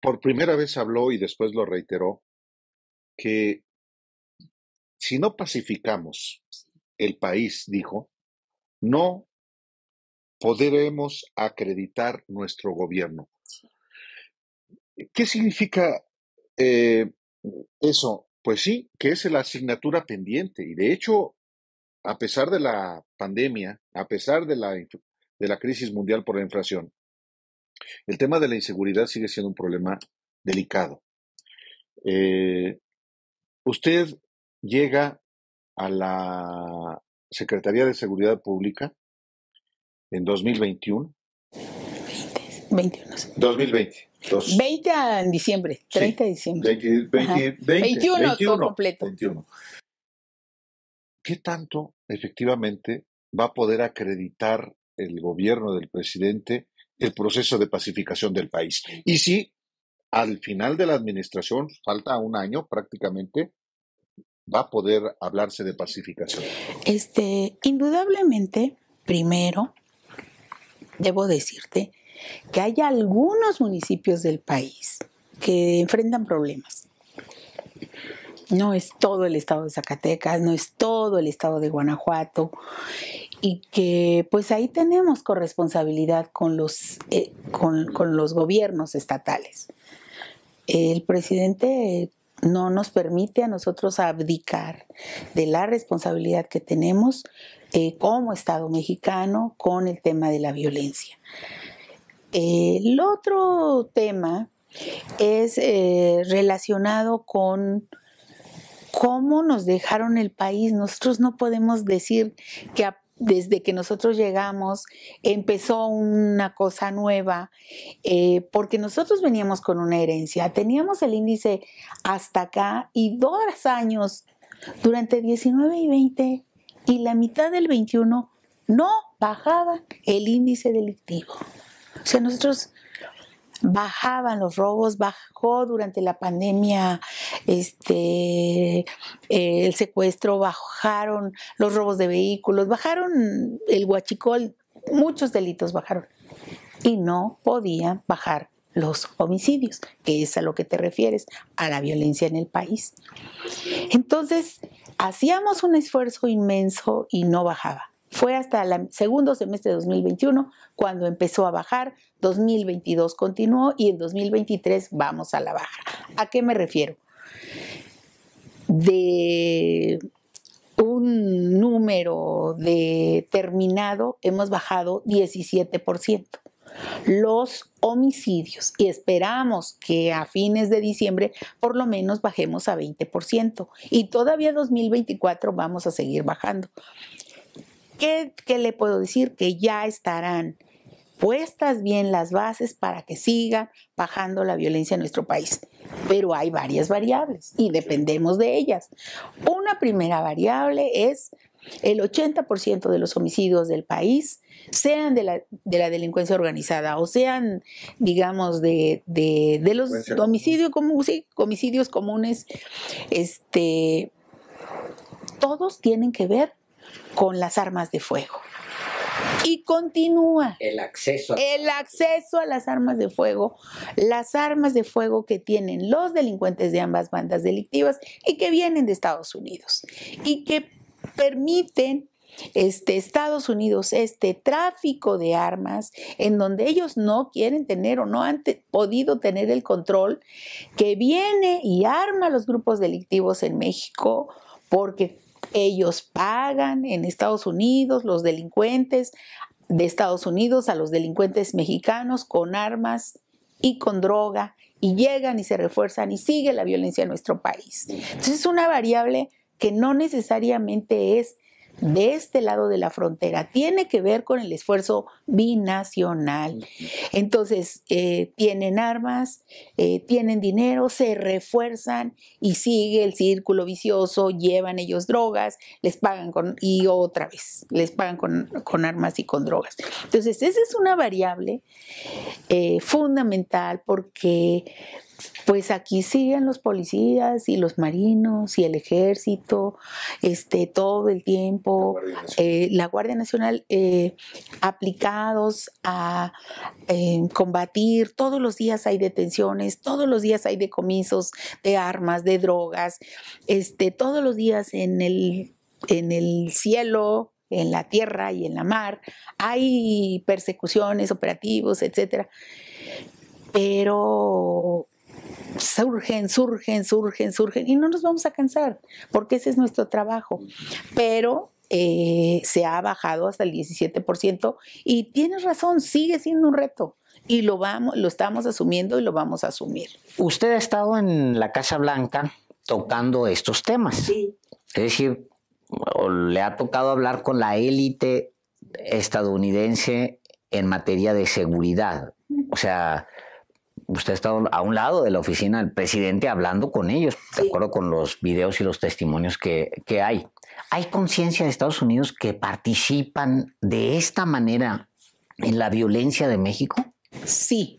por primera vez habló y después lo reiteró que si no pacificamos el país, dijo, no podremos acreditar nuestro gobierno. ¿Qué significa eh, eso? Pues sí, que es la asignatura pendiente. Y de hecho, a pesar de la pandemia, a pesar de la, crisis mundial por la inflación, el tema de la inseguridad sigue siendo un problema delicado. Eh, usted llega a la Secretaría de Seguridad Pública en 2021. 20, 2020. Dos. 20 en diciembre, 30 de diciembre. 20, 20, 21, 21, todo completo. 21. ¿Qué tanto efectivamente va a poder acreditar el gobierno del presidente el proceso de pacificación del país? Y si al final de la administración, falta un año prácticamente, va a poder hablarse de pacificación. Este, indudablemente, primero, debo decirte que hay algunos municipios del país que enfrentan problemas. No es todo el estado de Zacatecas, no es todo el estado de Guanajuato y que pues ahí tenemos corresponsabilidad con los, eh, con, con los gobiernos estatales. El presidente no nos permite a nosotros abdicar de la responsabilidad que tenemos eh, como Estado mexicano con el tema de la violencia. El otro tema es eh, relacionado con cómo nos dejaron el país. Nosotros no podemos decir que desde que nosotros llegamos empezó una cosa nueva, eh, porque nosotros veníamos con una herencia, teníamos el índice hasta acá y dos años durante 19 y 20 y la mitad del 21 no bajaba el índice delictivo. O sea, nosotros bajaban los robos, bajó durante la pandemia este, eh, el secuestro, bajaron los robos de vehículos, bajaron el huachicol, muchos delitos bajaron. Y no podían bajar los homicidios, que es a lo que te refieres, a la violencia en el país. Entonces, hacíamos un esfuerzo inmenso y no bajaba. Fue hasta el segundo semestre de 2021 cuando empezó a bajar, 2022 continuó y en 2023 vamos a la baja. ¿A qué me refiero? De un número determinado hemos bajado 17% los homicidios y esperamos que a fines de diciembre por lo menos bajemos a 20% y todavía 2024 vamos a seguir bajando. ¿Qué, le puedo decir? Que ya estarán puestas bien las bases para que siga bajando la violencia en nuestro país. Pero hay varias variables y dependemos de ellas. Una primera variable es el 80% de los homicidios del país, sean de la, delincuencia organizada o sean, digamos, de, los homicidios, comunes, homicidios comunes, este, todos tienen que ver con las armas de fuego. Y continúa. El acceso. El acceso a las armas de fuego, las armas de fuego que tienen los delincuentes de ambas bandas delictivas y que vienen de Estados Unidos y que permiten este, Estados Unidos este tráfico de armas en donde ellos no quieren tener o no han podido tener el control que viene y arma a los grupos delictivos en México porque ellos pagan en Estados Unidos, los delincuentes de Estados Unidos a los delincuentes mexicanos con armas y con droga y llegan y se refuerzan y sigue la violencia en nuestro país. Entonces es una variable que no necesariamente es de este lado de la frontera. Tiene que ver con el esfuerzo binacional. Entonces, eh, tienen armas, eh, tienen dinero, se refuerzan y sigue el círculo vicioso, llevan ellos drogas, les pagan con, y otra vez, les pagan con, armas y con drogas. Entonces, esa es una variable eh, fundamental porque pues aquí siguen los policías y los marinos y el ejército, este, todo el tiempo, la Guardia Nacional, eh, eh, aplicados a eh, combatir. Todos los días hay detenciones, todos los días hay decomisos de armas, de drogas, este, todos los días en el, en el cielo, en la tierra y en la mar, hay persecuciones, operativos, etcétera. Pero surgen, surgen, surgen, surgen y no nos vamos a cansar porque ese es nuestro trabajo. Pero eh, se ha bajado hasta el 17% y tienes razón, sigue siendo un reto y lo vamos, lo estamos asumiendo y lo vamos a asumir. Usted ha estado en la Casa Blanca tocando estos temas. Sí. Es decir, le ha tocado hablar con la élite estadounidense en materia de seguridad. O sea, usted ha estado a un lado de la oficina del presidente hablando con ellos, de acuerdo con los videos y los testimonios que, hay. ¿Hay conciencia de Estados Unidos que participan de esta manera en la violencia de México? Sí,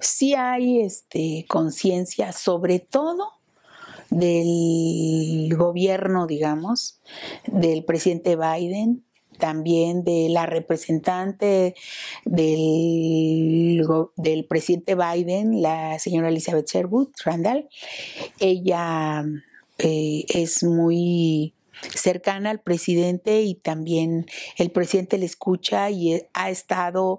sí hay este, conciencia, sobre todo del gobierno, digamos, del presidente Biden, también de la representante del, del presidente Biden, la señora Elizabeth Sherwood Randall. Ella eh, es muy cercana al presidente y también el presidente le escucha y ha estado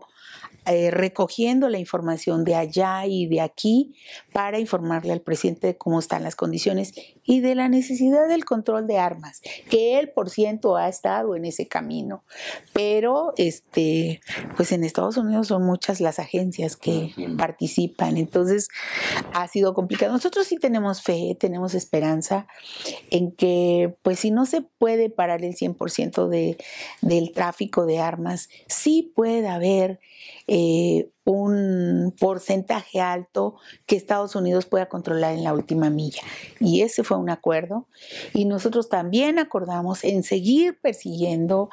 eh, recogiendo la información de allá y de aquí para informarle al presidente de cómo están las condiciones y de la necesidad del control de armas, que él por ciento ha estado en ese camino. Pero este, pues en Estados Unidos son muchas las agencias que participan, entonces ha sido complicado. Nosotros sí tenemos fe, tenemos esperanza en que pues si no se puede parar el 100% de, del tráfico de armas, sí puede haber eh, un porcentaje alto que Estados Unidos pueda controlar en la última milla. Y ese fue un acuerdo. Y nosotros también acordamos en seguir persiguiendo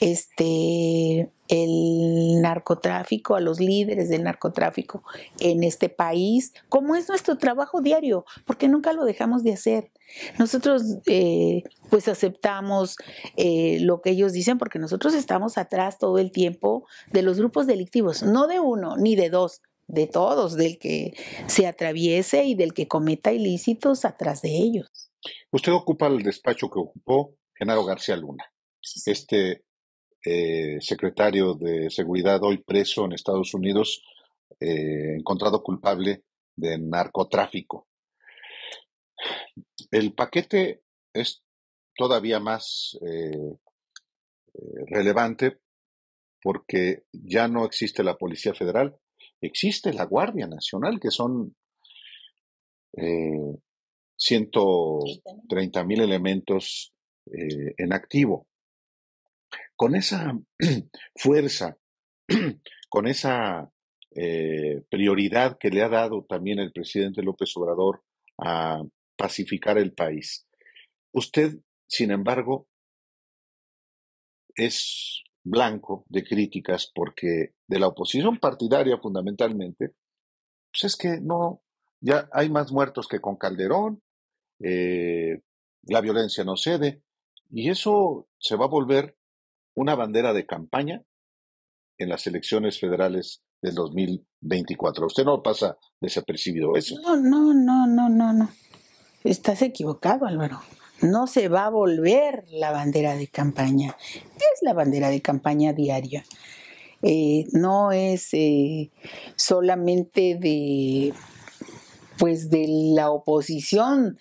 este, el narcotráfico, a los líderes del narcotráfico en este país, como es nuestro trabajo diario, porque nunca lo dejamos de hacer. Nosotros eh, pues aceptamos eh, lo que ellos dicen porque nosotros estamos atrás todo el tiempo de los grupos delictivos, no de uno ni de dos, de todos, del que se atraviese y del que cometa ilícitos atrás de ellos. Usted ocupa el despacho que ocupó Genaro García Luna, este eh, secretario de Seguridad hoy preso en Estados Unidos, eh, encontrado culpable de narcotráfico. El paquete es todavía más eh, relevante porque ya no existe la Policía Federal, existe la Guardia Nacional, que son 130.000 mil elementos en activo con esa fuerza, con esa eh, prioridad que le ha dado también el presidente López Obrador a pacificar el país. Usted, sin embargo, es blanco de críticas porque de la oposición partidaria fundamentalmente, pues es que no, ya hay más muertos que con Calderón, eh, la violencia no cede y eso se va a volver una bandera de campaña en las elecciones federales del 2024. Usted no pasa desapercibido eso. No, no, no, no, no, no. Estás equivocado, Álvaro. No se va a volver la bandera de campaña. Es la bandera de campaña diaria. Eh, no es eh, solamente de pues de la oposición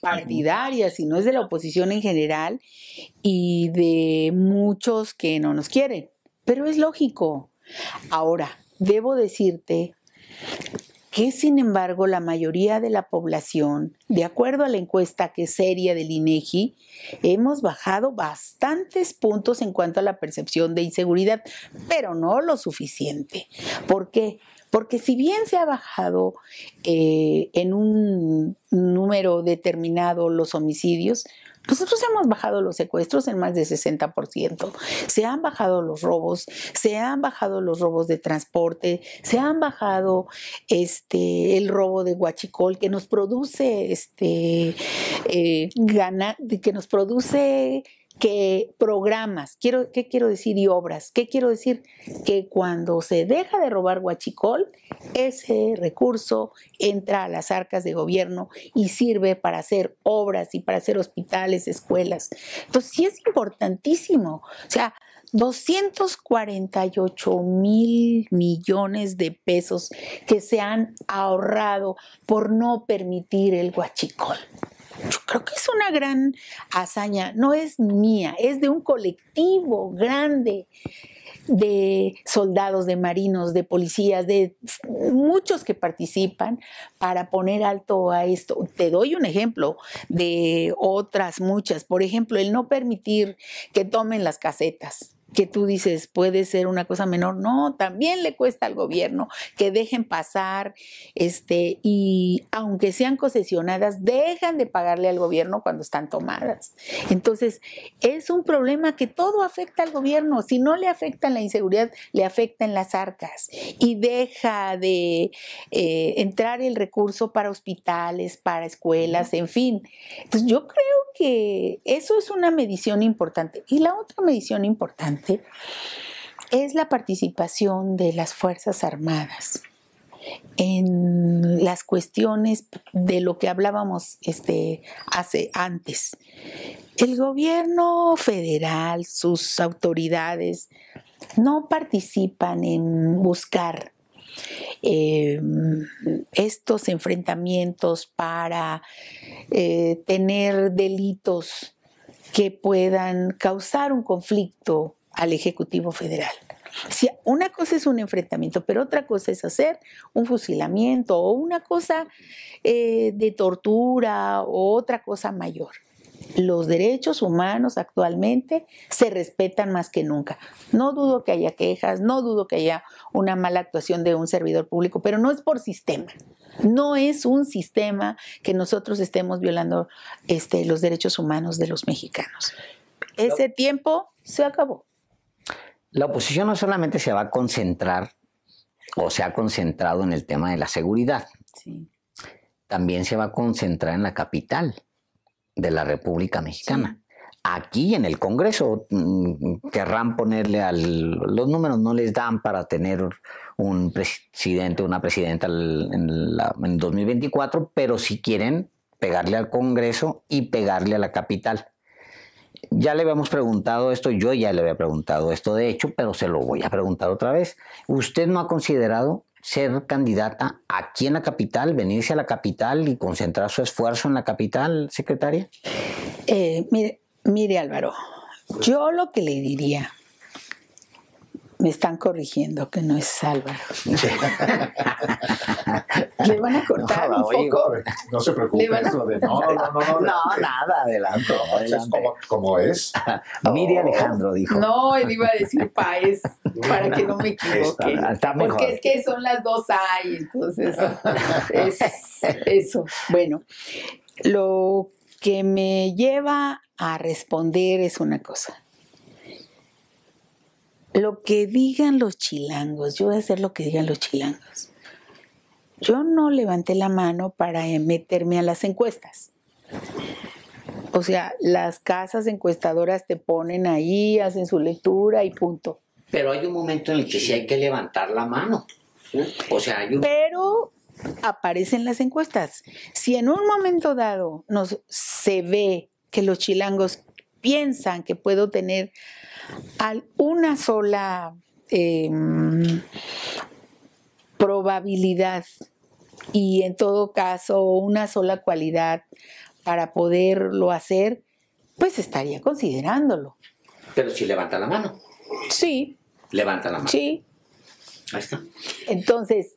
partidaria. si no es de la oposición en general y de muchos que no nos quieren. Pero es lógico. Ahora, debo decirte que sin embargo la mayoría de la población, de acuerdo a la encuesta que es seria del INEGI, hemos bajado bastantes puntos en cuanto a la percepción de inseguridad, pero no lo suficiente. ¿Por qué? Porque si bien se ha bajado eh, en un número determinado los homicidios, nosotros hemos bajado los secuestros en más de 60%, se han bajado los robos, se han bajado los robos de transporte, se han bajado este, el robo de guachicol que nos produce este, eh, gana, que nos produce que programas, quiero, ¿qué quiero decir? Y obras, ¿qué quiero decir? Que cuando se deja de robar guachicol ese recurso entra a las arcas de gobierno y sirve para hacer obras y para hacer hospitales, escuelas. Entonces sí es importantísimo, o sea, 248 mil millones de pesos que se han ahorrado por no permitir el guachicol creo que es una gran hazaña, no es mía, es de un colectivo grande de soldados, de marinos, de policías, de muchos que participan para poner alto a esto. Te doy un ejemplo de otras muchas. Por ejemplo, el no permitir que tomen las casetas que tú dices puede ser una cosa menor, no, también le cuesta al gobierno que dejen pasar, este, y aunque sean concesionadas, dejan de pagarle al gobierno cuando están tomadas. Entonces, es un problema que todo afecta al gobierno, si no le afecta la inseguridad, le afecta en las arcas y deja de eh, entrar el recurso para hospitales, para escuelas, en fin. Entonces, yo creo que eso es una medición importante. Y la otra medición importante, es la participación de las Fuerzas Armadas en las cuestiones de lo que hablábamos este, hace antes. El gobierno federal, sus autoridades, no participan en buscar eh, estos enfrentamientos para eh, tener delitos que puedan causar un conflicto al Ejecutivo Federal. Si una cosa es un enfrentamiento, pero otra cosa es hacer un fusilamiento o una cosa eh, de tortura o otra cosa mayor. Los derechos humanos actualmente se respetan más que nunca. No dudo que haya quejas, no dudo que haya una mala actuación de un servidor público, pero no es por sistema. No es un sistema que nosotros estemos violando este, los derechos humanos de los mexicanos. Ese tiempo se acabó la oposición no solamente se va a concentrar o se ha concentrado en el tema de la seguridad, también se va a concentrar en la capital de la República Mexicana. Aquí en el Congreso mm, querrán ponerle al... Los números no les dan para tener un presidente, una presidenta en, 2024, pero si quieren pegarle al Congreso y pegarle a la capital ya le habíamos preguntado esto, yo ya le había preguntado esto de hecho, pero se lo voy a preguntar otra vez. ¿Usted no ha considerado ser candidata aquí en la capital, venirse a la capital y concentrar su esfuerzo en la capital, secretaria? Eh, mire, mire Álvaro, yo lo que le diría me están corrigiendo que no es Álvaro. Le van a cortar no, un No se preocupe, no, no, no, no, nada, adelanto. ¿Cómo, es? Miri Alejandro dijo. No, él iba a decir Paez, para que no me equivoque. Porque es que son las dos A entonces es eso. Bueno, lo que me lleva a responder es una cosa lo que digan los chilangos, yo voy a hacer lo que digan los chilangos. Yo no levanté la mano para eh, meterme a las encuestas. O sea, las casas encuestadoras te ponen ahí, hacen su lectura y punto. Pero hay un momento en el que sí hay que levantar la mano. O sea, hay Pero aparecen las encuestas. Si en un momento dado nos, se ve que los chilangos piensan que puedo tener una sola em, probabilidad y en todo caso una sola cualidad para poderlo hacer, pues estaría considerándolo. Pero si levanta la mano. Sí. Levanta la mano. Sí. Ahí está. Entonces,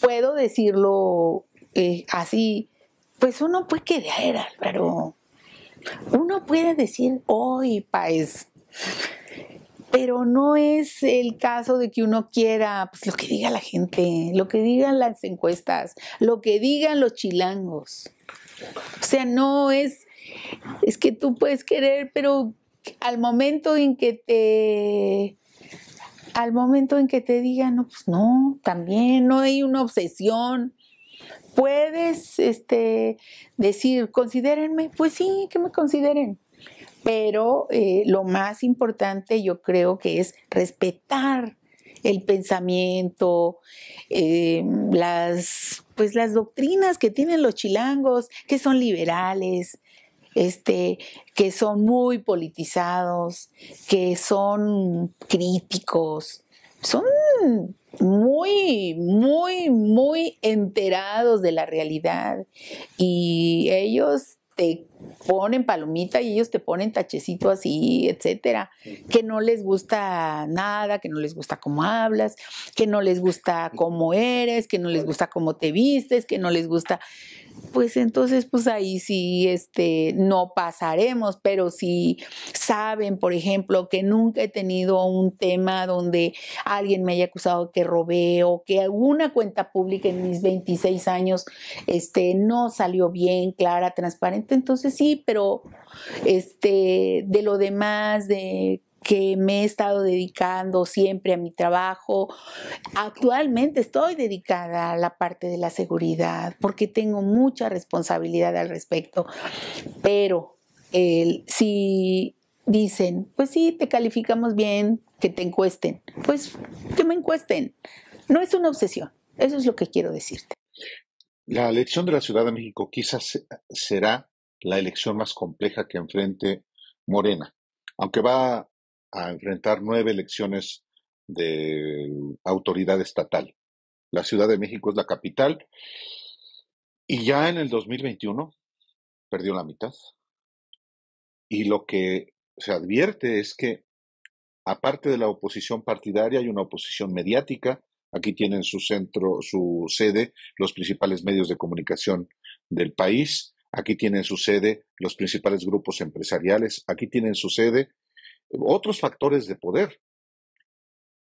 puedo decirlo eh, así, pues uno puede quedar, pero... Uno puede decir, hoy, país, pero no es el caso de que uno quiera pues, lo que diga la gente, lo que digan las encuestas, lo que digan los chilangos. O sea, no es, es que tú puedes querer, pero al momento en que te al momento en que te digan, no, pues no, también no hay una obsesión, puedes este, decir, considérenme, pues sí, que me consideren. Pero eh, lo más importante yo creo que es respetar el pensamiento, em, las, pues las doctrinas que tienen los chilangos, que son liberales, este, que son muy politizados, que son críticos, son muy, muy, muy enterados de la realidad y ellos te ponen palomita y ellos te ponen tachecito así, etcétera, que no les gusta nada, que no les gusta cómo hablas, que no les gusta cómo eres, que no les gusta cómo te vistes, que no les gusta pues entonces pues ahí sí este, no pasaremos, pero si saben, por ejemplo, que nunca he tenido un tema donde alguien me haya acusado que robé o que alguna cuenta pública en mis 26 años este, no salió bien, clara, transparente, entonces sí, pero este, de lo demás, de que me he estado dedicando siempre a mi trabajo. Actualmente estoy dedicada a la parte de la seguridad porque tengo mucha responsabilidad al respecto. Pero si dicen, pues sí, te calificamos bien, que te encuesten, pues que me encuesten. No es una obsesión, eso es lo que quiero decirte. La elección de la Ciudad de México quizás será la elección más compleja que enfrente Morena, aunque va a enfrentar nueve elecciones de autoridad estatal. La Ciudad de México es la capital y ya en el 2021 perdió la mitad. Y lo que se advierte es que, aparte de la oposición partidaria, hay una oposición mediática. Aquí tienen su centro, su sede, los principales medios de comunicación del país. Aquí tienen su sede los principales grupos empresariales. Aquí tienen su sede otros factores de poder.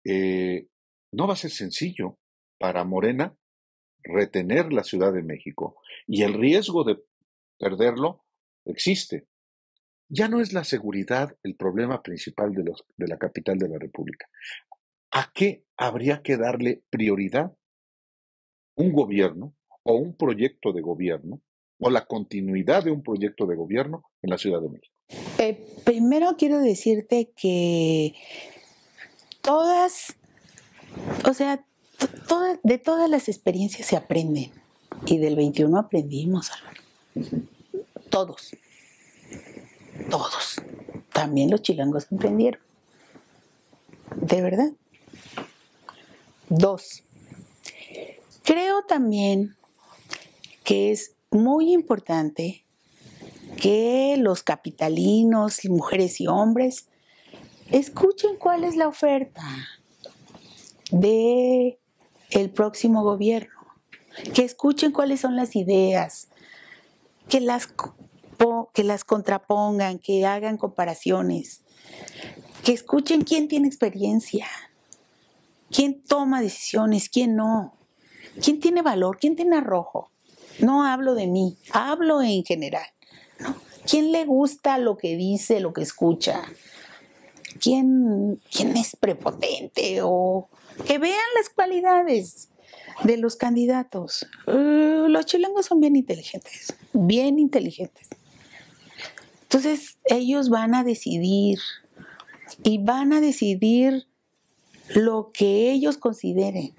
Eh, no va a ser sencillo para Morena retener la Ciudad de México y el riesgo de perderlo existe. Ya no es la seguridad el problema principal de la capital de la República. ¿A qué habría que darle prioridad? Un gobierno o un proyecto de gobierno o la continuidad de un proyecto de gobierno en la Ciudad de México. Eh, primero quiero decirte que todas, o sea, de todas las experiencias se aprenden Y del 21 aprendimos, Todos. Todos. También los chilangos aprendieron. De verdad. Dos. Creo también que es muy importante que los capitalinos, mujeres y hombres, escuchen cuál es la oferta de el próximo gobierno, que escuchen cuáles son las ideas, que las, que las contrapongan, que hagan comparaciones, que escuchen quién tiene experiencia, quién toma decisiones, quién no, quién tiene valor, quién tiene arrojo. No hablo de mí, hablo en general. ¿Quién le gusta lo que dice, lo que escucha? ¿Quién, quién es prepotente? O que vean las cualidades de los candidatos. Eh, los chilangos son bien inteligentes, bien inteligentes. Entonces ellos van a decidir y van a decidir lo que ellos consideren.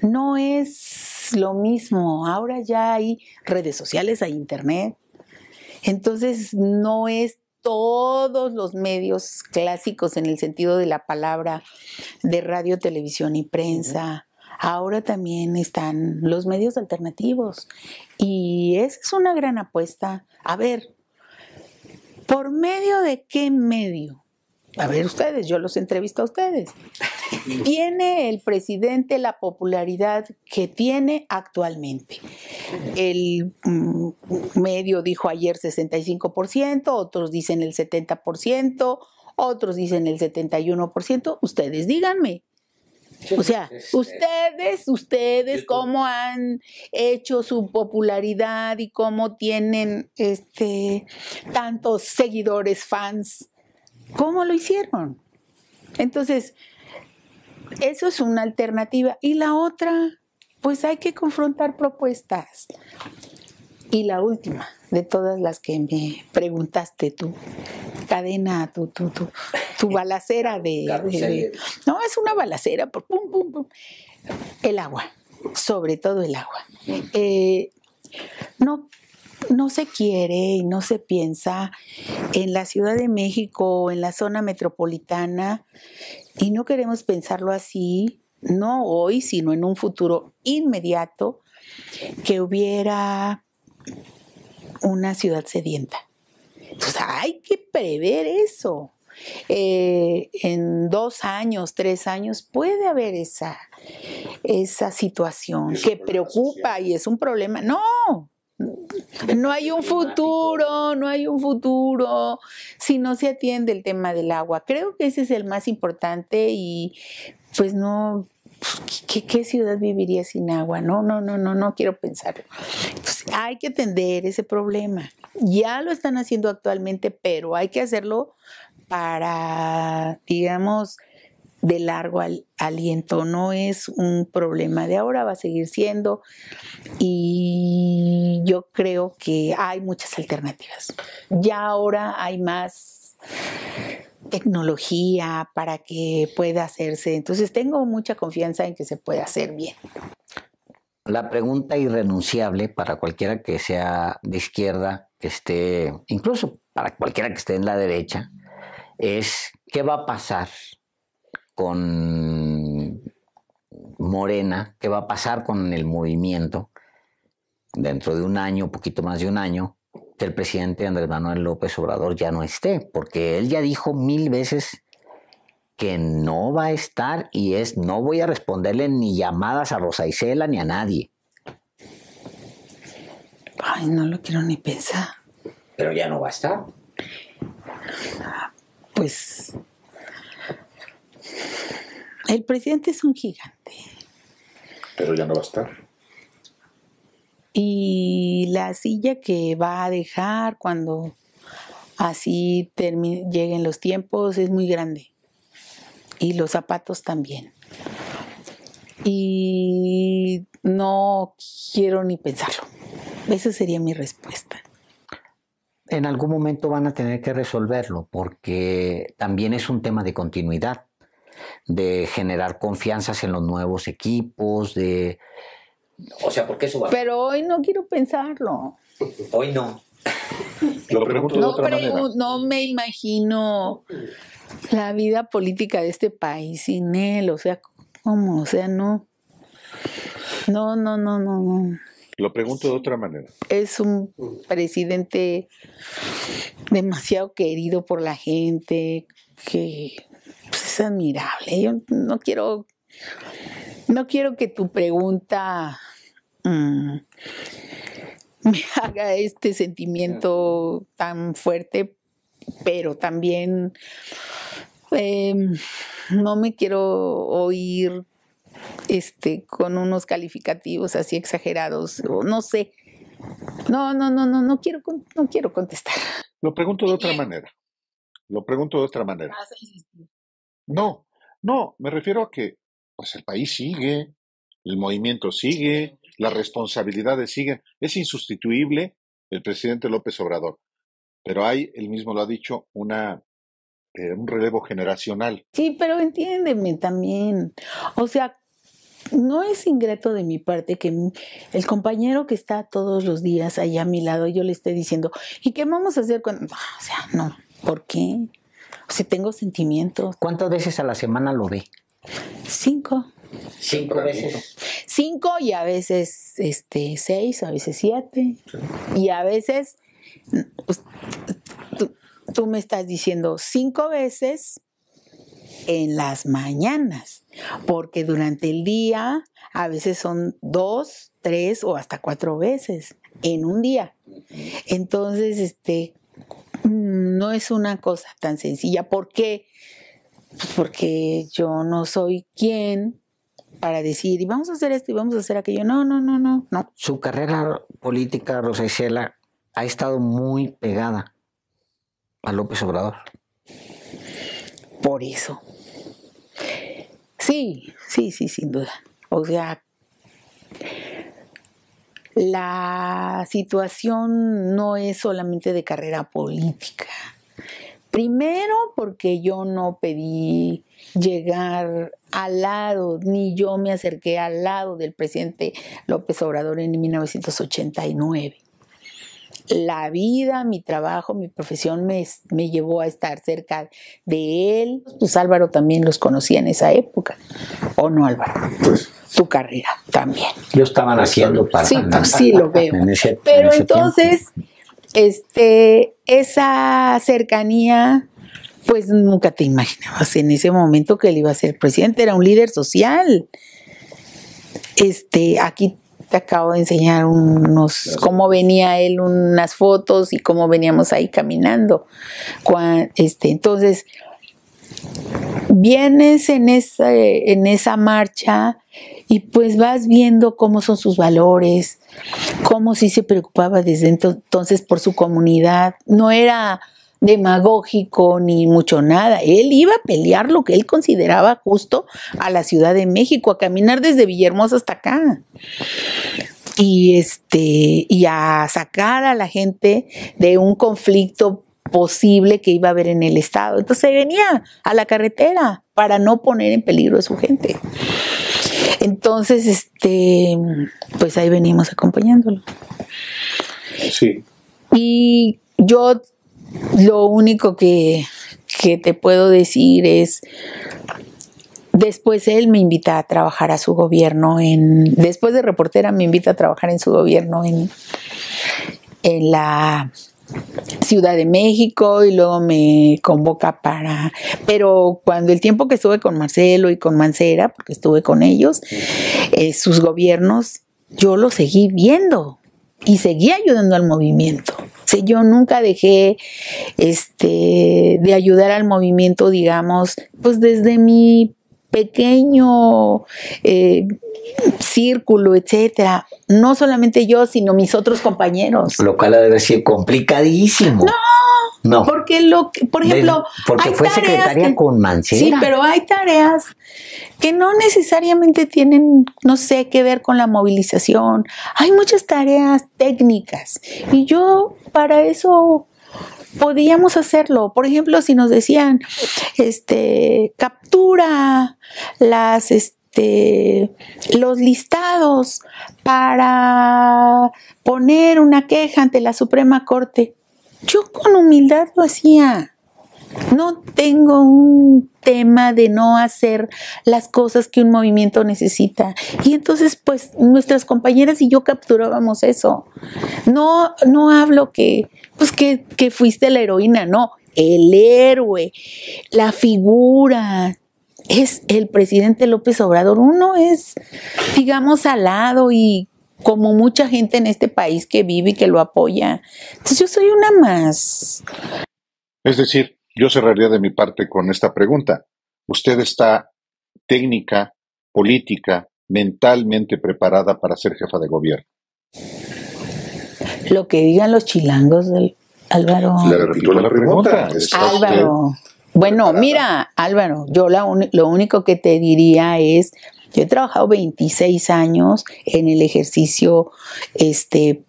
No es lo mismo. Ahora ya hay redes sociales, hay internet, entonces, no es todos los medios clásicos en el sentido de la palabra de radio, televisión y prensa. Ahora también están los medios alternativos y es una gran apuesta. A ver, ¿por medio de qué medio? A ver ustedes, yo los entrevisto a ustedes. Tiene el presidente la popularidad que tiene actualmente. El mm, medio dijo ayer 65%, otros dicen el 70%, otros dicen el 71%. Ustedes díganme. O sea, este, ustedes, ustedes, cómo han hecho su popularidad y cómo tienen este tantos seguidores, fans ¿Cómo lo hicieron? Entonces, eso es una alternativa. Y la otra, pues hay que confrontar propuestas. Y la última de todas las que me preguntaste tú, cadena, tu, tu, tu, balacera de, No, es una balacera, pum, pum, pum. El agua, sobre todo el agua. Eh, no no se quiere y no se piensa en la Ciudad de México o en la zona metropolitana y no queremos pensarlo así, no hoy, sino en un futuro inmediato, que hubiera una ciudad sedienta. Entonces hay que prever eso. Eh, en dos años, tres años, puede haber esa, esa situación que preocupa y es un problema. No, no hay un futuro, no hay un futuro si no se atiende el tema del agua. Creo que ese es el más importante y pues no, pues, ¿Qué, ciudad viviría sin agua? No, no, no, no, no quiero pensarlo. Pues, hay que atender ese problema. Ya lo están haciendo actualmente, pero hay que hacerlo para, digamos, de largo aliento, no es un problema de ahora, va a seguir siendo y yo creo que hay muchas alternativas. Ya ahora hay más tecnología para que pueda hacerse, entonces tengo mucha confianza en que se puede hacer bien. La pregunta irrenunciable para cualquiera que sea de izquierda, que esté, incluso para cualquiera que esté en la derecha, es ¿qué va a pasar con Morena, qué va a pasar con el movimiento dentro de un año, poquito más de un año, que el presidente Andrés Manuel López Obrador ya no esté, porque él ya dijo mil veces que no va a estar y es no voy a responderle ni llamadas a Rosa Isela ni a nadie. Ay, no lo quiero ni pensar. Pero ya no va a estar. Pues el presidente es un gigante. Pero ya no va a estar. Y la silla que va a dejar cuando así lleguen los tiempos es muy grande. Y los zapatos también. Y no quiero ni pensarlo. Esa sería mi respuesta. En algún momento van a tener que resolverlo porque también es un tema de continuidad de generar confianzas en los nuevos equipos, de... O sea, ¿por qué eso va? Pero hoy no quiero pensarlo. Hoy no. Lo pregunto de otra manera. no me imagino la vida política de este país sin él, o sea, ¿cómo? O sea, no. No, no, no, no, no. Lo pregunto de otra manera. Es un presidente demasiado querido por la gente, que es admirable. Yo no quiero, no quiero que tu pregunta mm, me haga este sentimiento tan fuerte, pero también em, no me quiero oír este con unos calificativos así exagerados o no sé. No, no, no, no, no quiero, no quiero contestar. Lo pregunto de otra manera. Lo pregunto de otra manera. No, no, me refiero a que pues el país sigue, el movimiento sigue, las responsabilidades siguen. Es insustituible el presidente López Obrador, pero hay, él mismo lo ha dicho, una eh, un relevo generacional. Sí, pero entiéndeme también. O sea, no es ingreto de mi parte que el compañero que está todos los días ahí a mi lado, yo le esté diciendo, ¿y qué vamos a hacer cuando? O sea, no, ¿por qué? si tengo sentimientos. ¿Cuántas veces a la semana lo ve? Cinco. Cinco veces. Cinco y a veces este, seis, a veces siete. Y a veces, pues, tú, tú, me estás diciendo cinco veces en las mañanas, porque durante el día a veces son dos, tres o hasta cuatro veces en un día. Entonces, este, Mm, no es una cosa tan sencilla. ¿Por qué? Pues porque yo no soy quien para decir, y vamos a hacer esto y vamos a hacer aquello. No, no, no, no. no. Su carrera política, Rosa Isela, ha estado muy pegada a López Obrador. Por eso. Sí, sí, sí, sin duda. O sea, la situación no es solamente de carrera política. Primero porque yo no pedí llegar al lado, ni yo me acerqué al lado del presidente López Obrador en 1989 la vida, mi trabajo, mi profesión me, llevó a estar cerca de él. Pues Álvaro también los conocía en esa época, ¿o no Álvaro? Pues tu carrera también. Yo estaba haciendo para... Sí, sí lo veo. Pero entonces, este, esa cercanía pues nunca te imaginabas en ese momento que él iba a ser presidente, era un líder social. Este, aquí acabo de enseñar unos, cómo venía él, unas fotos y cómo veníamos ahí caminando. este, entonces, vienes en esa, en esa marcha y pues vas viendo cómo son sus valores, cómo sí se preocupaba desde entonces por su comunidad. No era demagógico ni mucho nada. Él iba a pelear lo que él consideraba justo a la Ciudad de México, a caminar desde Villahermosa hasta acá. Y este y a sacar a la gente de un conflicto posible que iba a haber en el estado. Entonces venía a la carretera para no poner en peligro a su gente. Entonces, este, pues ahí venimos acompañándolo. Sí. Y yo lo único que, te puedo decir es, Después él me invita a trabajar a su gobierno en, después de reportera me invita a trabajar en su gobierno en, la Ciudad de México y luego me convoca para, pero cuando el tiempo que estuve con Marcelo y con Mancera, porque estuve con ellos, eh, sus gobiernos, yo lo seguí viendo y seguí ayudando al movimiento yo nunca dejé este, de ayudar al movimiento, digamos, pues desde mi pequeño eh, círculo, etcétera. No solamente yo, sino mis otros compañeros. Lo cual ha ser complicadísimo. No, no. Porque lo por ejemplo, porque hay fue secretaria con Mancera. Sí, pero hay tareas que no necesariamente tienen, no sé, que ver con la movilización. Hay muchas tareas técnicas y yo para eso podíamos hacerlo. Por ejemplo, si nos decían, este, captura las, este, los listados para poner una queja ante la Suprema Corte. Yo con humildad lo hacía. No tengo un tema de no hacer las cosas que un movimiento necesita. Y entonces, pues, nuestras compañeras y yo capturábamos eso. No, no hablo que pues que, fuiste la heroína, no, el héroe, la figura, es el presidente López Obrador. Uno es, digamos, alado y como mucha gente en este país que vive y que lo apoya. Entonces yo soy una más. Es decir, yo cerraría de mi parte con esta pregunta. ¿Usted está técnica, política, mentalmente preparada para ser jefa de gobierno? Lo que digan los chilangos del Álvaro. Álvaro. Bueno, mira, Álvaro, yo lo único que te diría es, yo he trabajado 26 años en el ejercicio este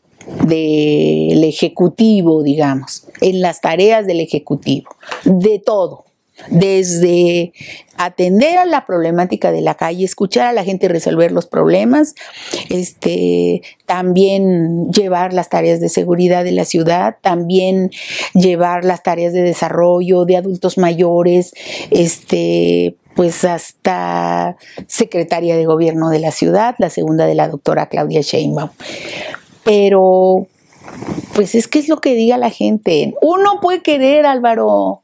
del ejecutivo, digamos, en las tareas del ejecutivo, de todo desde atender a la problemática de la calle, escuchar a la gente resolver los problemas, este, también llevar las tareas de seguridad de la ciudad, también llevar las tareas de desarrollo de adultos mayores, este, pues hasta secretaria de gobierno de la ciudad, la segunda de la doctora Claudia Sheinbaum. Pero pues es que es lo que diga la gente. Uno puede querer, Álvaro,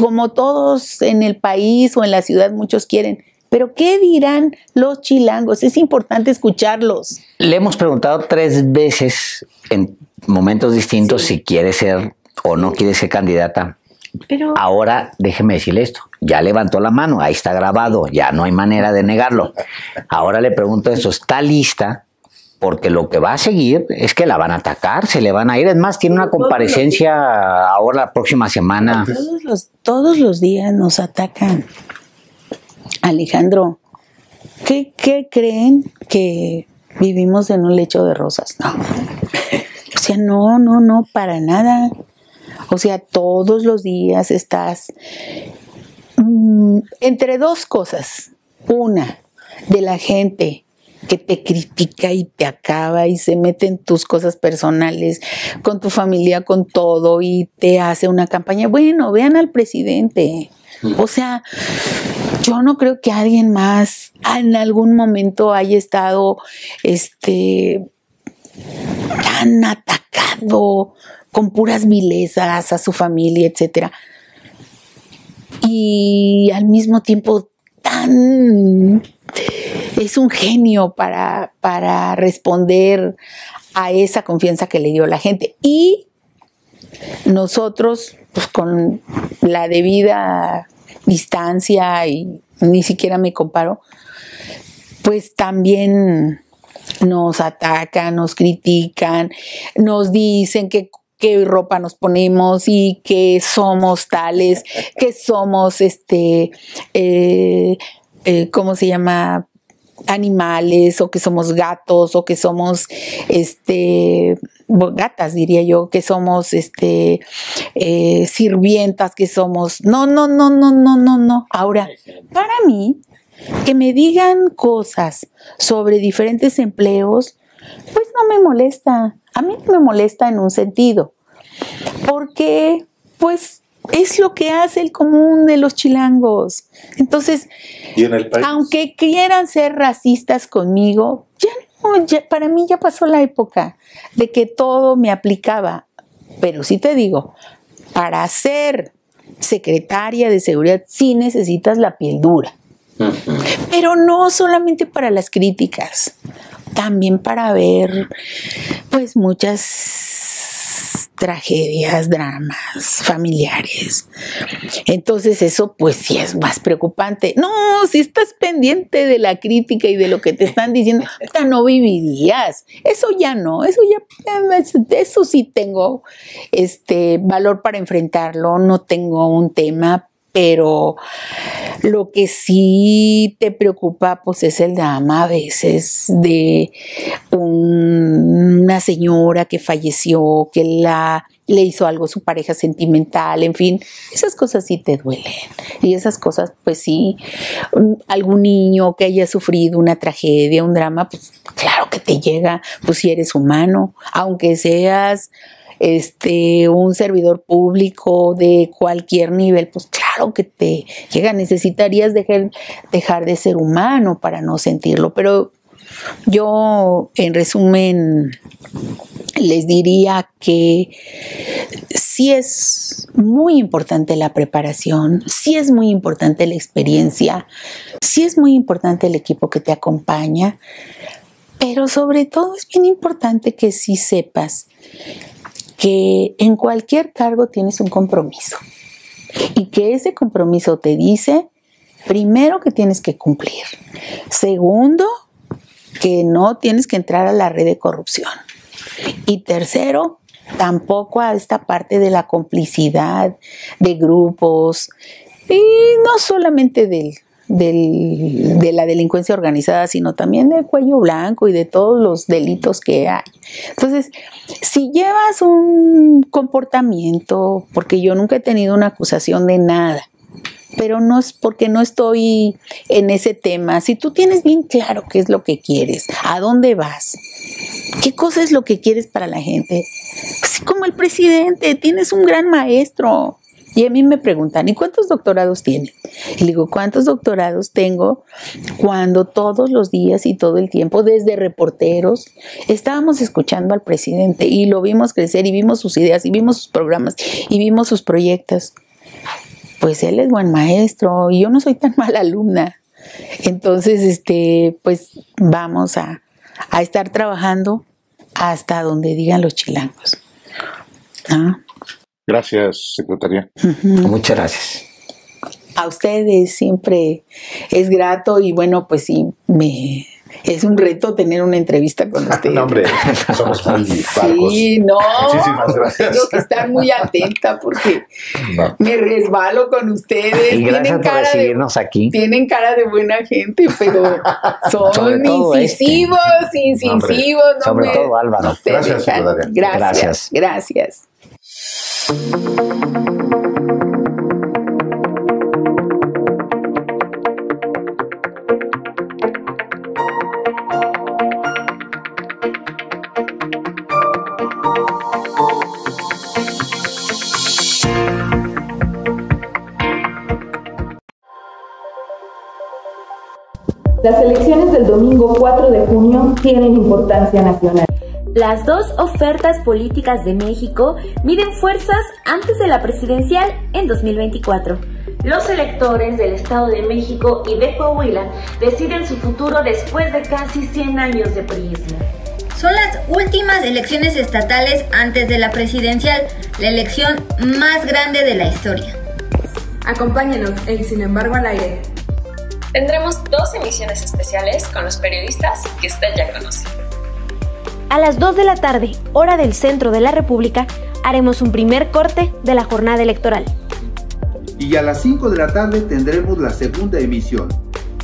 como todos en el país o en la ciudad muchos quieren. Pero ¿qué dirán los chilangos? Es importante escucharlos. Le hemos preguntado tres veces en momentos distintos si quiere ser o no quiere ser candidata. Pero... Ahora déjeme decirle esto, ya levantó la mano, ahí está grabado, ya no hay manera de negarlo. Ahora le pregunto esto, ¿está lista porque lo que va a seguir es que la van a atacar, se le van a ir. Es más, tiene una comparecencia ahora la próxima semana. Todos los, días nos atacan. Alejandro, ¿qué, creen que vivimos en un lecho de rosas? O sea, no, no, no, para nada. O sea, todos los días estás mm, entre dos cosas. Una, de la gente que te critica y te acaba y se mete en tus cosas personales, con tu familia, con todo y te hace una campaña. Bueno, vean al presidente. O sea, yo no creo que alguien más en algún momento haya estado este tan atacado con puras vilezas a su familia, etcétera. Y al mismo tiempo tan es un genio para, para responder a esa confianza que le dio la gente. Y nosotros, pues con la debida distancia y ni siquiera me comparo, pues también nos atacan, nos critican, nos dicen que qué ropa nos ponemos y que somos tales, que somos este, eh, eh, ¿cómo se llama? animales o que somos gatos o que somos este gatas diría yo que somos este eh, sirvientas que somos no no no no no no no ahora para mí que me digan cosas sobre diferentes empleos pues no me molesta a mí me molesta en un sentido porque pues es lo que hace el común de los chilangos. Entonces, aunque quieran ser racistas conmigo, ya para mí ya pasó la época de que todo me aplicaba. Pero sí te digo, para ser secretaria de seguridad sí necesitas la piel dura. Pero no solamente para las críticas, también para ver pues muchas tragedias, dramas familiares. Entonces eso pues sí es más preocupante. No, si estás pendiente de la crítica y de lo que te están diciendo, no vivirías. Eso ya no, eso ya, eso sí tengo este valor para enfrentarlo, no tengo un tema, pero lo que sí te preocupa pues es el drama a veces de una señora que falleció, que la le hizo algo a su pareja sentimental, en fin, esas cosas sí te duelen. Y esas cosas, pues sí, algún niño que haya sufrido una tragedia, un drama, pues claro que te llega, pues si eres humano, aunque seas este, un servidor público de cualquier nivel, pues claro que te llega, necesitarías dejar, dejar de ser humano para no sentirlo, pero yo en resumen les diría que sí es muy importante la preparación, sí es muy importante la experiencia, sí es muy importante el equipo que te acompaña, pero sobre todo es bien importante que sí sepas que en cualquier cargo tienes un compromiso y que ese compromiso te dice, primero, que tienes que cumplir. Segundo, que no tienes que entrar a la red de corrupción. Y tercero, tampoco a esta parte de la complicidad de grupos, y no solamente del de la delincuencia organizada, sino también del cuello blanco y de todos los delitos que hay. Entonces, si llevas un comportamiento, porque yo nunca he tenido una acusación de nada, pero no es porque no estoy en ese tema. Si tú tienes bien claro qué es lo que quieres, a dónde vas, qué cosa es lo que quieres para la gente, así como el presidente, tienes un gran maestro, y a mí me preguntan, ¿y cuántos doctorados tiene? Y digo, ¿cuántos doctorados tengo cuando todos los días y todo el tiempo, desde reporteros, estábamos escuchando al presidente y lo vimos crecer y vimos sus ideas y vimos sus programas y vimos sus proyectos? Pues él es buen maestro y yo no soy tan mala alumna. Entonces, este, pues vamos a, estar trabajando hasta donde digan los chilangos. Gracias, secretaria. Muchas gracias. A ustedes siempre es grato y bueno, pues sí, me, es un reto tener una entrevista con ustedes. no, hombre, somos muy Sí, no. Muchísimas gracias. Tengo que estar muy atenta porque me resbalo con ustedes. gracias tienen por cara recibirnos de, aquí. Tienen cara de buena gente, pero son este. incisivos, incisivos. No, sobre todo Álvaro. Gracias, gracias, gracias. Las elecciones del domingo 4 de junio tienen importancia nacional. Las dos ofertas políticas de México miden fuerzas antes de la presidencial en 2024. Los electores del Estado de México y de Coahuila deciden su futuro después de casi 100 años de pri Son las últimas elecciones estatales antes de la presidencial, la elección más grande de la historia. Acompáñenos en Sin embargo al aire. Tendremos dos emisiones especiales con los periodistas que usted ya conoce. A las 2 de la tarde, hora del centro de la República, haremos un primer corte de la jornada electoral. Y a las 5 de la tarde tendremos la segunda emisión,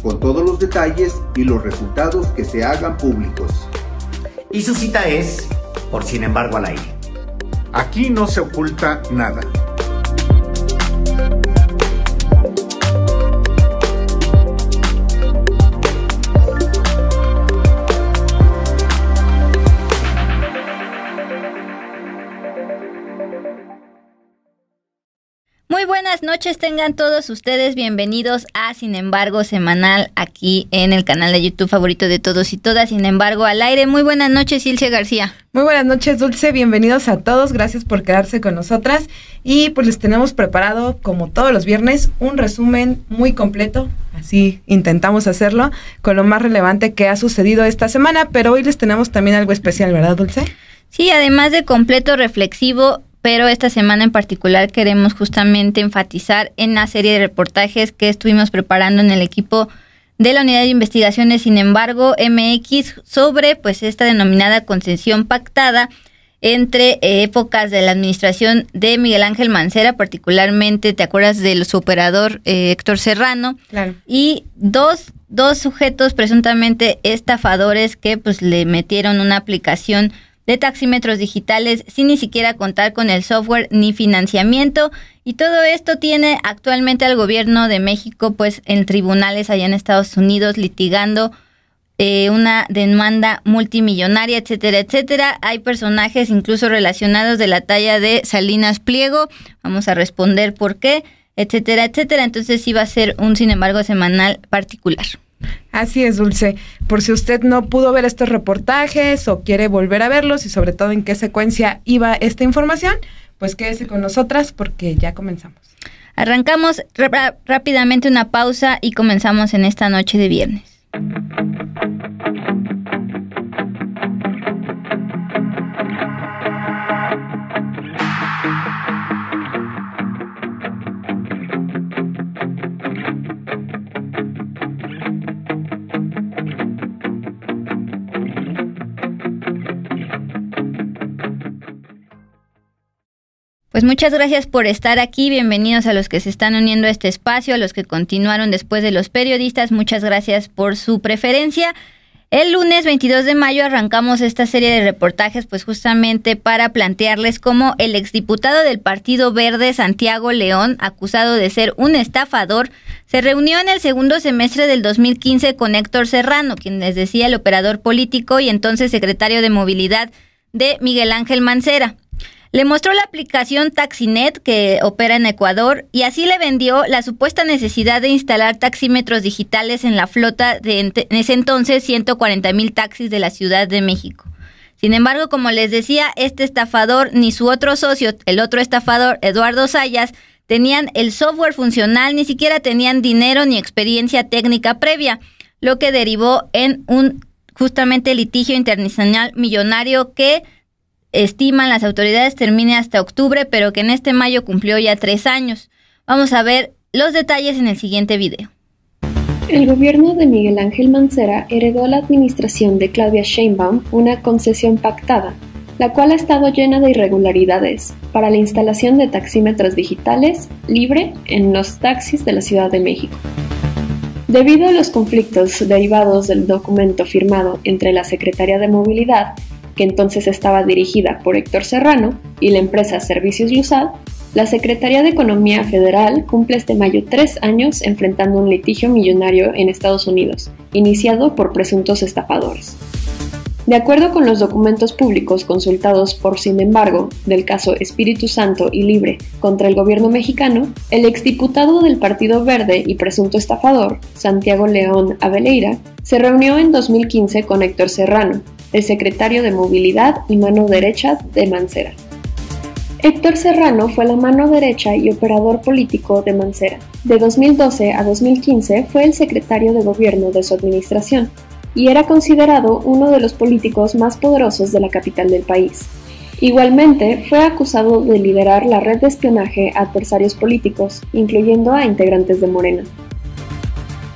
con todos los detalles y los resultados que se hagan públicos. Y su cita es, por sin embargo, al aire. Aquí no se oculta nada. noches tengan todos ustedes bienvenidos a Sin embargo semanal aquí en el canal de YouTube favorito de todos y todas, Sin embargo al aire. Muy buenas noches Ilse García. Muy buenas noches Dulce, bienvenidos a todos, gracias por quedarse con nosotras y pues les tenemos preparado como todos los viernes un resumen muy completo así intentamos hacerlo, con lo más relevante que ha sucedido esta semana, pero hoy les tenemos también algo especial, ¿verdad, Dulce? Sí, además de completo reflexivo, pero esta semana en particular queremos justamente enfatizar en la serie de reportajes que estuvimos preparando en el equipo de la Unidad de Investigaciones, sin embargo, MX, sobre pues esta denominada concesión pactada entre eh, épocas de la administración de Miguel Ángel Mancera, particularmente, ¿te acuerdas del su operador eh, Héctor Serrano? Y dos, dos sujetos presuntamente estafadores que pues le metieron una aplicación de taxímetros digitales sin ni siquiera contar con el software ni financiamiento. Y todo esto tiene actualmente al gobierno de México pues en tribunales allá en Estados Unidos litigando eh, una demanda multimillonaria, etcétera, etcétera. Hay personajes incluso relacionados de la talla de Salinas Pliego. Vamos a responder por qué, etcétera, etcétera. Entonces sí va a ser un, sin embargo, semanal particular. Así es, Dulce. Por si usted no pudo ver estos reportajes o quiere volver a verlos y sobre todo en qué secuencia iba esta información, pues quédese con nosotras porque ya comenzamos. Arrancamos rápidamente una pausa y comenzamos en esta noche de viernes. Pues muchas gracias por estar aquí, bienvenidos a los que se están uniendo a este espacio, a los que continuaron después de los periodistas, muchas gracias por su preferencia. El lunes 22 de mayo arrancamos esta serie de reportajes pues justamente para plantearles cómo el exdiputado del Partido Verde Santiago León, acusado de ser un estafador, se reunió en el segundo semestre del 2015 con Héctor Serrano, quien les decía el operador político y entonces secretario de Movilidad de Miguel Ángel Mancera. Le mostró la aplicación Taxinet que opera en Ecuador y así le vendió la supuesta necesidad de instalar taxímetros digitales en la flota de en ese entonces 140 mil taxis de la Ciudad de México. Sin embargo, como les decía, este estafador ni su otro socio, el otro estafador, Eduardo Sayas, tenían el software funcional, ni siquiera tenían dinero ni experiencia técnica previa, lo que derivó en un justamente litigio internacional millonario que estiman las autoridades termine hasta octubre, pero que en este mayo cumplió ya tres años. Vamos a ver los detalles en el siguiente video. El gobierno de Miguel Ángel Mancera heredó la administración de Claudia Sheinbaum una concesión pactada, la cual ha estado llena de irregularidades para la instalación de taxímetros digitales libre en los taxis de la Ciudad de México. Debido a los conflictos derivados del documento firmado entre la Secretaría de Movilidad que entonces estaba dirigida por Héctor Serrano, y la empresa Servicios Lusad, la Secretaría de Economía Federal cumple este mayo tres años enfrentando un litigio millonario en Estados Unidos, iniciado por presuntos estafadores. De acuerdo con los documentos públicos consultados por Sin embargo del caso Espíritu Santo y Libre contra el gobierno mexicano, el exdiputado del Partido Verde y presunto estafador, Santiago León Aveleira, se reunió en 2015 con Héctor Serrano, el secretario de Movilidad y mano derecha de Mancera. Héctor Serrano fue la mano derecha y operador político de Mancera. De 2012 a 2015 fue el secretario de gobierno de su administración y era considerado uno de los políticos más poderosos de la capital del país. Igualmente, fue acusado de liderar la red de espionaje a adversarios políticos, incluyendo a integrantes de Morena.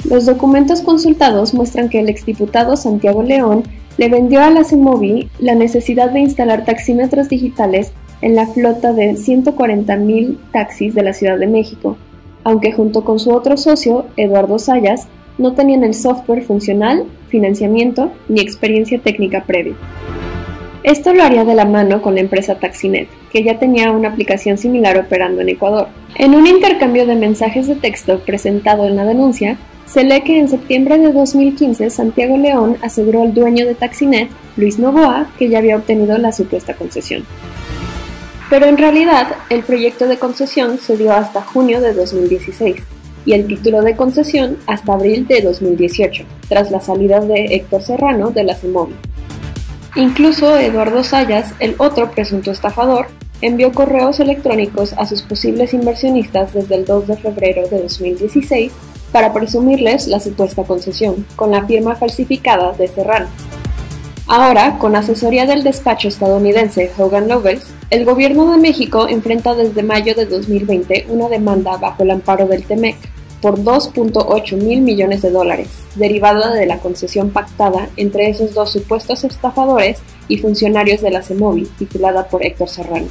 Los documentos consultados muestran que el exdiputado Santiago León le vendió a la CEMOVI la necesidad de instalar taxímetros digitales en la flota de 140.000 taxis de la Ciudad de México, aunque junto con su otro socio, Eduardo Sayas, no tenían el software funcional, financiamiento ni experiencia técnica previa. Esto lo haría de la mano con la empresa Taxinet, que ya tenía una aplicación similar operando en Ecuador. En un intercambio de mensajes de texto presentado en la denuncia, se lee que en septiembre de 2015 Santiago León aseguró al dueño de Taxinet, Luis Novoa, que ya había obtenido la supuesta concesión. Pero en realidad, el proyecto de concesión se dio hasta junio de 2016 y el título de concesión hasta abril de 2018, tras la salida de Héctor Serrano de la CEMOVI. Incluso Eduardo Sayas, el otro presunto estafador, envió correos electrónicos a sus posibles inversionistas desde el 2 de febrero de 2016 para presumirles la supuesta concesión, con la firma falsificada de Serrano. Ahora, con asesoría del despacho estadounidense Hogan Lovells, el gobierno de México enfrenta desde mayo de 2020 una demanda bajo el amparo del TEMEC por 2.8 mil millones de dólares, derivada de la concesión pactada entre esos dos supuestos estafadores y funcionarios de la CEMOVI, titulada por Héctor Serrano.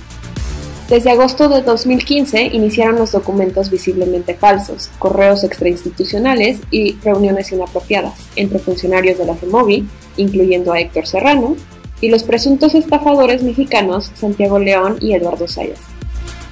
Desde agosto de 2015 iniciaron los documentos visiblemente falsos, correos extrainstitucionales y reuniones inapropiadas entre funcionarios de la CEMOVI, incluyendo a Héctor Serrano, y los presuntos estafadores mexicanos Santiago León y Eduardo Sayas.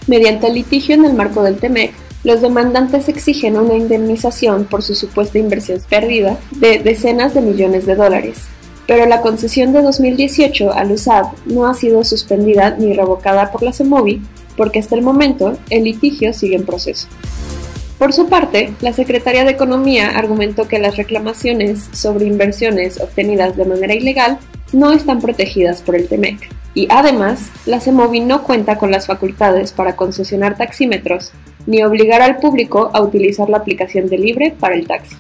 Mediante el litigio en el marco del TMEC los demandantes exigen una indemnización por su supuesta inversión perdida de decenas de millones de dólares, pero la concesión de 2018 al Usab no ha sido suspendida ni revocada por la CEMOVI porque hasta el momento el litigio sigue en proceso. Por su parte, la Secretaría de Economía argumentó que las reclamaciones sobre inversiones obtenidas de manera ilegal no están protegidas por el TEMEC. Y además, la CEMOVI no cuenta con las facultades para concesionar taxímetros ni obligar al público a utilizar la aplicación de Libre para el taxi.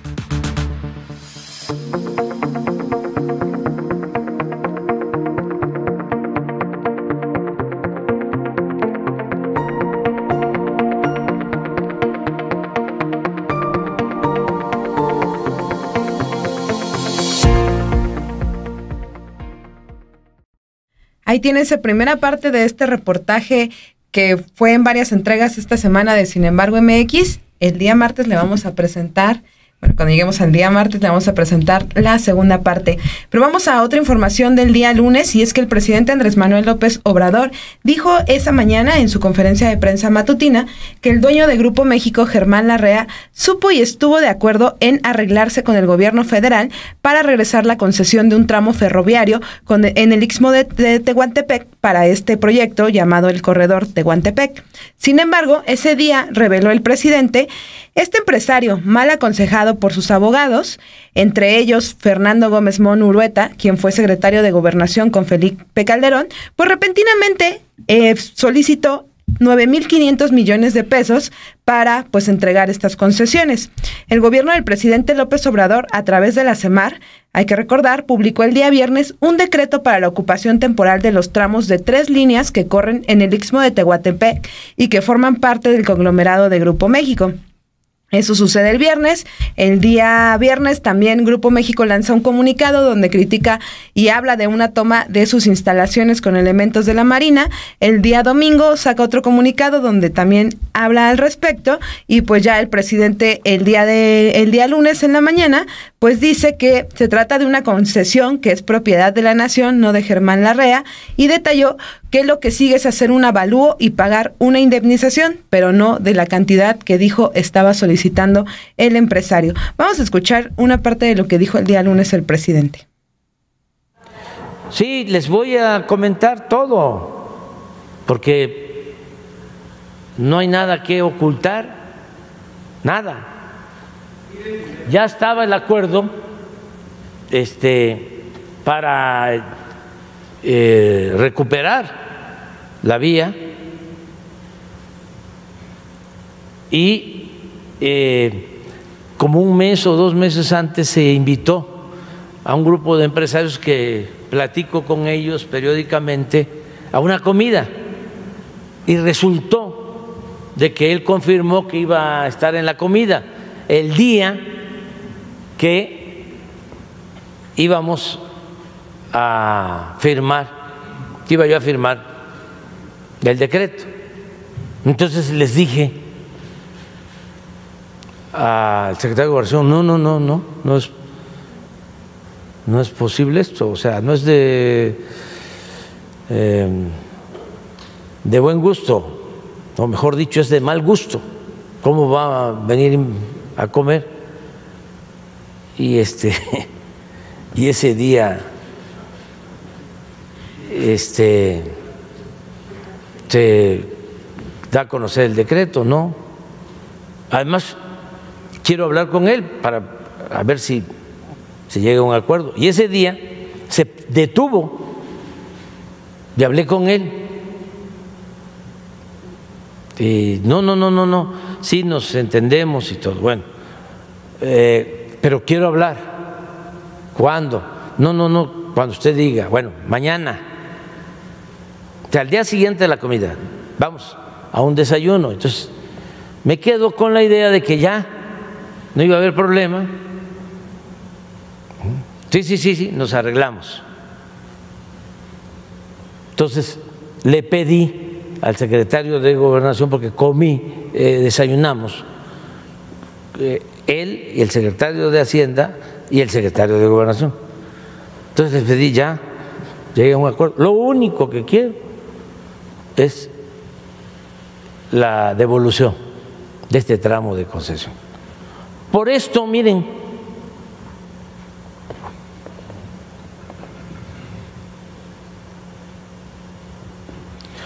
Ahí tienes la primera parte de este reportaje que fue en varias entregas esta semana de Sin embargo MX. El día martes le vamos a presentar cuando lleguemos al día martes le vamos a presentar la segunda parte. Pero vamos a otra información del día lunes y es que el presidente Andrés Manuel López Obrador dijo esa mañana en su conferencia de prensa matutina que el dueño de Grupo México, Germán Larrea, supo y estuvo de acuerdo en arreglarse con el gobierno federal para regresar la concesión de un tramo ferroviario e, en el Istmo de Tehuantepec para este proyecto llamado el Corredor Tehuantepec. Sin embargo, ese día reveló el presidente, este empresario mal aconsejado por sus abogados, entre ellos Fernando Gómez Mon Urueta, quien fue secretario de Gobernación con Felipe Calderón, pues repentinamente eh, solicitó 9.500 millones de pesos para pues entregar estas concesiones. El gobierno del presidente López Obrador, a través de la CEMAR, hay que recordar, publicó el día viernes un decreto para la ocupación temporal de los tramos de tres líneas que corren en el Istmo de Tehuantepec y que forman parte del conglomerado de Grupo México. Eso sucede el viernes. El día viernes también Grupo México lanza un comunicado donde critica y habla de una toma de sus instalaciones con elementos de la Marina. El día domingo saca otro comunicado donde también habla al respecto y pues ya el presidente el día de el día lunes en la mañana pues dice que se trata de una concesión que es propiedad de la nación, no de Germán Larrea y detalló que lo que sigue es hacer un avalúo y pagar una indemnización, pero no de la cantidad que dijo estaba solicitando el empresario. Vamos a escuchar una parte de lo que dijo el día lunes el presidente. Sí, les voy a comentar todo, porque no hay nada que ocultar, nada. Ya estaba el acuerdo este, para eh, recuperar la vía y eh, como un mes o dos meses antes se invitó a un grupo de empresarios que platico con ellos periódicamente a una comida y resultó de que él confirmó que iba a estar en la comida el día que íbamos a firmar, que iba yo a firmar del decreto. Entonces les dije al secretario de Gobernación, no, no, no, no, no es, no es posible esto, o sea, no es de, em, de buen gusto, o mejor dicho, es de mal gusto. ¿Cómo va a venir a comer? Y este y ese día este se da a conocer el decreto, ¿no? Además, quiero hablar con él para ver si se llega a un acuerdo. Y ese día se detuvo y hablé con él. Y no, no, no, no, no, sí nos entendemos y todo. Bueno, eh, pero quiero hablar. ¿Cuándo? No, no, no, cuando usted diga. Bueno, mañana sea, al día siguiente de la comida, vamos a un desayuno. Entonces, me quedo con la idea de que ya no iba a haber problema. Sí, sí, sí, sí, nos arreglamos. Entonces, le pedí al secretario de gobernación, porque comí, eh, desayunamos, eh, él y el secretario de Hacienda y el secretario de gobernación. Entonces le pedí ya, llegué a un acuerdo. Lo único que quiero es la devolución de este tramo de concesión. Por esto, miren,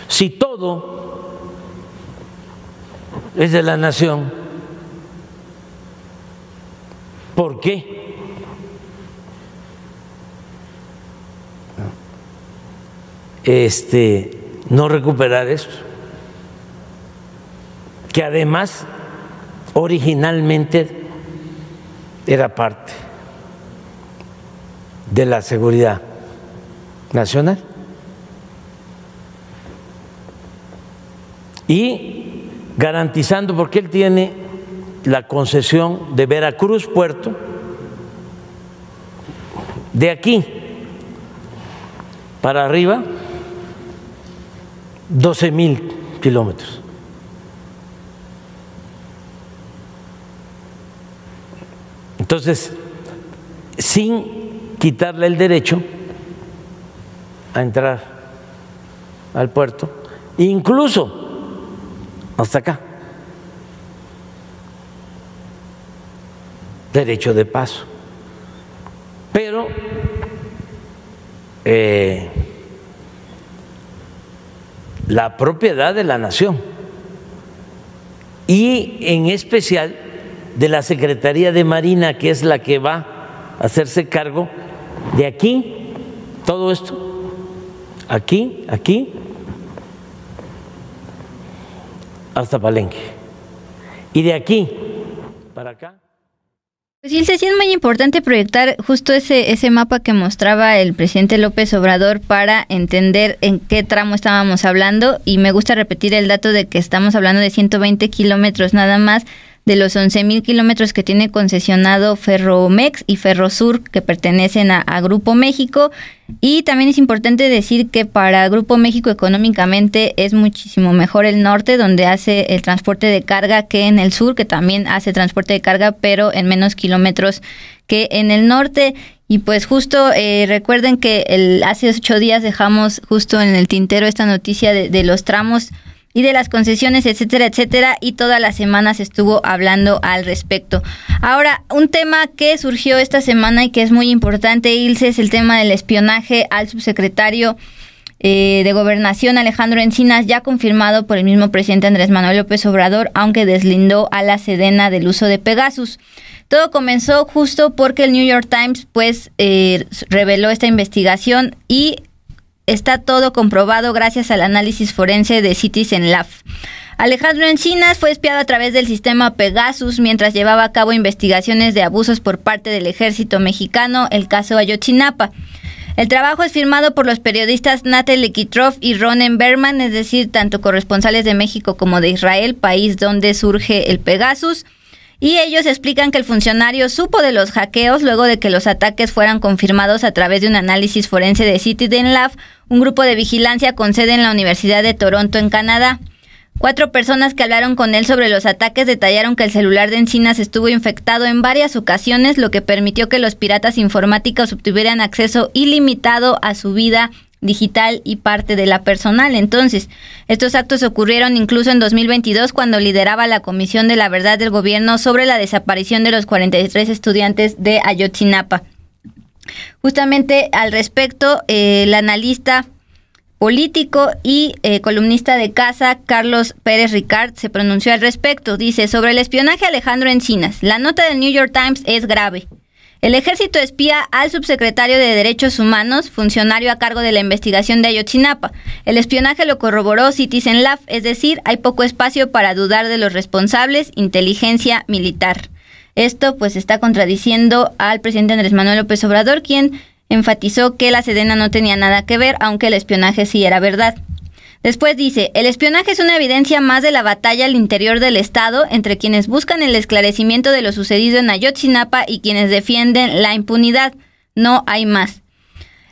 si todo es de la nación, ¿por qué? Este, no recuperar esto, que además originalmente era parte de la seguridad nacional. Y garantizando, porque él tiene la concesión de Veracruz Puerto, de aquí para arriba, doce mil kilómetros. Entonces, sin quitarle el derecho a entrar al puerto, incluso hasta acá. Derecho de paso. Pero eh, la propiedad de la nación y en especial de la Secretaría de Marina, que es la que va a hacerse cargo de aquí, todo esto, aquí, aquí, hasta Palenque. Y de aquí para acá. Pues sí, es muy importante proyectar justo ese, ese mapa que mostraba el presidente López Obrador para entender en qué tramo estábamos hablando y me gusta repetir el dato de que estamos hablando de 120 kilómetros nada más de los 11.000 kilómetros que tiene concesionado Ferromex y Ferrosur, que pertenecen a, Grupo México. Y también es importante decir que para Grupo México económicamente es muchísimo mejor el norte, donde hace el transporte de carga, que en el sur, que también hace transporte de carga, pero en menos kilómetros que en el norte. Y pues justo eh, recuerden que el, hace ocho días dejamos justo en el tintero esta noticia de los tramos y de las concesiones, etcétera, etcétera, y todas las semanas se estuvo hablando al respecto. Ahora, un tema que surgió esta semana y que es muy importante, Ilse, es el tema del espionaje al subsecretario eh, de Gobernación Alejandro Encinas, ya confirmado por el mismo presidente Andrés Manuel López Obrador, aunque deslindó a la Sedena del uso de Pegasus. Todo comenzó justo porque el New York Times pues eh, reveló esta investigación y Está todo comprobado gracias al análisis forense de Citizen Lab. Alejandro Encinas fue espiado a través del sistema Pegasus mientras llevaba a cabo investigaciones de abusos por parte del ejército mexicano, el caso Ayotzinapa. El trabajo es firmado por los periodistas Nate Kitroff y Ronen Berman, es decir, tanto corresponsales de México como de Israel, país donde surge el Pegasus y ellos explican que el funcionario supo de los hackeos luego de que los ataques fueran confirmados a través de un análisis forense de Citizen Lab, un grupo de vigilancia con sede en la Universidad de Toronto en Canadá. Cuatro personas que hablaron con él sobre los ataques detallaron que el celular de Encinas estuvo infectado en varias ocasiones, lo que permitió que los piratas informáticos obtuvieran acceso ilimitado a su vida digital y parte de la personal. Entonces, estos actos ocurrieron incluso en 2022 cuando lideraba la Comisión de la Verdad del Gobierno sobre la desaparición de los 43 estudiantes de Ayotzinapa. Justamente al respecto, eh, el analista político y eh, columnista de casa, Carlos Pérez Ricard, se pronunció al respecto. Dice, sobre el espionaje Alejandro Encinas, la nota del New York Times es grave. El ejército espía al subsecretario de Derechos Humanos, funcionario a cargo de la investigación de Ayotzinapa. El espionaje lo corroboró Citizen Lab, es decir, hay poco espacio para dudar de los responsables, inteligencia militar. Esto pues está contradiciendo al presidente Andrés Manuel López Obrador, quien enfatizó que la Sedena no tenía nada que ver, aunque el espionaje sí era verdad. Después dice, el espionaje es una evidencia más de la batalla al interior del Estado entre quienes buscan el esclarecimiento de lo sucedido en Ayotzinapa y quienes defienden la impunidad. No hay más.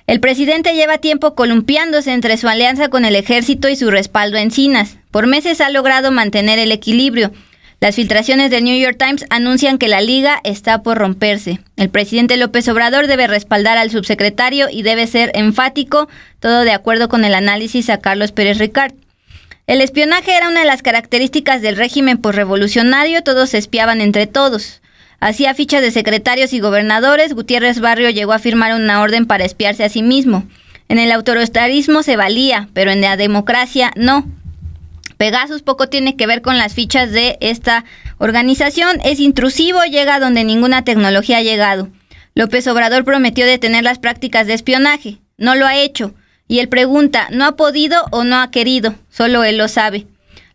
El presidente lleva tiempo columpiándose entre su alianza con el ejército y su respaldo a Encinas. Por meses ha logrado mantener el equilibrio. Las filtraciones del New York Times anuncian que la liga está por romperse. El presidente López Obrador debe respaldar al subsecretario y debe ser enfático, todo de acuerdo con el análisis a Carlos Pérez Ricard. El espionaje era una de las características del régimen posrevolucionario, todos se espiaban entre todos. Hacía fichas de secretarios y gobernadores, Gutiérrez Barrio llegó a firmar una orden para espiarse a sí mismo. En el autoritarismo se valía, pero en la democracia no. Pegasus poco tiene que ver con las fichas de esta organización. Es intrusivo, llega donde ninguna tecnología ha llegado. López Obrador prometió detener las prácticas de espionaje. No lo ha hecho. Y él pregunta, ¿no ha podido o no ha querido? Solo él lo sabe.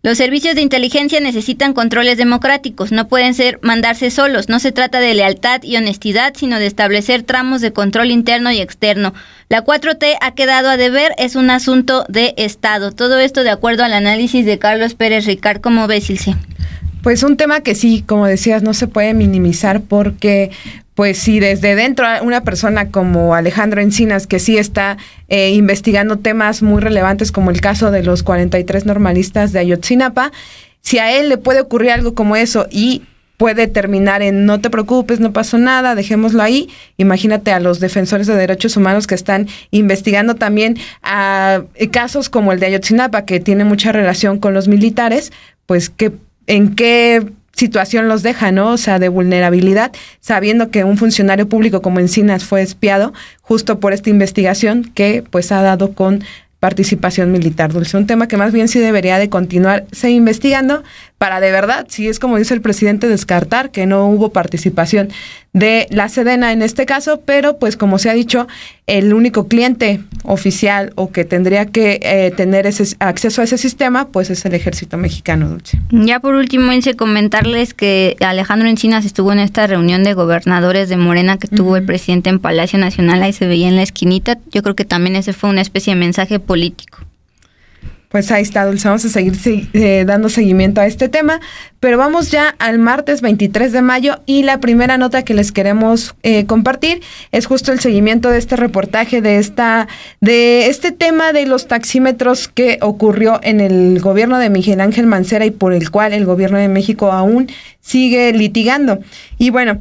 Los servicios de inteligencia necesitan controles democráticos, no pueden ser mandarse solos. No se trata de lealtad y honestidad, sino de establecer tramos de control interno y externo. La 4T ha quedado a deber, es un asunto de Estado. Todo esto de acuerdo al análisis de Carlos Pérez Ricard. como ves, pues un tema que sí, como decías, no se puede minimizar porque pues si desde dentro una persona como Alejandro Encinas, que sí está eh, investigando temas muy relevantes como el caso de los 43 normalistas de Ayotzinapa, si a él le puede ocurrir algo como eso y puede terminar en no te preocupes, no pasó nada, dejémoslo ahí. Imagínate a los defensores de derechos humanos que están investigando también a eh, casos como el de Ayotzinapa, que tiene mucha relación con los militares, pues qué en qué situación los deja, ¿no? O sea, de vulnerabilidad, sabiendo que un funcionario público como Encinas fue espiado justo por esta investigación que pues ha dado con participación militar dulce. Un tema que más bien sí debería de continuarse investigando, para de verdad, si es como dice el presidente, descartar que no hubo participación de la Sedena en este caso, pero pues como se ha dicho, el único cliente oficial o que tendría que eh, tener ese acceso a ese sistema, pues es el ejército mexicano, Dulce. Ya por último, hice comentarles que Alejandro Encinas estuvo en esta reunión de gobernadores de Morena que tuvo el presidente en Palacio Nacional, ahí se veía en la esquinita, yo creo que también ese fue una especie de mensaje político. Pues ahí está, Dulce. Vamos a seguir eh, dando seguimiento a este tema. Pero vamos ya al martes 23 de mayo y la primera nota que les queremos eh, compartir es justo el seguimiento de este reportaje de esta de este tema de los taxímetros que ocurrió en el gobierno de Miguel Ángel Mancera y por el cual el gobierno de México aún sigue litigando. Y bueno,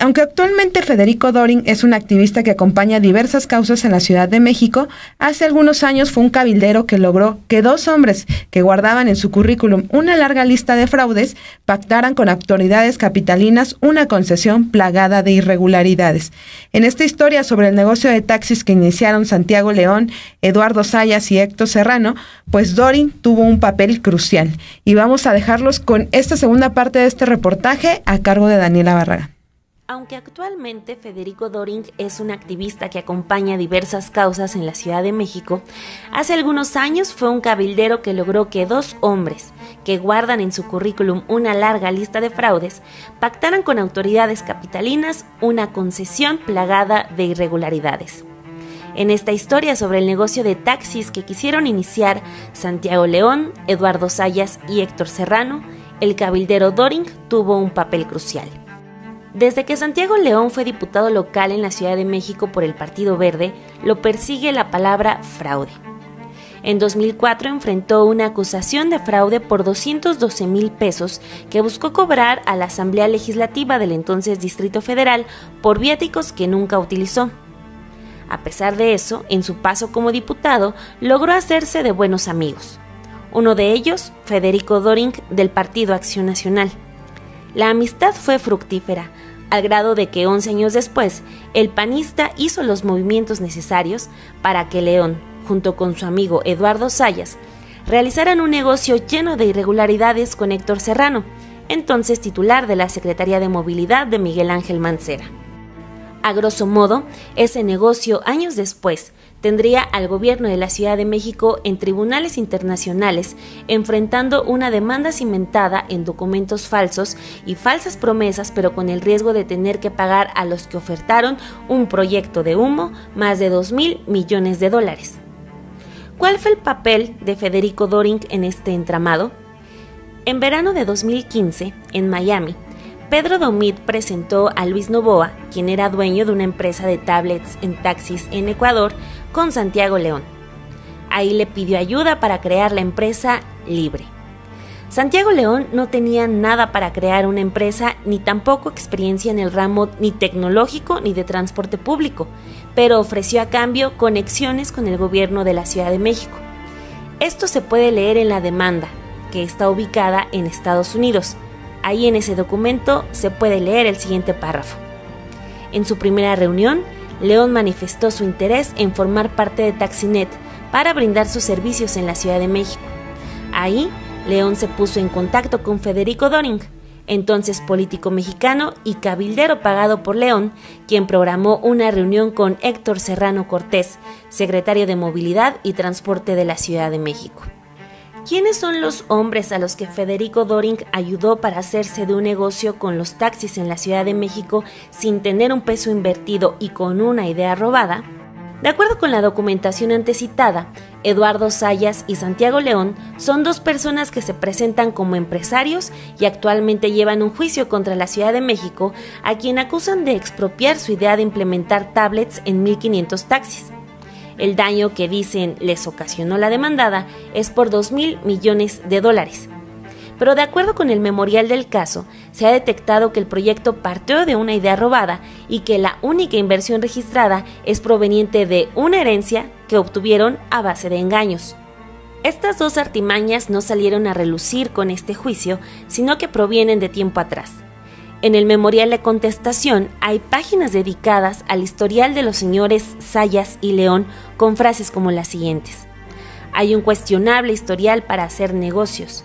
aunque actualmente Federico Dorin es un activista que acompaña diversas causas en la Ciudad de México, hace algunos años fue un cabildero que logró que dos hombres que guardaban en su currículum una larga lista de fraudes pactaran con autoridades capitalinas una concesión plagada de irregularidades. En esta historia sobre el negocio de taxis que iniciaron Santiago León, Eduardo Sayas y Héctor Serrano, pues Dorin tuvo un papel crucial. Y vamos a dejarlos con esta segunda parte de este reportaje a cargo de Daniela Barraga. Aunque actualmente Federico Doring es un activista que acompaña diversas causas en la Ciudad de México, hace algunos años fue un cabildero que logró que dos hombres, que guardan en su currículum una larga lista de fraudes, pactaran con autoridades capitalinas una concesión plagada de irregularidades. En esta historia sobre el negocio de taxis que quisieron iniciar Santiago León, Eduardo Sayas y Héctor Serrano, el cabildero Doring tuvo un papel crucial. Desde que Santiago León fue diputado local en la Ciudad de México por el Partido Verde, lo persigue la palabra fraude. En 2004 enfrentó una acusación de fraude por 212 mil pesos que buscó cobrar a la Asamblea Legislativa del entonces Distrito Federal por viáticos que nunca utilizó. A pesar de eso, en su paso como diputado, logró hacerse de buenos amigos uno de ellos, Federico Doring, del Partido Acción Nacional. La amistad fue fructífera, al grado de que 11 años después, el panista hizo los movimientos necesarios para que León, junto con su amigo Eduardo Sayas, realizaran un negocio lleno de irregularidades con Héctor Serrano, entonces titular de la Secretaría de Movilidad de Miguel Ángel Mancera. A grosso modo, ese negocio años después tendría al gobierno de la Ciudad de México en tribunales internacionales, enfrentando una demanda cimentada en documentos falsos y falsas promesas, pero con el riesgo de tener que pagar a los que ofertaron un proyecto de humo más de 2 mil millones de dólares. ¿Cuál fue el papel de Federico Doring en este entramado? En verano de 2015, en Miami, Pedro Domit presentó a Luis Novoa, quien era dueño de una empresa de tablets en taxis en Ecuador, con Santiago León. Ahí le pidió ayuda para crear la empresa Libre. Santiago León no tenía nada para crear una empresa ni tampoco experiencia en el ramo ni tecnológico ni de transporte público, pero ofreció a cambio conexiones con el gobierno de la Ciudad de México. Esto se puede leer en la demanda, que está ubicada en Estados Unidos. Ahí en ese documento se puede leer el siguiente párrafo. En su primera reunión, León manifestó su interés en formar parte de Taxinet para brindar sus servicios en la Ciudad de México. Ahí, León se puso en contacto con Federico Doring, entonces político mexicano y cabildero pagado por León, quien programó una reunión con Héctor Serrano Cortés, secretario de Movilidad y Transporte de la Ciudad de México. ¿Quiénes son los hombres a los que Federico Doring ayudó para hacerse de un negocio con los taxis en la Ciudad de México sin tener un peso invertido y con una idea robada? De acuerdo con la documentación antecitada, Eduardo Sayas y Santiago León son dos personas que se presentan como empresarios y actualmente llevan un juicio contra la Ciudad de México a quien acusan de expropiar su idea de implementar tablets en 1500 taxis. El daño que dicen les ocasionó la demandada es por 2 mil millones de dólares. Pero de acuerdo con el memorial del caso, se ha detectado que el proyecto partió de una idea robada y que la única inversión registrada es proveniente de una herencia que obtuvieron a base de engaños. Estas dos artimañas no salieron a relucir con este juicio, sino que provienen de tiempo atrás. En el Memorial de Contestación hay páginas dedicadas al historial de los señores Sayas y León con frases como las siguientes. Hay un cuestionable historial para hacer negocios.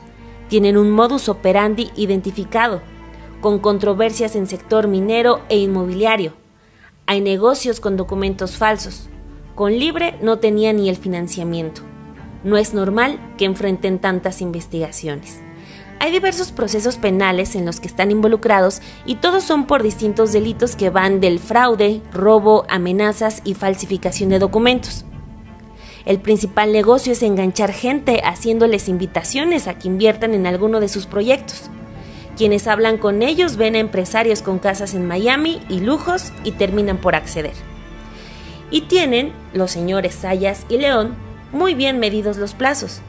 Tienen un modus operandi identificado, con controversias en sector minero e inmobiliario. Hay negocios con documentos falsos. Con Libre no tenía ni el financiamiento. No es normal que enfrenten tantas investigaciones. Hay diversos procesos penales en los que están involucrados y todos son por distintos delitos que van del fraude, robo, amenazas y falsificación de documentos. El principal negocio es enganchar gente haciéndoles invitaciones a que inviertan en alguno de sus proyectos. Quienes hablan con ellos ven a empresarios con casas en Miami y lujos y terminan por acceder. Y tienen, los señores Sayas y León, muy bien medidos los plazos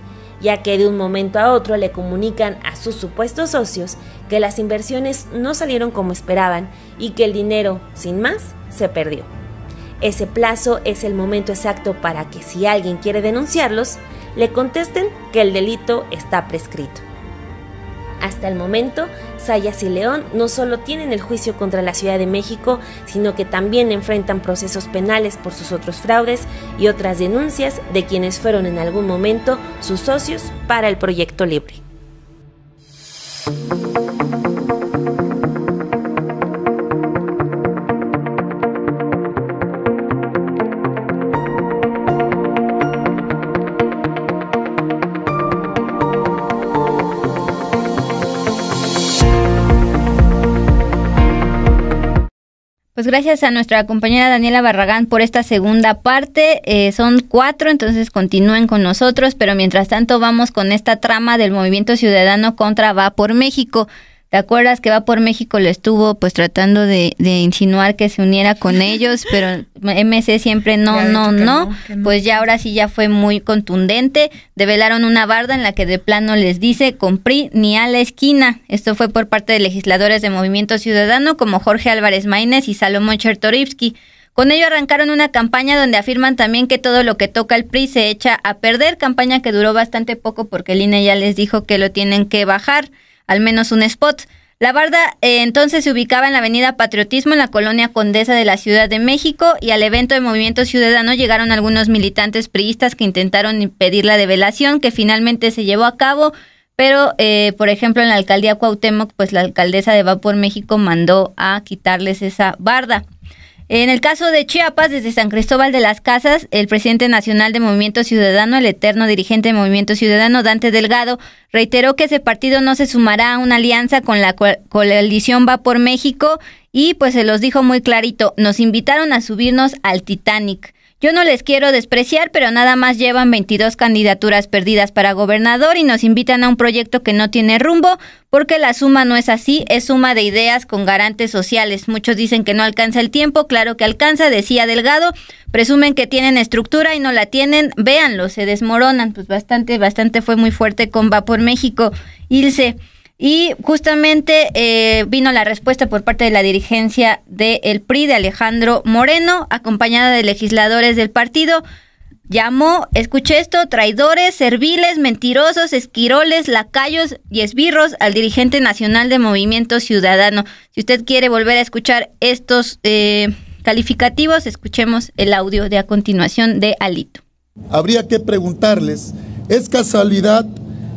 ya que de un momento a otro le comunican a sus supuestos socios que las inversiones no salieron como esperaban y que el dinero, sin más, se perdió. Ese plazo es el momento exacto para que si alguien quiere denunciarlos, le contesten que el delito está prescrito. Hasta el momento, Sayas y León no solo tienen el juicio contra la Ciudad de México, sino que también enfrentan procesos penales por sus otros fraudes y otras denuncias de quienes fueron en algún momento sus socios para el proyecto libre. Pues gracias a nuestra compañera Daniela Barragán por esta segunda parte. Eh, son cuatro, entonces continúen con nosotros, pero mientras tanto vamos con esta trama del movimiento ciudadano contra Va por México. ¿Te acuerdas que va por México lo estuvo pues tratando de, insinuar que se uniera con ellos, pero MC siempre no, no, no, Pues ya ahora sí ya fue muy contundente. Develaron una barda en la que de plano les dice, con PRI ni a la esquina. Esto fue por parte de legisladores de Movimiento Ciudadano como Jorge Álvarez Maínez y Salomón Chertorivsky. Con ello arrancaron una campaña donde afirman también que todo lo que toca el PRI se echa a perder, campaña que duró bastante poco porque el INE ya les dijo que lo tienen que bajar al menos un spot. La barda eh, entonces se ubicaba en la Avenida Patriotismo, en la colonia Condesa de la Ciudad de México, y al evento de Movimiento Ciudadano llegaron algunos militantes priistas que intentaron impedir la develación, que finalmente se llevó a cabo, pero eh, por ejemplo en la alcaldía Cuauhtémoc, pues la alcaldesa de Vapor México mandó a quitarles esa barda. En el caso de Chiapas, desde San Cristóbal de las Casas, el presidente nacional de Movimiento Ciudadano, el eterno dirigente de Movimiento Ciudadano, Dante Delgado, reiteró que ese partido no se sumará a una alianza con la coalición Va por México y pues se los dijo muy clarito, nos invitaron a subirnos al Titanic. Yo no les quiero despreciar, pero nada más llevan 22 candidaturas perdidas para gobernador y nos invitan a un proyecto que no tiene rumbo, porque la suma no es así, es suma de ideas con garantes sociales. Muchos dicen que no alcanza el tiempo, claro que alcanza, decía Delgado, presumen que tienen estructura y no la tienen, véanlo, se desmoronan, pues bastante, bastante fue muy fuerte con Va por México. Ilse, y justamente eh, vino la respuesta por parte de la dirigencia del PRI de Alejandro Moreno, acompañada de legisladores del partido. Llamó, escuché esto, traidores, serviles, mentirosos, esquiroles, lacayos y esbirros al dirigente nacional de Movimiento Ciudadano. Si usted quiere volver a escuchar estos eh, calificativos, escuchemos el audio de a continuación de Alito. Habría que preguntarles, ¿es casualidad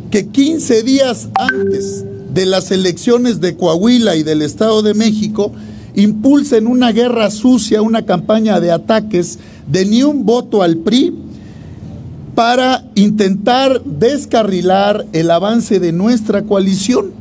que 15 días antes de las elecciones de Coahuila y del Estado de México impulsen una guerra sucia, una campaña de ataques de ni un voto al PRI para intentar descarrilar el avance de nuestra coalición.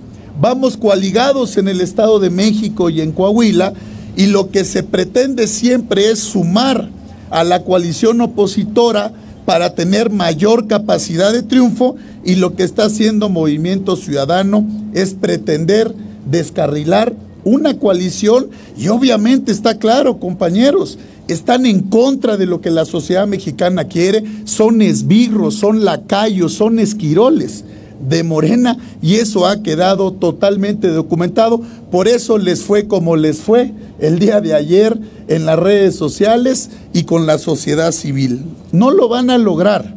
Vamos coaligados en el Estado de México y en Coahuila y lo que se pretende siempre es sumar a la coalición opositora para tener mayor capacidad de triunfo y lo que está haciendo Movimiento Ciudadano es pretender descarrilar una coalición y obviamente está claro, compañeros, están en contra de lo que la sociedad mexicana quiere, son esbirros, son lacayos, son esquiroles de Morena y eso ha quedado totalmente documentado. Por eso les fue como les fue el día de ayer en las redes sociales y con la sociedad civil. No lo van a lograr.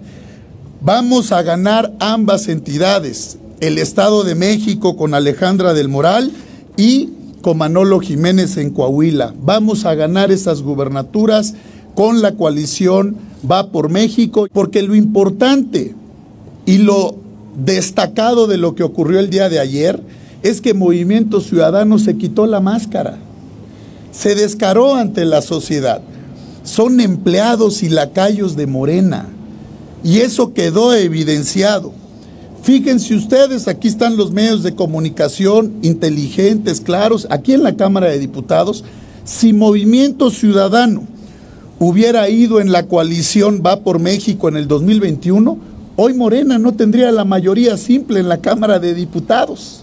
Vamos a ganar ambas entidades, el Estado de México con Alejandra del Moral y con Manolo Jiménez en Coahuila. Vamos a ganar esas gubernaturas con la coalición Va por México, porque lo importante y lo destacado de lo que ocurrió el día de ayer es que Movimiento Ciudadano se quitó la máscara, se descaró ante la sociedad. Son empleados y lacayos de Morena. Y eso quedó evidenciado. Fíjense ustedes, aquí están los medios de comunicación inteligentes, claros, aquí en la Cámara de Diputados. Si Movimiento Ciudadano hubiera ido en la coalición Va por México en el 2021, Hoy Morena no tendría la mayoría simple en la Cámara de Diputados.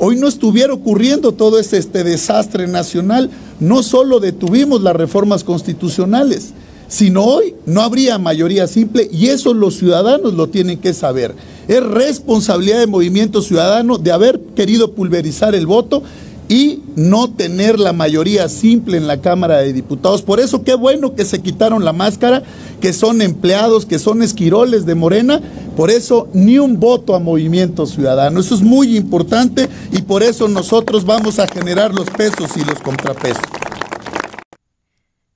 Hoy no estuviera ocurriendo todo este, desastre nacional. No solo detuvimos las reformas constitucionales, sino hoy no habría mayoría simple y eso los ciudadanos lo tienen que saber. Es responsabilidad del movimiento ciudadano de haber querido pulverizar el voto y no tener la mayoría simple en la Cámara de Diputados. Por eso qué bueno que se quitaron la máscara, que son empleados, que son esquiroles de Morena. Por eso ni un voto a Movimiento Ciudadano. Eso es muy importante y por eso nosotros vamos a generar los pesos y los contrapesos.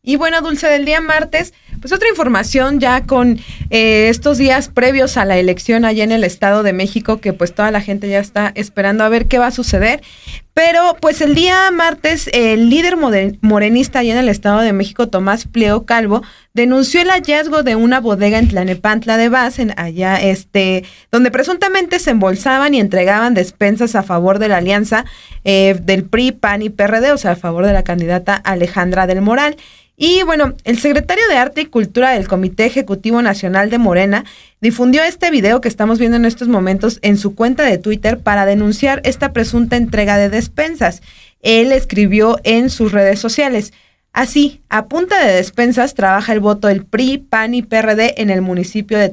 Y bueno, Dulce, del día martes pues otra información ya con eh, estos días previos a la elección allá en el Estado de México, que pues toda la gente ya está esperando a ver qué va a suceder. Pero pues el día martes, el líder morenista allá en el Estado de México, Tomás Pleo Calvo, denunció el hallazgo de una bodega en Tlanepantla de Baz, en allá este, donde presuntamente se embolsaban y entregaban despensas a favor de la alianza eh, del PRI, PAN y PRD, o sea, a favor de la candidata Alejandra del Moral. Y bueno, el secretario de Arte y Cultura del Comité Ejecutivo Nacional de Morena difundió este video que estamos viendo en estos momentos en su cuenta de Twitter para denunciar esta presunta entrega de despensas. Él escribió en sus redes sociales. Así, a punta de despensas trabaja el voto del PRI, PAN y PRD en el municipio de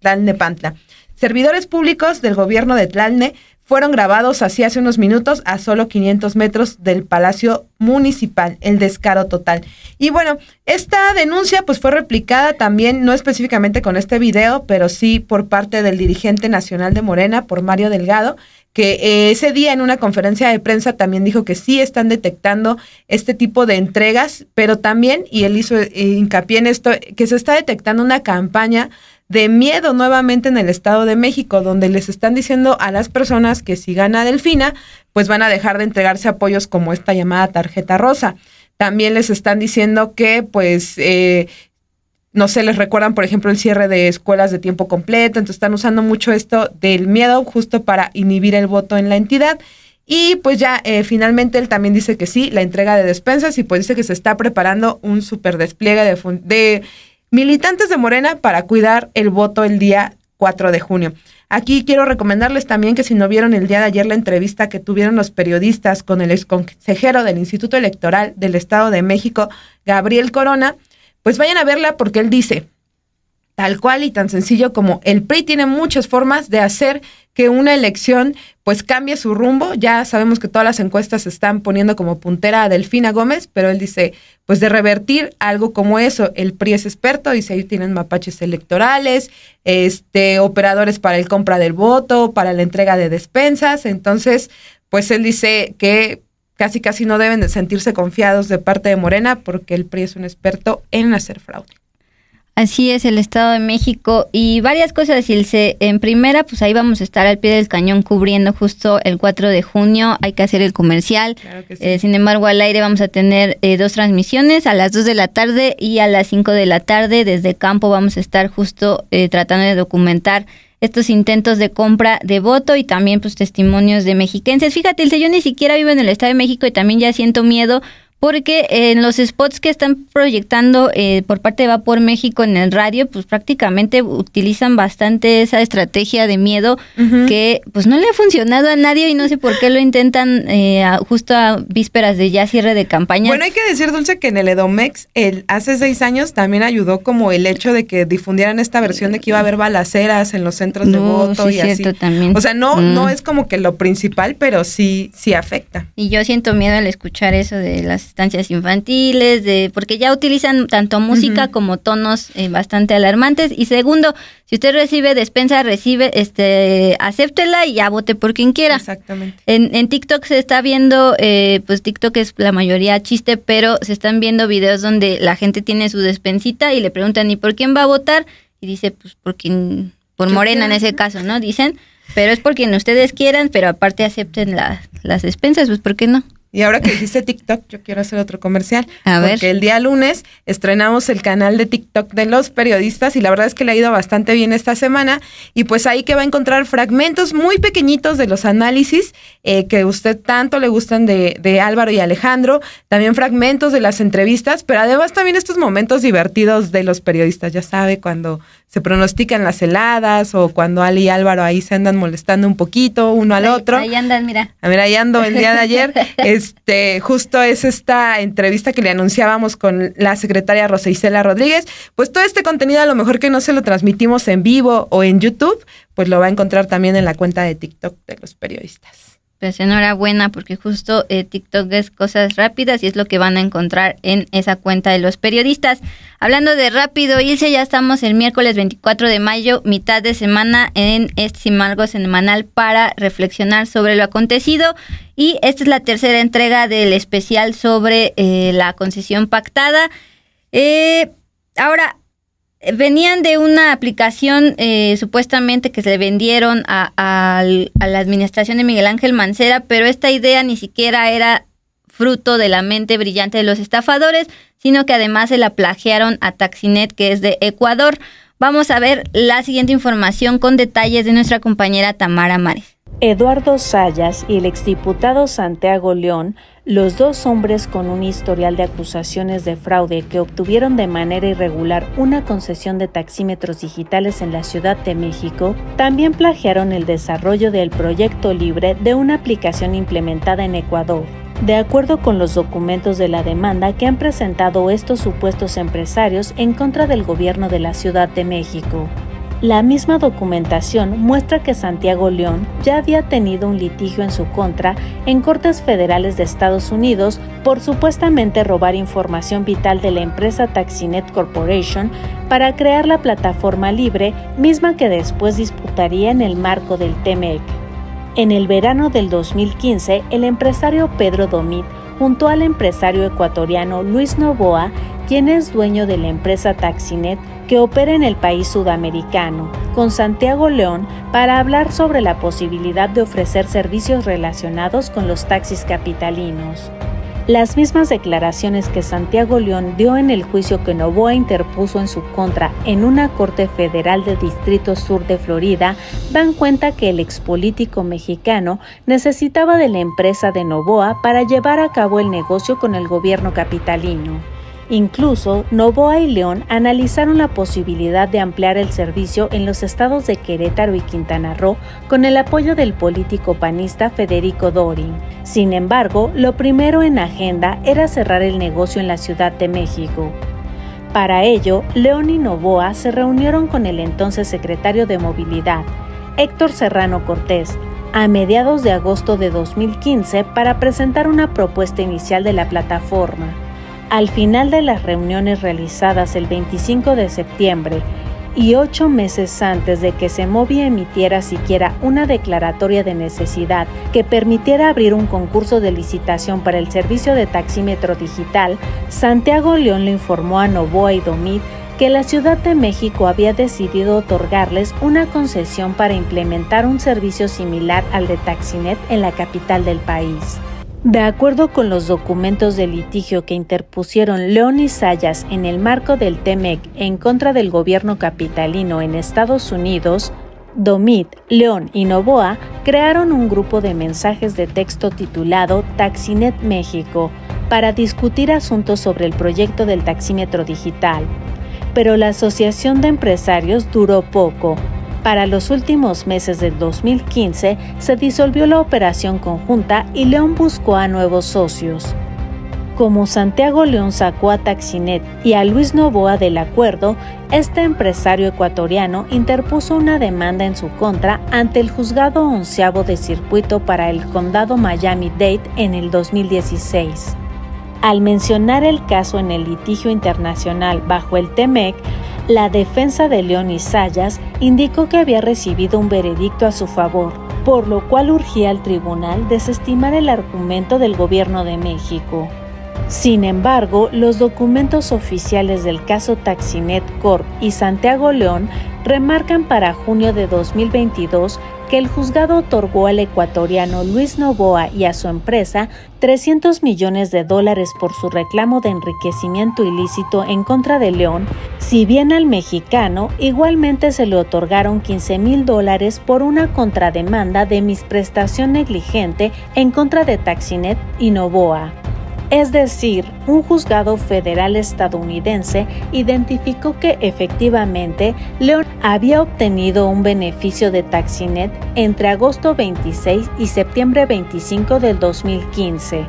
Tlalnepantla. Servidores públicos del gobierno de Tlalne fueron grabados así hace unos minutos a solo 500 metros del Palacio Municipal, el descaro total. Y bueno, esta denuncia pues fue replicada también, no específicamente con este video, pero sí por parte del dirigente nacional de Morena, por Mario Delgado, que eh, ese día en una conferencia de prensa también dijo que sí están detectando este tipo de entregas, pero también, y él hizo eh, hincapié en esto, que se está detectando una campaña de miedo nuevamente en el Estado de México, donde les están diciendo a las personas que si gana Delfina, pues van a dejar de entregarse apoyos como esta llamada tarjeta rosa. También les están diciendo que pues... Eh, no sé, les recuerdan, por ejemplo, el cierre de escuelas de tiempo completo, entonces están usando mucho esto del miedo justo para inhibir el voto en la entidad. Y pues ya eh, finalmente él también dice que sí, la entrega de despensas y pues dice que se está preparando un super despliegue de Militantes de Morena para cuidar el voto el día 4 de junio. Aquí quiero recomendarles también que si no vieron el día de ayer la entrevista que tuvieron los periodistas con el ex consejero del Instituto Electoral del Estado de México, Gabriel Corona, pues vayan a verla porque él dice, tal cual y tan sencillo como el PRI tiene muchas formas de hacer que una elección pues cambie su rumbo. Ya sabemos que todas las encuestas están poniendo como puntera a Delfina Gómez, pero él dice, pues de revertir algo como eso, el PRI es experto, dice ahí tienen mapaches electorales, este, operadores para el compra del voto, para la entrega de despensas. Entonces, pues él dice que casi casi no deben de sentirse confiados de parte de Morena porque el PRI es un experto en hacer fraude. Así es, el Estado de México y varias cosas. Y en primera, pues ahí vamos a estar al pie del cañón cubriendo justo el 4 de junio. Hay que hacer el comercial. Eh, sin embargo, al aire vamos a tener eh, dos transmisiones a las 2 de la tarde y a las 5 de la tarde. Desde campo vamos a estar justo eh, tratando de documentar estos intentos de compra de voto y también pues testimonios de mexiquenses. Fíjate, yo ni siquiera vivo en el Estado de México y también ya siento miedo porque en los spots que están proyectando eh, por parte de Vapor México en el radio, pues prácticamente utilizan bastante esa estrategia de miedo que pues no le ha funcionado a nadie y no sé por qué lo intentan eh, justo a vísperas de ya cierre de campaña. Bueno, hay que decir, Dulce, que en el Edomex hace seis años también ayudó como el hecho de que difundieran esta versión de que iba a haber balaceras en los centros de voto y cierto, así. También. O sea, no, mm. no es como que lo principal, pero sí, sí afecta. Y yo siento miedo al escuchar eso de las instancias infantiles, de, porque ya utilizan tanto música como tonos eh, bastante alarmantes. Y segundo, si usted recibe despensa, recibe, este, acéptela y ya vote por quien quiera. Exactamente. En, en TikTok se está viendo, eh, pues TikTok es la mayoría chiste, pero se están viendo videos donde la gente tiene su despensita y le preguntan, ¿y por quién va a votar? Y dice, pues por quien, por Morena en ese caso, ¿no? Dicen, pero es por quien ustedes quieran, pero aparte acepten las despensas, pues ¿por qué no? Y ahora que dijiste TikTok, yo quiero hacer otro comercial. A ver. Porque el día lunes estrenamos el canal de TikTok de los periodistas y la verdad es que le ha ido bastante bien esta semana. Y pues ahí que va a encontrar fragmentos muy pequeñitos de los análisis eh, que que usted tanto le gustan de, de, Álvaro y Alejandro. También fragmentos de las entrevistas, pero además también estos momentos divertidos de los periodistas. Ya sabe, cuando se pronostican las heladas o cuando Ali y Álvaro ahí se andan molestando un poquito uno al otro. Ahí andan, mira. A ahí ando el día de ayer. este, justo es esta entrevista que le anunciábamos con la secretaria Rosa Isela Rodríguez. Pues todo este contenido a lo mejor que no se lo transmitimos en vivo o en YouTube, pues lo va a encontrar también en la cuenta de TikTok de los periodistas. Pues enhorabuena porque justo eh, TikTok es cosas rápidas y es lo que van a encontrar en esa cuenta de los periodistas. Hablando de rápido, Ilse, ya estamos el miércoles 24 de mayo, mitad de semana en este embargo Semanal para reflexionar sobre lo acontecido. Y esta es la tercera entrega del especial sobre eh, la concesión pactada. Eh, ahora, venían de una aplicación eh, supuestamente que se vendieron a, la administración de Miguel Ángel Mancera, pero esta idea ni siquiera era fruto de la mente brillante de los estafadores, sino que además se la plagiaron a Taxinet, que es de Ecuador. Vamos a ver la siguiente información con detalles de nuestra compañera Tamara Mares. Eduardo Sayas y el exdiputado Santiago León los dos hombres con un historial de acusaciones de fraude que obtuvieron de manera irregular una concesión de taxímetros digitales en la Ciudad de México también plagiaron el desarrollo del proyecto libre de una aplicación implementada en Ecuador. De acuerdo con los documentos de la demanda que han presentado estos supuestos empresarios en contra del gobierno de la Ciudad de México, la misma documentación muestra que Santiago León ya había tenido un litigio en su contra en Cortes Federales de Estados Unidos por supuestamente robar información vital de la empresa Taxinet Corporation para crear la plataforma libre misma que después disputaría en el marco del TMEC. En el verano del 2015, el empresario Pedro Domit junto al empresario ecuatoriano Luis Novoa, quien es dueño de la empresa Taxinet que opera en el país sudamericano, con Santiago León para hablar sobre la posibilidad de ofrecer servicios relacionados con los taxis capitalinos las mismas declaraciones que Santiago León dio en el juicio que Novoa interpuso en su contra en una Corte Federal de Distrito Sur de Florida dan cuenta que el expolítico mexicano necesitaba de la empresa de Novoa para llevar a cabo el negocio con el gobierno capitalino. Incluso, Novoa y León analizaron la posibilidad de ampliar el servicio en los estados de Querétaro y Quintana Roo con el apoyo del político panista Federico Dorin. Sin embargo, lo primero en agenda era cerrar el negocio en la Ciudad de México. Para ello, León y Novoa se reunieron con el entonces secretario de Movilidad, Héctor Serrano Cortés, a mediados de agosto de 2015 para presentar una propuesta inicial de la plataforma. Al final de las reuniones realizadas el 25 de septiembre y ocho meses antes de que Semovi emitiera siquiera una declaratoria de necesidad que permitiera abrir un concurso de licitación para el servicio de taxímetro digital, Santiago León le informó a Novoa y Domit que la Ciudad de México había decidido otorgarles una concesión para implementar un servicio similar al de Taxinet en la capital del país. De acuerdo con los documentos de litigio que interpusieron León y Sayas en el marco del TEMEC en contra del gobierno capitalino en Estados Unidos, Domit, León y Novoa crearon un grupo de mensajes de texto titulado Taxinet México para discutir asuntos sobre el proyecto del taxímetro digital. Pero la Asociación de Empresarios duró poco, para los últimos meses del 2015 se disolvió la operación conjunta y León buscó a nuevos socios. Como Santiago León sacó a Taxinet y a Luis Novoa del acuerdo, este empresario ecuatoriano interpuso una demanda en su contra ante el juzgado onceavo de circuito para el condado Miami-Dade en el 2016. Al mencionar el caso en el litigio internacional bajo el TEMEC, la defensa de León y Sayas indicó que había recibido un veredicto a su favor, por lo cual urgía al tribunal desestimar el argumento del gobierno de México. Sin embargo, los documentos oficiales del caso Taxinet Corp y Santiago León remarcan para junio de 2022 que el juzgado otorgó al ecuatoriano Luis Novoa y a su empresa 300 millones de dólares por su reclamo de enriquecimiento ilícito en contra de León, si bien al mexicano igualmente se le otorgaron 15 mil dólares por una contrademanda de misprestación negligente en contra de Taxinet y Novoa. Es decir, un juzgado federal estadounidense identificó que efectivamente Leon había obtenido un beneficio de Taxinet entre agosto 26 y septiembre 25 del 2015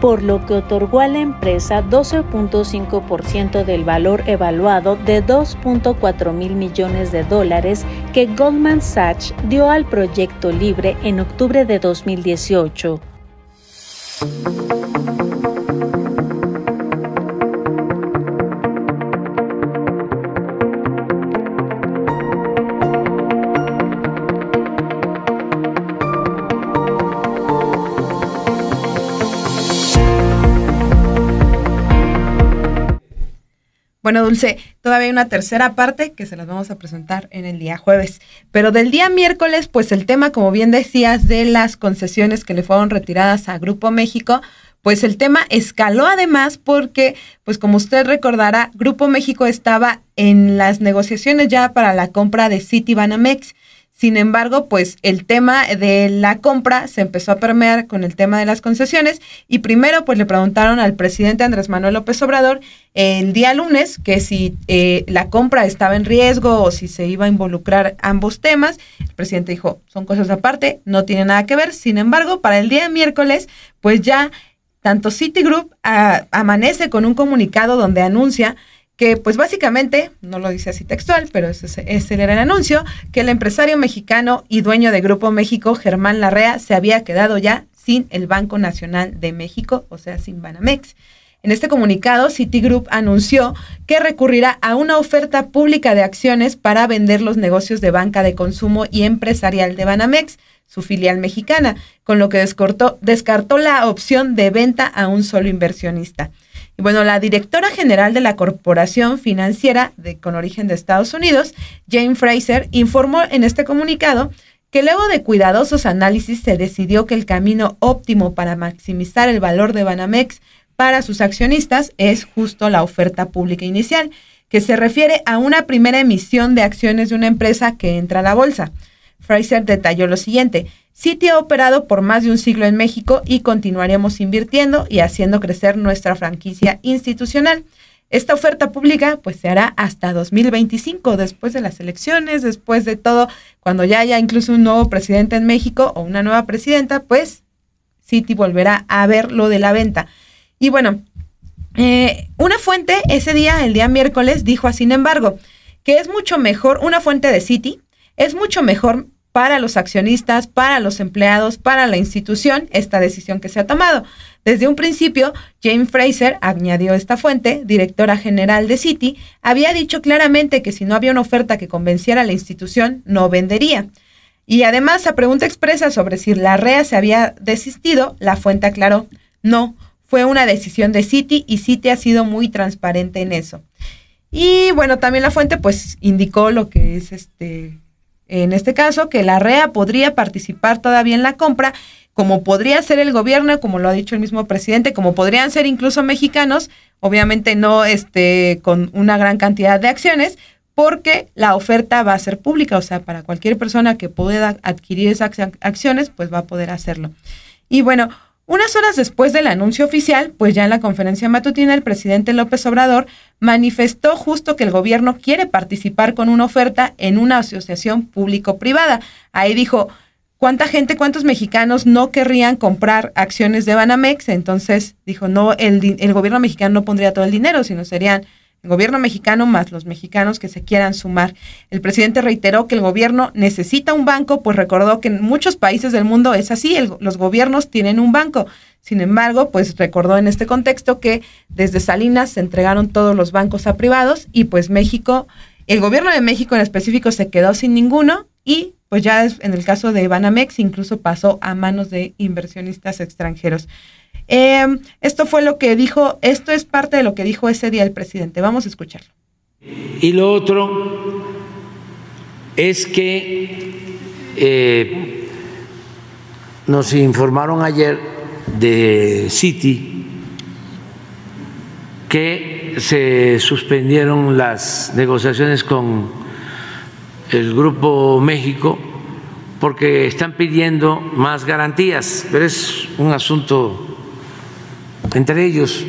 por lo que otorgó a la empresa 12.5% del valor evaluado de 2.4 mil millones de dólares que Goldman Sachs dio al proyecto libre en octubre de 2018. Bueno, Dulce, todavía hay una tercera parte que se las vamos a presentar en el día jueves. Pero del día miércoles, pues el tema, como bien decías, de las concesiones que le fueron retiradas a Grupo México, pues el tema escaló además porque, pues como usted recordará, Grupo México estaba en las negociaciones ya para la compra de Banamex. Sin embargo, pues el tema de la compra se empezó a permear con el tema de las concesiones y primero pues le preguntaron al presidente Andrés Manuel López Obrador el día lunes que si eh, la compra estaba en riesgo o si se iba a involucrar ambos temas. El presidente dijo, son cosas aparte, no tiene nada que ver. Sin embargo, para el día miércoles pues ya tanto Citigroup ah, amanece con un comunicado donde anuncia que pues básicamente, no lo dice así textual, pero ese, era el anuncio, que el empresario mexicano y dueño de Grupo México, Germán Larrea, se había quedado ya sin el Banco Nacional de México, o sea, sin Banamex. En este comunicado, Citigroup anunció que recurrirá a una oferta pública de acciones para vender los negocios de banca de consumo y empresarial de Banamex, su filial mexicana, con lo que descartó, descartó la opción de venta a un solo inversionista. Y bueno, la directora general de la Corporación Financiera de, con origen de Estados Unidos, Jane Fraser, informó en este comunicado que luego de cuidadosos análisis se decidió que el camino óptimo para maximizar el valor de Banamex para sus accionistas es justo la oferta pública inicial, que se refiere a una primera emisión de acciones de una empresa que entra a la bolsa. Fraser detalló lo siguiente, City ha operado por más de un siglo en México y continuaremos invirtiendo y haciendo crecer nuestra franquicia institucional. Esta oferta pública pues se hará hasta 2025, después de las elecciones, después de todo, cuando ya haya incluso un nuevo presidente en México o una nueva presidenta, pues City volverá a ver lo de la venta. Y bueno, eh, una fuente ese día, el día miércoles, dijo, sin embargo, que es mucho mejor, una fuente de City es mucho mejor para los accionistas, para los empleados, para la institución, esta decisión que se ha tomado. Desde un principio, Jane Fraser, añadió esta fuente, directora general de Citi, había dicho claramente que si no había una oferta que convenciera a la institución, no vendería. Y además, a pregunta expresa sobre si la REA se había desistido, la fuente aclaró, no, fue una decisión de Citi y Citi ha sido muy transparente en eso. Y bueno, también la fuente pues indicó lo que es este en este caso, que la REA podría participar todavía en la compra, como podría ser el gobierno, como lo ha dicho el mismo presidente, como podrían ser incluso mexicanos, obviamente no este, con una gran cantidad de acciones, porque la oferta va a ser pública, o sea, para cualquier persona que pueda adquirir esas acciones, pues va a poder hacerlo. Y bueno, unas horas después del anuncio oficial, pues ya en la conferencia matutina el presidente López Obrador manifestó justo que el gobierno quiere participar con una oferta en una asociación público-privada. Ahí dijo, ¿cuánta gente, cuántos mexicanos no querrían comprar acciones de Banamex? Entonces dijo, no, el, el gobierno mexicano no pondría todo el dinero, sino serían el gobierno mexicano más los mexicanos que se quieran sumar. El presidente reiteró que el gobierno necesita un banco, pues recordó que en muchos países del mundo es así, los gobiernos tienen un banco. Sin embargo, pues recordó en este contexto que desde Salinas se entregaron todos los bancos a privados y pues México, el gobierno de México en específico se quedó sin ninguno y pues ya en el caso de Banamex incluso pasó a manos de inversionistas extranjeros. Em, esto fue lo que dijo, esto es parte de lo que dijo ese día el presidente. Vamos a escucharlo. Y lo otro es que eh, nos informaron ayer de Citi que se suspendieron las negociaciones con el Grupo México porque están pidiendo más garantías, pero es un asunto entre ellos.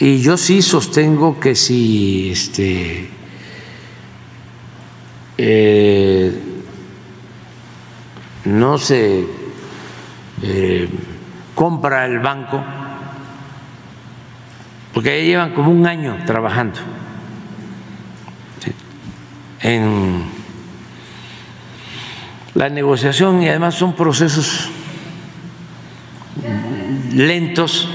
Y yo sí sostengo que si este, eh, no se eh, compra el banco, porque ya llevan como un año trabajando en la negociación y además son procesos lentos.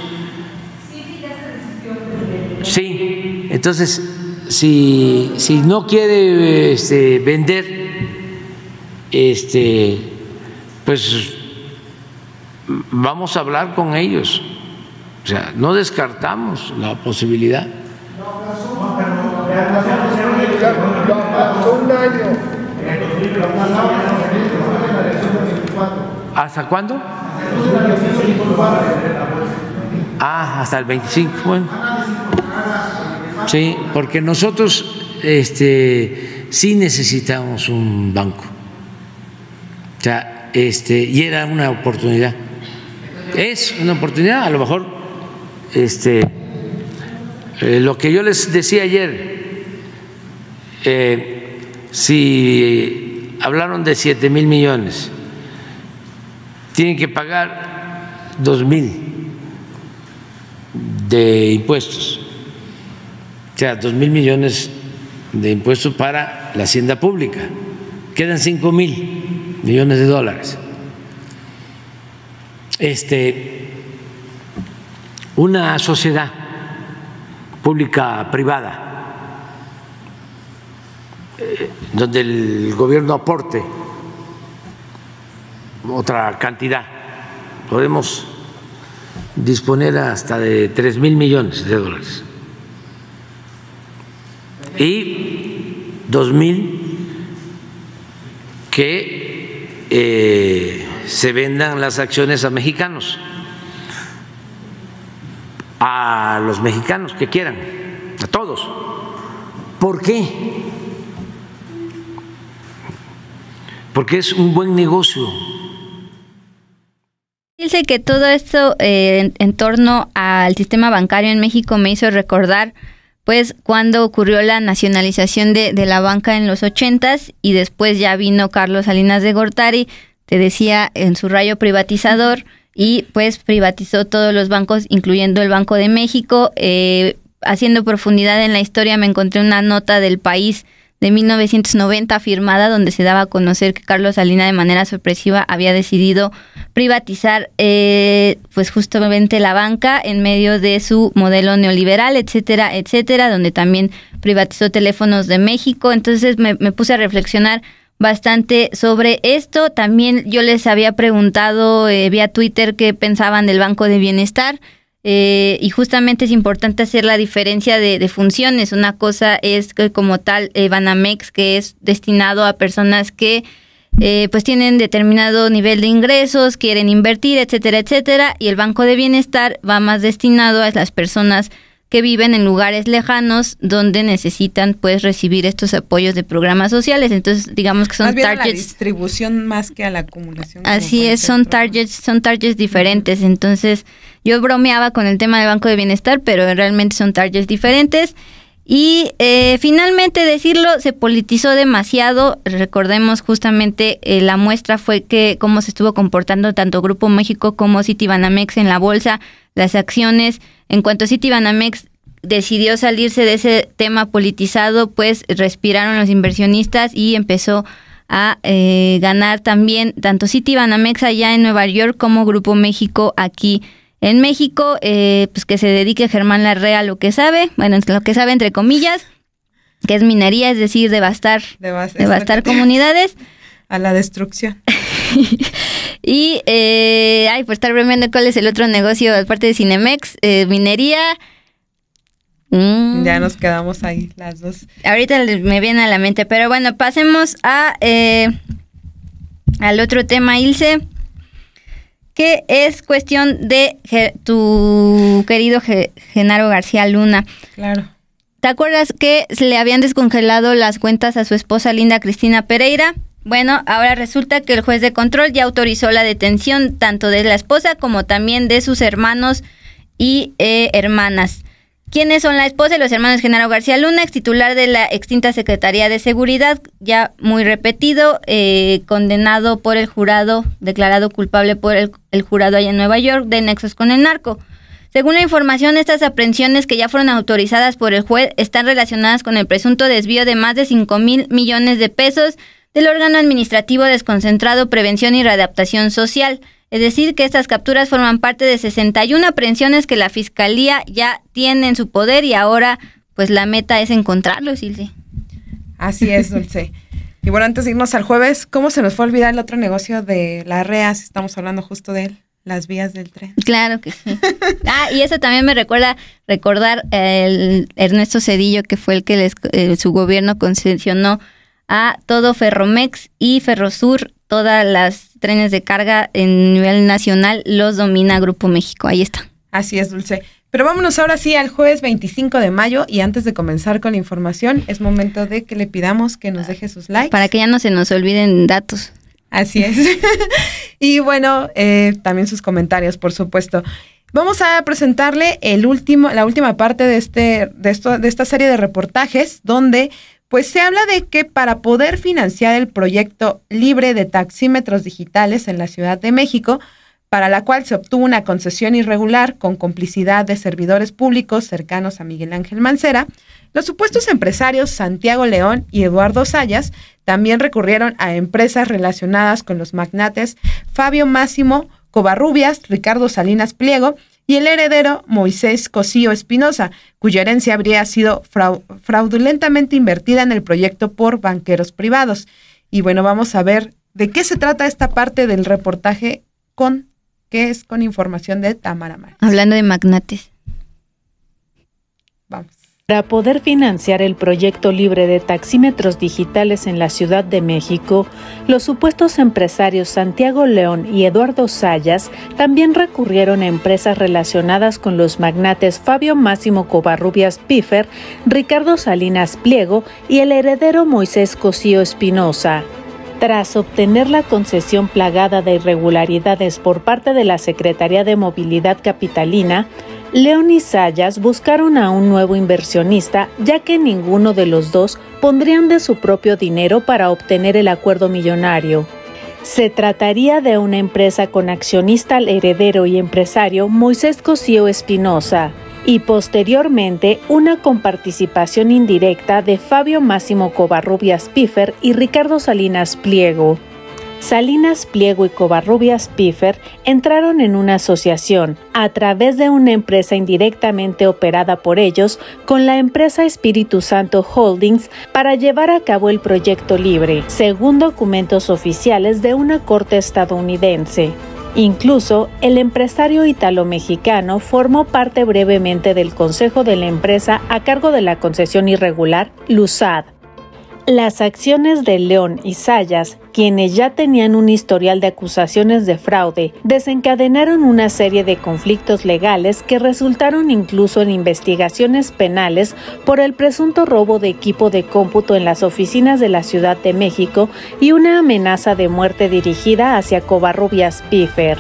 Sí, entonces, si, no quiere este, vender, este, pues vamos a hablar con ellos. O sea, no descartamos la posibilidad. ¿Hasta cuándo? Ah, hasta el 25, bueno. Sí, porque nosotros este, sí necesitamos un banco. O sea, este, y era una oportunidad. Es una oportunidad, a lo mejor este, eh, lo que yo les decía ayer, eh, si hablaron de 7 mil millones, tienen que pagar dos mil de impuestos, o sea, dos mil millones de impuestos para la hacienda pública. Quedan cinco mil millones de dólares. Este, una sociedad pública-privada eh, donde el gobierno aporte otra cantidad. Podemos disponer hasta de 3 mil millones de dólares y 2 mil que eh, se vendan las acciones a mexicanos, a los mexicanos que quieran, a todos. ¿Por qué? Porque es un buen negocio. Dice que todo esto eh, en, torno al sistema bancario en México me hizo recordar, pues, cuando ocurrió la nacionalización de, la banca en los ochentas y después ya vino Carlos Salinas de Gortari, te decía, en su rayo privatizador y pues privatizó todos los bancos, incluyendo el Banco de México. Eh, haciendo profundidad en la historia me encontré una nota del país de 1990 firmada donde se daba a conocer que Carlos Salina de manera sorpresiva había decidido privatizar eh, pues justamente la banca en medio de su modelo neoliberal, etcétera, etcétera, donde también privatizó teléfonos de México. Entonces me, puse a reflexionar bastante sobre esto. También yo les había preguntado eh, vía Twitter qué pensaban del Banco de Bienestar. Eh, y justamente es importante hacer la diferencia de, funciones. Una cosa es que como tal el eh, Banamex, que es destinado a personas que eh, pues tienen determinado nivel de ingresos, quieren invertir, etcétera, etcétera. Y el Banco de Bienestar va más destinado a las personas que viven en lugares lejanos donde necesitan pues recibir estos apoyos de programas sociales. Entonces, digamos que son targets a la distribución más que a la acumulación. Así es, son targets, son targets diferentes. Entonces, yo bromeaba con el tema del Banco de Bienestar, pero realmente son targets diferentes. Y eh, finalmente decirlo, se politizó demasiado. Recordemos justamente eh, la muestra fue que cómo se estuvo comportando tanto Grupo México como Citibanamex en la bolsa, las acciones. En cuanto Citibanamex decidió salirse de ese tema politizado, pues respiraron los inversionistas y empezó a eh, ganar también tanto Citibanamex allá en Nueva York como Grupo México aquí en en México, eh, pues que se dedique Germán Larrea a lo que sabe, bueno, lo que sabe entre comillas, que es minería, es decir, devastar, devastar comunidades. A la destrucción. y, eh, ay, por estar bromeando, ¿cuál es el otro negocio aparte de Cinemex? Eh, minería. Mm. Ya nos quedamos ahí las dos. Ahorita me viene a la mente, pero bueno, pasemos a eh, al otro tema, Ilse que es cuestión de tu querido Genaro García Luna. Claro. ¿Te acuerdas que le habían descongelado las cuentas a su esposa Linda Cristina Pereira? Bueno, ahora resulta que el juez de control ya autorizó la detención tanto de la esposa como también de sus hermanos y eh, hermanas quienes son la esposa de los hermanos Genaro García Luna, ex titular de la extinta Secretaría de Seguridad, ya muy repetido, eh, condenado por el jurado, declarado culpable por el, jurado allá en Nueva York de nexos con el narco. Según la información, estas aprehensiones que ya fueron autorizadas por el juez están relacionadas con el presunto desvío de más de 5 mil millones de pesos del órgano administrativo desconcentrado Prevención y Readaptación Social, es decir, que estas capturas forman parte de 61 aprehensiones que la Fiscalía ya tiene en su poder y ahora pues la meta es encontrarlos, Ilse. Así es, Dulce. y bueno, antes de irnos al jueves, ¿cómo se nos fue a olvidar el otro negocio de la REA? Si estamos hablando justo de él las vías del tren. Claro que sí. Ah, y eso también me recuerda recordar el Ernesto Cedillo, que fue el que eh, su gobierno concesionó a todo Ferromex y Ferrosur todas las trenes de carga en nivel nacional los domina Grupo México. Ahí está. Así es, Dulce. Pero vámonos ahora sí al jueves 25 de mayo y antes de comenzar con la información, es momento de que le pidamos que nos deje sus likes. Para que ya no se nos olviden datos. Así es. y bueno, eh, también sus comentarios, por supuesto. Vamos a presentarle el último, la última parte de, este, de, esto, de esta serie de reportajes donde pues se habla de que para poder financiar el proyecto libre de taxímetros digitales en la Ciudad de México, para la cual se obtuvo una concesión irregular con complicidad de servidores públicos cercanos a Miguel Ángel Mancera, los supuestos empresarios Santiago León y Eduardo Sayas también recurrieron a empresas relacionadas con los magnates Fabio Máximo, Covarrubias, Ricardo Salinas Pliego y el heredero Moisés Cosío Espinosa, cuya herencia habría sido fraudulentamente invertida en el proyecto por banqueros privados. Y bueno, vamos a ver de qué se trata esta parte del reportaje con qué es con información de Tamara Mar. Hablando de magnates. Para poder financiar el proyecto libre de taxímetros digitales en la Ciudad de México, los supuestos empresarios Santiago León y Eduardo Sayas también recurrieron a empresas relacionadas con los magnates Fabio Máximo Covarrubias Piffer, Ricardo Salinas Pliego y el heredero Moisés Cosío Espinosa. Tras obtener la concesión plagada de irregularidades por parte de la Secretaría de Movilidad Capitalina, León y Sayas buscaron a un nuevo inversionista, ya que ninguno de los dos pondrían de su propio dinero para obtener el acuerdo millonario. Se trataría de una empresa con accionista al heredero y empresario Moisés Cosío Espinosa y posteriormente una con participación indirecta de Fabio Máximo Covarrubias Piffer y Ricardo Salinas Pliego. Salinas Pliego y Covarrubias Piffer entraron en una asociación a través de una empresa indirectamente operada por ellos con la empresa Espíritu Santo Holdings para llevar a cabo el proyecto libre, según documentos oficiales de una corte estadounidense. Incluso, el empresario italo-mexicano formó parte brevemente del consejo de la empresa a cargo de la concesión irregular LUSAD, las acciones de León y Sayas, quienes ya tenían un historial de acusaciones de fraude, desencadenaron una serie de conflictos legales que resultaron incluso en investigaciones penales por el presunto robo de equipo de cómputo en las oficinas de la Ciudad de México y una amenaza de muerte dirigida hacia Covarrubias Piffer.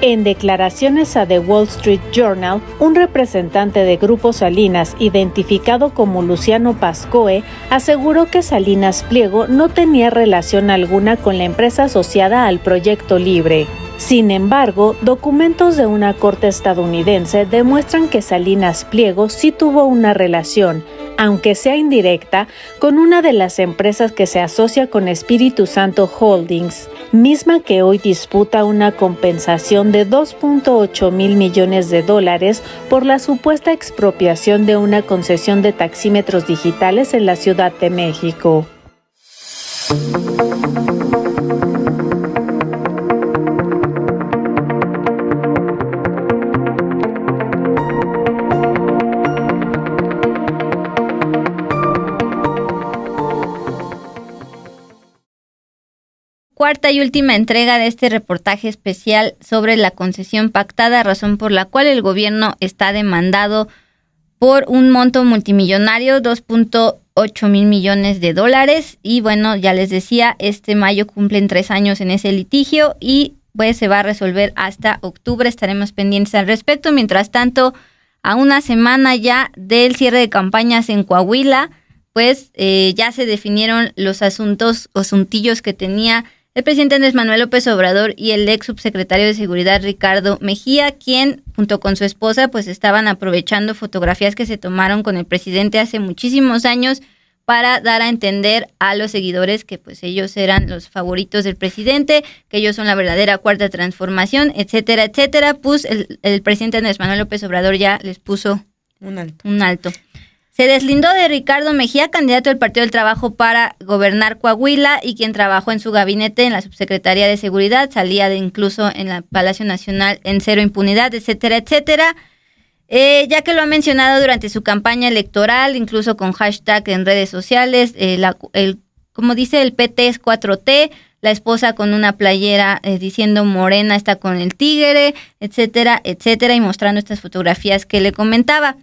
En declaraciones a The Wall Street Journal, un representante de Grupo Salinas, identificado como Luciano Pascoe, aseguró que Salinas Pliego no tenía relación alguna con la empresa asociada al proyecto Libre. Sin embargo, documentos de una corte estadounidense demuestran que Salinas Pliego sí tuvo una relación, aunque sea indirecta, con una de las empresas que se asocia con Espíritu Santo Holdings, misma que hoy disputa una compensación de 2.8 mil millones de dólares por la supuesta expropiación de una concesión de taxímetros digitales en la Ciudad de México. cuarta y última entrega de este reportaje especial sobre la concesión pactada, razón por la cual el gobierno está demandado por un monto multimillonario, 2.8 mil millones de dólares. Y bueno, ya les decía, este mayo cumplen tres años en ese litigio y pues se va a resolver hasta octubre. Estaremos pendientes al respecto. Mientras tanto, a una semana ya del cierre de campañas en Coahuila, pues eh, ya se definieron los asuntos o asuntillos que tenía el presidente Andrés Manuel López Obrador y el ex subsecretario de Seguridad Ricardo Mejía, quien junto con su esposa pues estaban aprovechando fotografías que se tomaron con el presidente hace muchísimos años para dar a entender a los seguidores que pues ellos eran los favoritos del presidente, que ellos son la verdadera cuarta transformación, etcétera, etcétera. Pues el, presidente Andrés Manuel López Obrador ya les puso Un alto. Se deslindó de Ricardo Mejía, candidato del Partido del Trabajo para gobernar Coahuila y quien trabajó en su gabinete en la Subsecretaría de Seguridad, salía de incluso en la Palacio Nacional en cero impunidad, etcétera, etcétera. Eh, ya que lo ha mencionado durante su campaña electoral, incluso con hashtag en redes sociales, eh, como dice el PT es 4T, la esposa con una playera eh, diciendo Morena está con el tigre, etcétera, etcétera, y mostrando estas fotografías que le comentaba.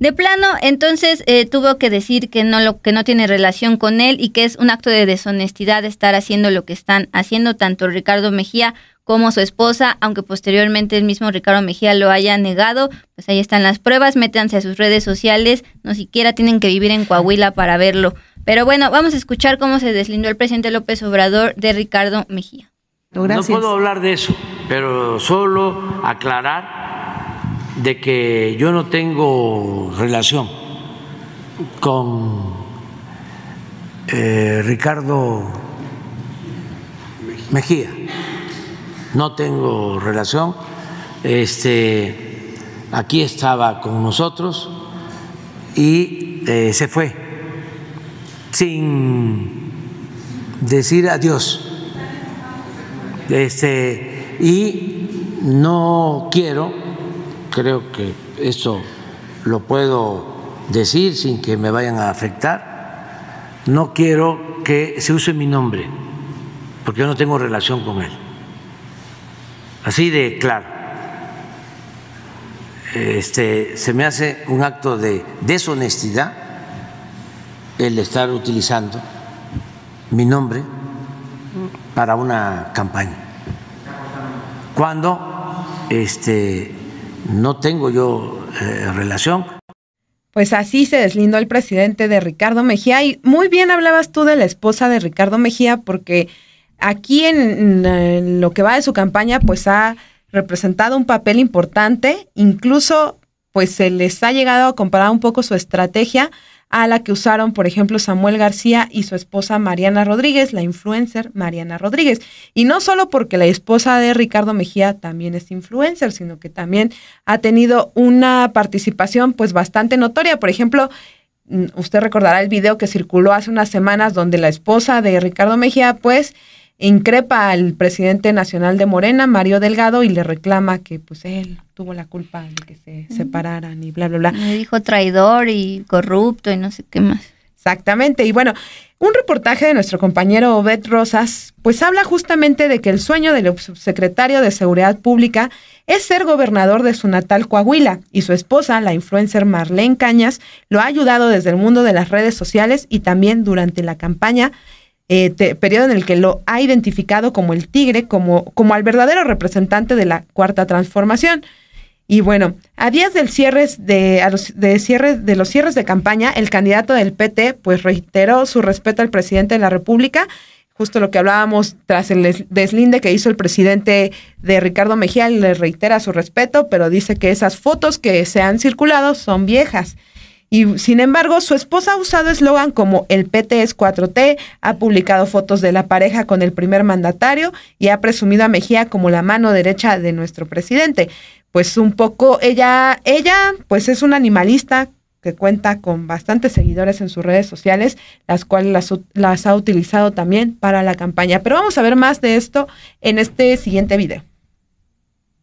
De plano, entonces eh, tuvo que decir que no, lo, que no tiene relación con él y que es un acto de deshonestidad estar haciendo lo que están haciendo tanto Ricardo Mejía como su esposa, aunque posteriormente el mismo Ricardo Mejía lo haya negado, pues ahí están las pruebas, métanse a sus redes sociales, no siquiera tienen que vivir en Coahuila para verlo. Pero bueno, vamos a escuchar cómo se deslindó el presidente López Obrador de Ricardo Mejía. No puedo hablar de eso, pero solo aclarar de que yo no tengo relación con eh, Ricardo Mejía. No tengo relación. Este, aquí estaba con nosotros y eh, se fue sin decir adiós. Este, y no quiero creo que eso lo puedo decir sin que me vayan a afectar. No quiero que se use mi nombre, porque yo no tengo relación con él. Así de claro. Este, se me hace un acto de deshonestidad el estar utilizando mi nombre para una campaña. Cuando este, no tengo yo eh, relación. Pues así se deslindó el presidente de Ricardo Mejía y muy bien hablabas tú de la esposa de Ricardo Mejía porque aquí en, en lo que va de su campaña pues ha representado un papel importante, incluso pues se les ha llegado a comparar un poco su estrategia a la que usaron, por ejemplo, Samuel García y su esposa Mariana Rodríguez, la influencer Mariana Rodríguez. Y no solo porque la esposa de Ricardo Mejía también es influencer, sino que también ha tenido una participación pues bastante notoria. Por ejemplo, mm, usted recordará el video que circuló hace unas semanas donde la esposa de Ricardo Mejía pues increpa al presidente nacional de Morena, Mario Delgado, y le reclama que pues él tuvo la culpa de que se separaran y bla, bla, bla. dijo traidor y corrupto y no sé qué más. Exactamente. Y bueno, un reportaje de nuestro compañero Bet Rosas, pues habla justamente de que el sueño del subsecretario de Seguridad Pública es ser gobernador de su natal Coahuila y su esposa, la influencer Marlene Cañas, lo ha ayudado desde el mundo de las redes sociales y también durante la campaña eh, periodo en el que lo ha identificado como el tigre, como, como al verdadero representante de la cuarta transformación. Y bueno, a días del cierres de, los, de, cierres, de los cierres de campaña, el candidato del PT pues reiteró su respeto al presidente de la República, justo lo que hablábamos tras el deslinde que hizo el presidente de Ricardo Mejía, le reitera su respeto, pero dice que esas fotos que se han circulado son viejas y sin embargo, su esposa ha usado eslogan como el pts 4T, ha publicado fotos de la pareja con el primer mandatario y ha presumido a Mejía como la mano derecha de nuestro presidente. Pues un poco ella, ella pues es una animalista que cuenta con bastantes seguidores en sus redes sociales, las cuales las ha utilizado también para la campaña. Pero vamos a ver más de esto en este siguiente video.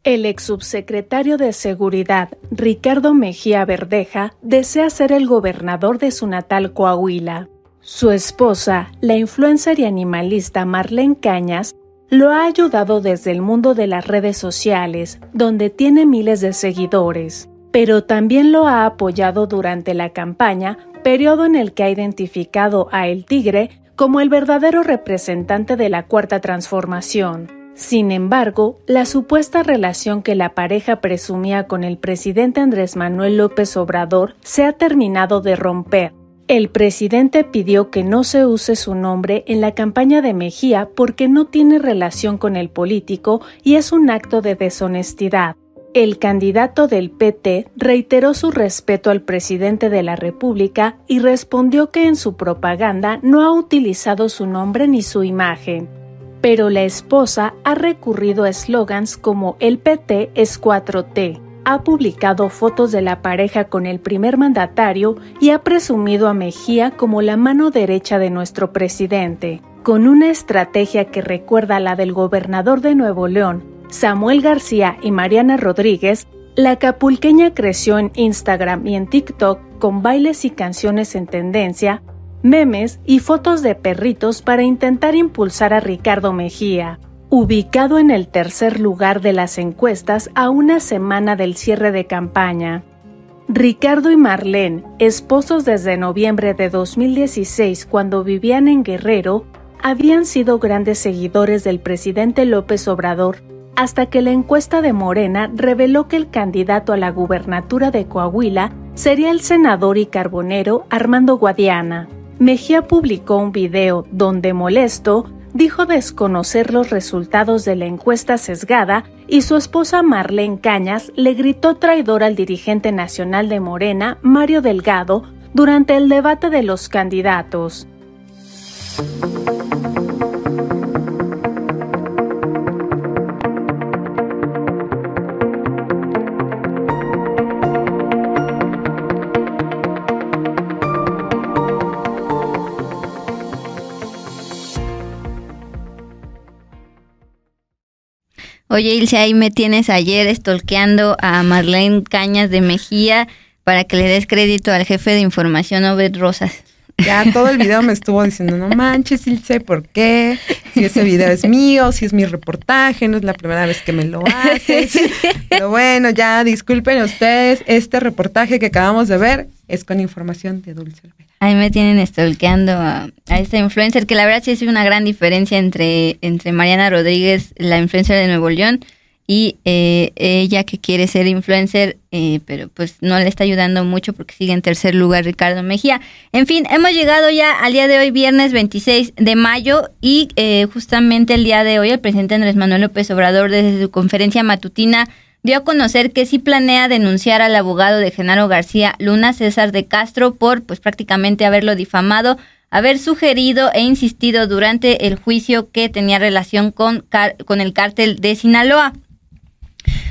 El ex subsecretario de Seguridad, Ricardo Mejía Verdeja, desea ser el gobernador de su natal Coahuila. Su esposa, la influencer y animalista Marlene Cañas, lo ha ayudado desde el mundo de las redes sociales, donde tiene miles de seguidores, pero también lo ha apoyado durante la campaña, periodo en el que ha identificado a El Tigre como el verdadero representante de la Cuarta Transformación. Sin embargo, la supuesta relación que la pareja presumía con el presidente Andrés Manuel López Obrador se ha terminado de romper. El presidente pidió que no se use su nombre en la campaña de Mejía porque no tiene relación con el político y es un acto de deshonestidad. El candidato del PT reiteró su respeto al presidente de la República y respondió que en su propaganda no ha utilizado su nombre ni su imagen pero la esposa ha recurrido a eslogans como el PT es 4T. Ha publicado fotos de la pareja con el primer mandatario y ha presumido a Mejía como la mano derecha de nuestro presidente, con una estrategia que recuerda a la del gobernador de Nuevo León, Samuel García y Mariana Rodríguez. La capulqueña creció en Instagram y en TikTok con bailes y canciones en tendencia memes y fotos de perritos para intentar impulsar a Ricardo Mejía, ubicado en el tercer lugar de las encuestas a una semana del cierre de campaña. Ricardo y Marlene, esposos desde noviembre de 2016 cuando vivían en Guerrero, habían sido grandes seguidores del presidente López Obrador hasta que la encuesta de Morena reveló que el candidato a la gubernatura de Coahuila sería el senador y carbonero Armando Guadiana. Mejía publicó un video donde molesto dijo desconocer los resultados de la encuesta sesgada y su esposa Marlene Cañas le gritó traidor al dirigente nacional de Morena, Mario Delgado, durante el debate de los candidatos. Oye, Ilse, ahí me tienes ayer estolqueando a Marlene Cañas de Mejía para que le des crédito al jefe de información Obed Rosas. Ya todo el video me estuvo diciendo, no manches, sé ¿por qué? Si ese video es mío, si es mi reportaje, no es la primera vez que me lo haces. Pero bueno, ya disculpen ustedes, este reportaje que acabamos de ver es con información de Dulce A Ahí me tienen estolqueando a, esta influencer, que la verdad sí es una gran diferencia entre, entre Mariana Rodríguez, la influencer de Nuevo León, y eh, ella que quiere ser influencer, eh, pero pues no le está ayudando mucho porque sigue en tercer lugar Ricardo Mejía. En fin, hemos llegado ya al día de hoy, viernes 26 de mayo, y eh, justamente el día de hoy el presidente Andrés Manuel López Obrador desde su conferencia matutina dio a conocer que sí planea denunciar al abogado de Genaro García Luna, César de Castro, por pues prácticamente haberlo difamado, haber sugerido e insistido durante el juicio que tenía relación con, con el cártel de Sinaloa.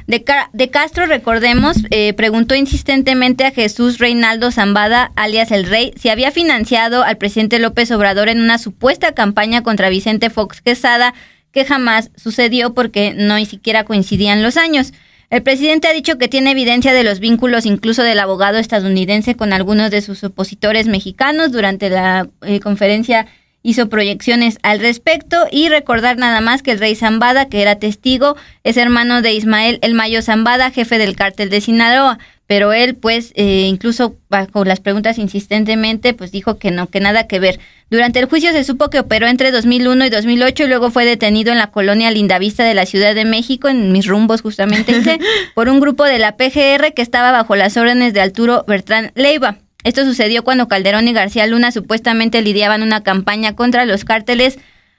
De, Castro, recordemos, eh, preguntó insistentemente a Jesús Reinaldo Zambada, alias el Rey, si había financiado al presidente López Obrador en una supuesta campaña contra Vicente Fox Quesada, que jamás sucedió porque no ni siquiera coincidían los años. El presidente ha dicho que tiene evidencia de los vínculos incluso del abogado estadounidense con algunos de sus opositores mexicanos durante la eh, conferencia hizo proyecciones al respecto y recordar nada más que el rey Zambada, que era testigo, es hermano de Ismael El Mayo Zambada, jefe del cártel de Sinaloa. Pero él, pues, eh, incluso bajo las preguntas insistentemente, pues dijo que no, que nada que ver. Durante el juicio se supo que operó entre 2001 y 2008 y luego fue detenido en la colonia Lindavista de la Ciudad de México, en mis rumbos justamente, por un grupo de la PGR que estaba bajo las órdenes de Arturo Bertrán Leiva. Esto sucedió cuando Calderón y García Luna supuestamente lidiaban una campaña contra los cárteles,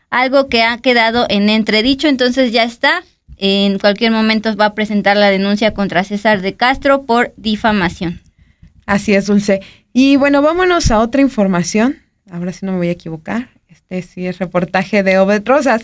algo que ha quedado en entredicho, entonces ya está. En cualquier momento va a presentar la denuncia contra César de Castro por difamación. Así es, Dulce. Y bueno, vámonos a otra información. Ahora sí no me voy a equivocar. Este sí es reportaje de Obed Rosas.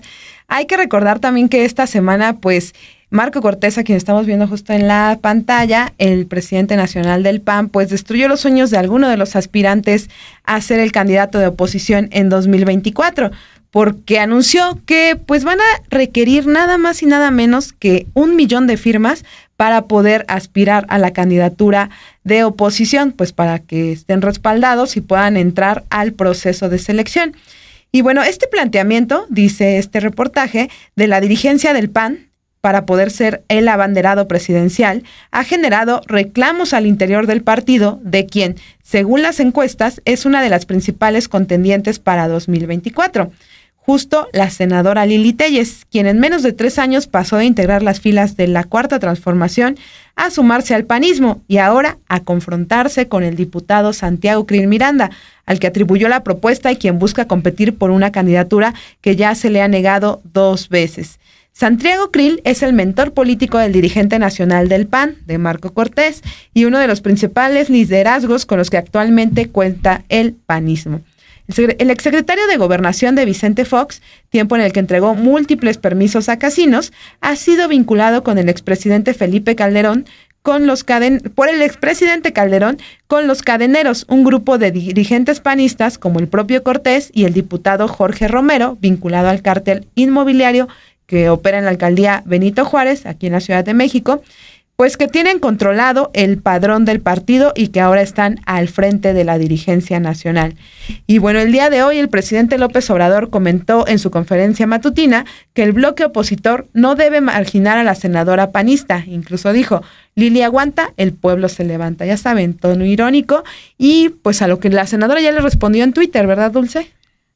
Hay que recordar también que esta semana, pues, Marco Cortés, a quien estamos viendo justo en la pantalla, el presidente nacional del PAN, pues destruyó los sueños de alguno de los aspirantes a ser el candidato de oposición en 2024 porque anunció que pues van a requerir nada más y nada menos que un millón de firmas para poder aspirar a la candidatura de oposición, pues para que estén respaldados y puedan entrar al proceso de selección. Y bueno, este planteamiento, dice este reportaje, de la dirigencia del PAN, para poder ser el abanderado presidencial, ha generado reclamos al interior del partido de quien, según las encuestas, es una de las principales contendientes para 2024. Justo la senadora Lili Telles, quien en menos de tres años pasó de integrar las filas de la Cuarta Transformación a sumarse al panismo y ahora a confrontarse con el diputado Santiago Crin Miranda, al que atribuyó la propuesta y quien busca competir por una candidatura que ya se le ha negado dos veces. Santiago Krill es el mentor político del dirigente nacional del PAN, de Marco Cortés, y uno de los principales liderazgos con los que actualmente cuenta el panismo. El exsecretario de Gobernación de Vicente Fox, tiempo en el que entregó múltiples permisos a casinos, ha sido vinculado con el expresidente Felipe Calderón, con los por el expresidente Calderón con los cadeneros, un grupo de dirigentes panistas como el propio Cortés y el diputado Jorge Romero, vinculado al cártel inmobiliario que opera en la alcaldía Benito Juárez, aquí en la Ciudad de México, pues que tienen controlado el padrón del partido y que ahora están al frente de la dirigencia nacional. Y bueno, el día de hoy el presidente López Obrador comentó en su conferencia matutina que el bloque opositor no debe marginar a la senadora panista. Incluso dijo, Lili aguanta, el pueblo se levanta, ya saben, tono irónico. Y pues a lo que la senadora ya le respondió en Twitter, ¿verdad, Dulce?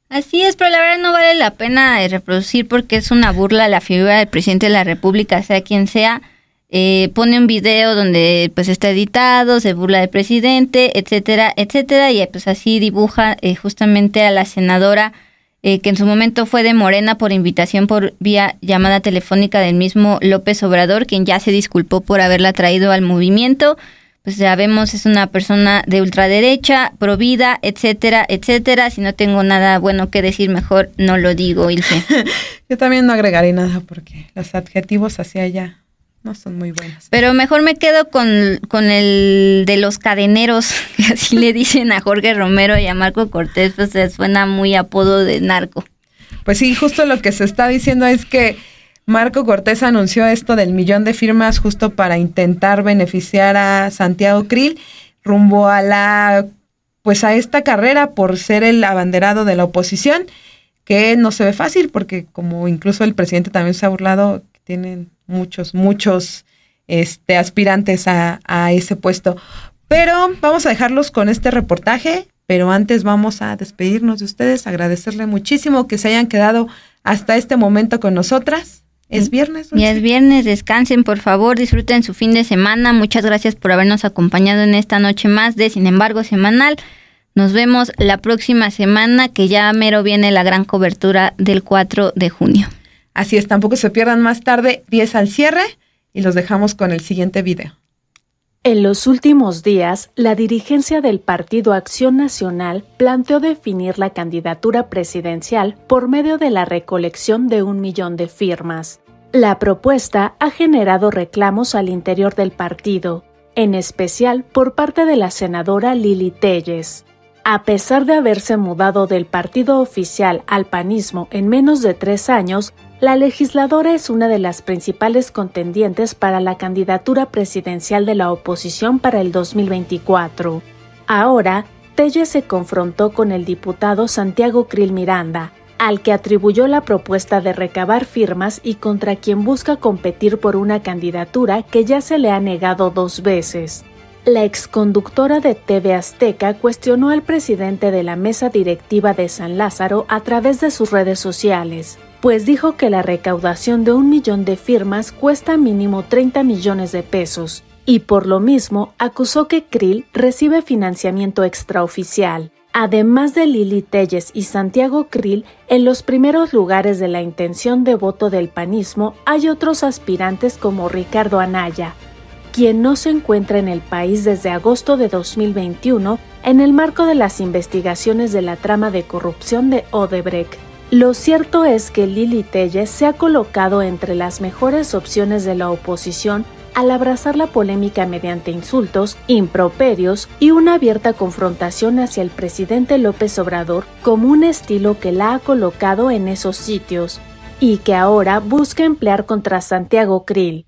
Así es, pero la verdad no vale la pena eh, reproducir porque es una burla la figura del presidente de la República, sea quien sea. Eh, pone un video donde pues está editado, se burla del presidente, etcétera, etcétera, y pues así dibuja eh, justamente a la senadora que en su momento fue de Morena por invitación por vía llamada telefónica del mismo López Obrador, quien ya se disculpó por haberla traído al movimiento. Sabemos pues ya vemos, es una persona de ultraderecha, provida, etcétera, etcétera. Si no tengo nada bueno que decir, mejor no lo digo, Ilse. Yo también no agregaré nada porque los adjetivos hacia allá no son muy buenos. Pero mejor me quedo con, el de los cadeneros, que así le dicen a Jorge Romero y a Marco Cortés, pues suena muy apodo de narco. Pues sí, justo lo que se está diciendo es que Marco Cortés anunció esto del millón de firmas justo para intentar beneficiar a Santiago Krill rumbo a la pues a esta carrera por ser el abanderado de la oposición, que no se ve fácil porque como incluso el presidente también se ha burlado, tienen muchos, muchos este, aspirantes a, a ese puesto. Pero vamos a dejarlos con este reportaje, pero antes vamos a despedirnos de ustedes, agradecerle muchísimo que se hayan quedado hasta este momento con nosotras. Es mm. viernes. Y es viernes, descansen por favor, disfruten su fin de semana. Muchas gracias por habernos acompañado en esta noche más de Sin embargo Semanal. Nos vemos la próxima semana que ya mero viene la gran cobertura del 4 de junio. Así es, tampoco se pierdan más tarde 10 al cierre y los dejamos con el siguiente video. En los últimos días, la dirigencia del Partido Acción Nacional planteó definir la candidatura presidencial por medio de la recolección de un millón de firmas. La propuesta ha generado reclamos al interior del partido, en especial por parte de la senadora Lili Telles. A pesar de haberse mudado del partido oficial al panismo en menos de tres años, la legisladora es una de las principales contendientes para la candidatura presidencial de la oposición para el 2024. Ahora, Telle se confrontó con el diputado Santiago Krill Miranda, al que atribuyó la propuesta de recabar firmas y contra quien busca competir por una candidatura que ya se le ha negado dos veces. La exconductora de TV Azteca cuestionó al presidente de la mesa directiva de San Lázaro a través de sus redes sociales, pues dijo que la recaudación de un millón de firmas cuesta mínimo 30 millones de pesos, y por lo mismo acusó que Krill recibe financiamiento extraoficial, además de Lili Telles y Santiago Krill, en los primeros lugares de la intención de voto del panismo hay otros aspirantes como Ricardo Anaya, quien no se encuentra en el país desde agosto de 2021 en el marco de las investigaciones de la trama de corrupción de Odebrecht lo cierto es que Lili Telle se ha colocado entre las mejores opciones de la oposición al abrazar la polémica mediante insultos, improperios y una abierta confrontación hacia el presidente López Obrador como un estilo que la ha colocado en esos sitios y que ahora busca emplear contra Santiago Krill.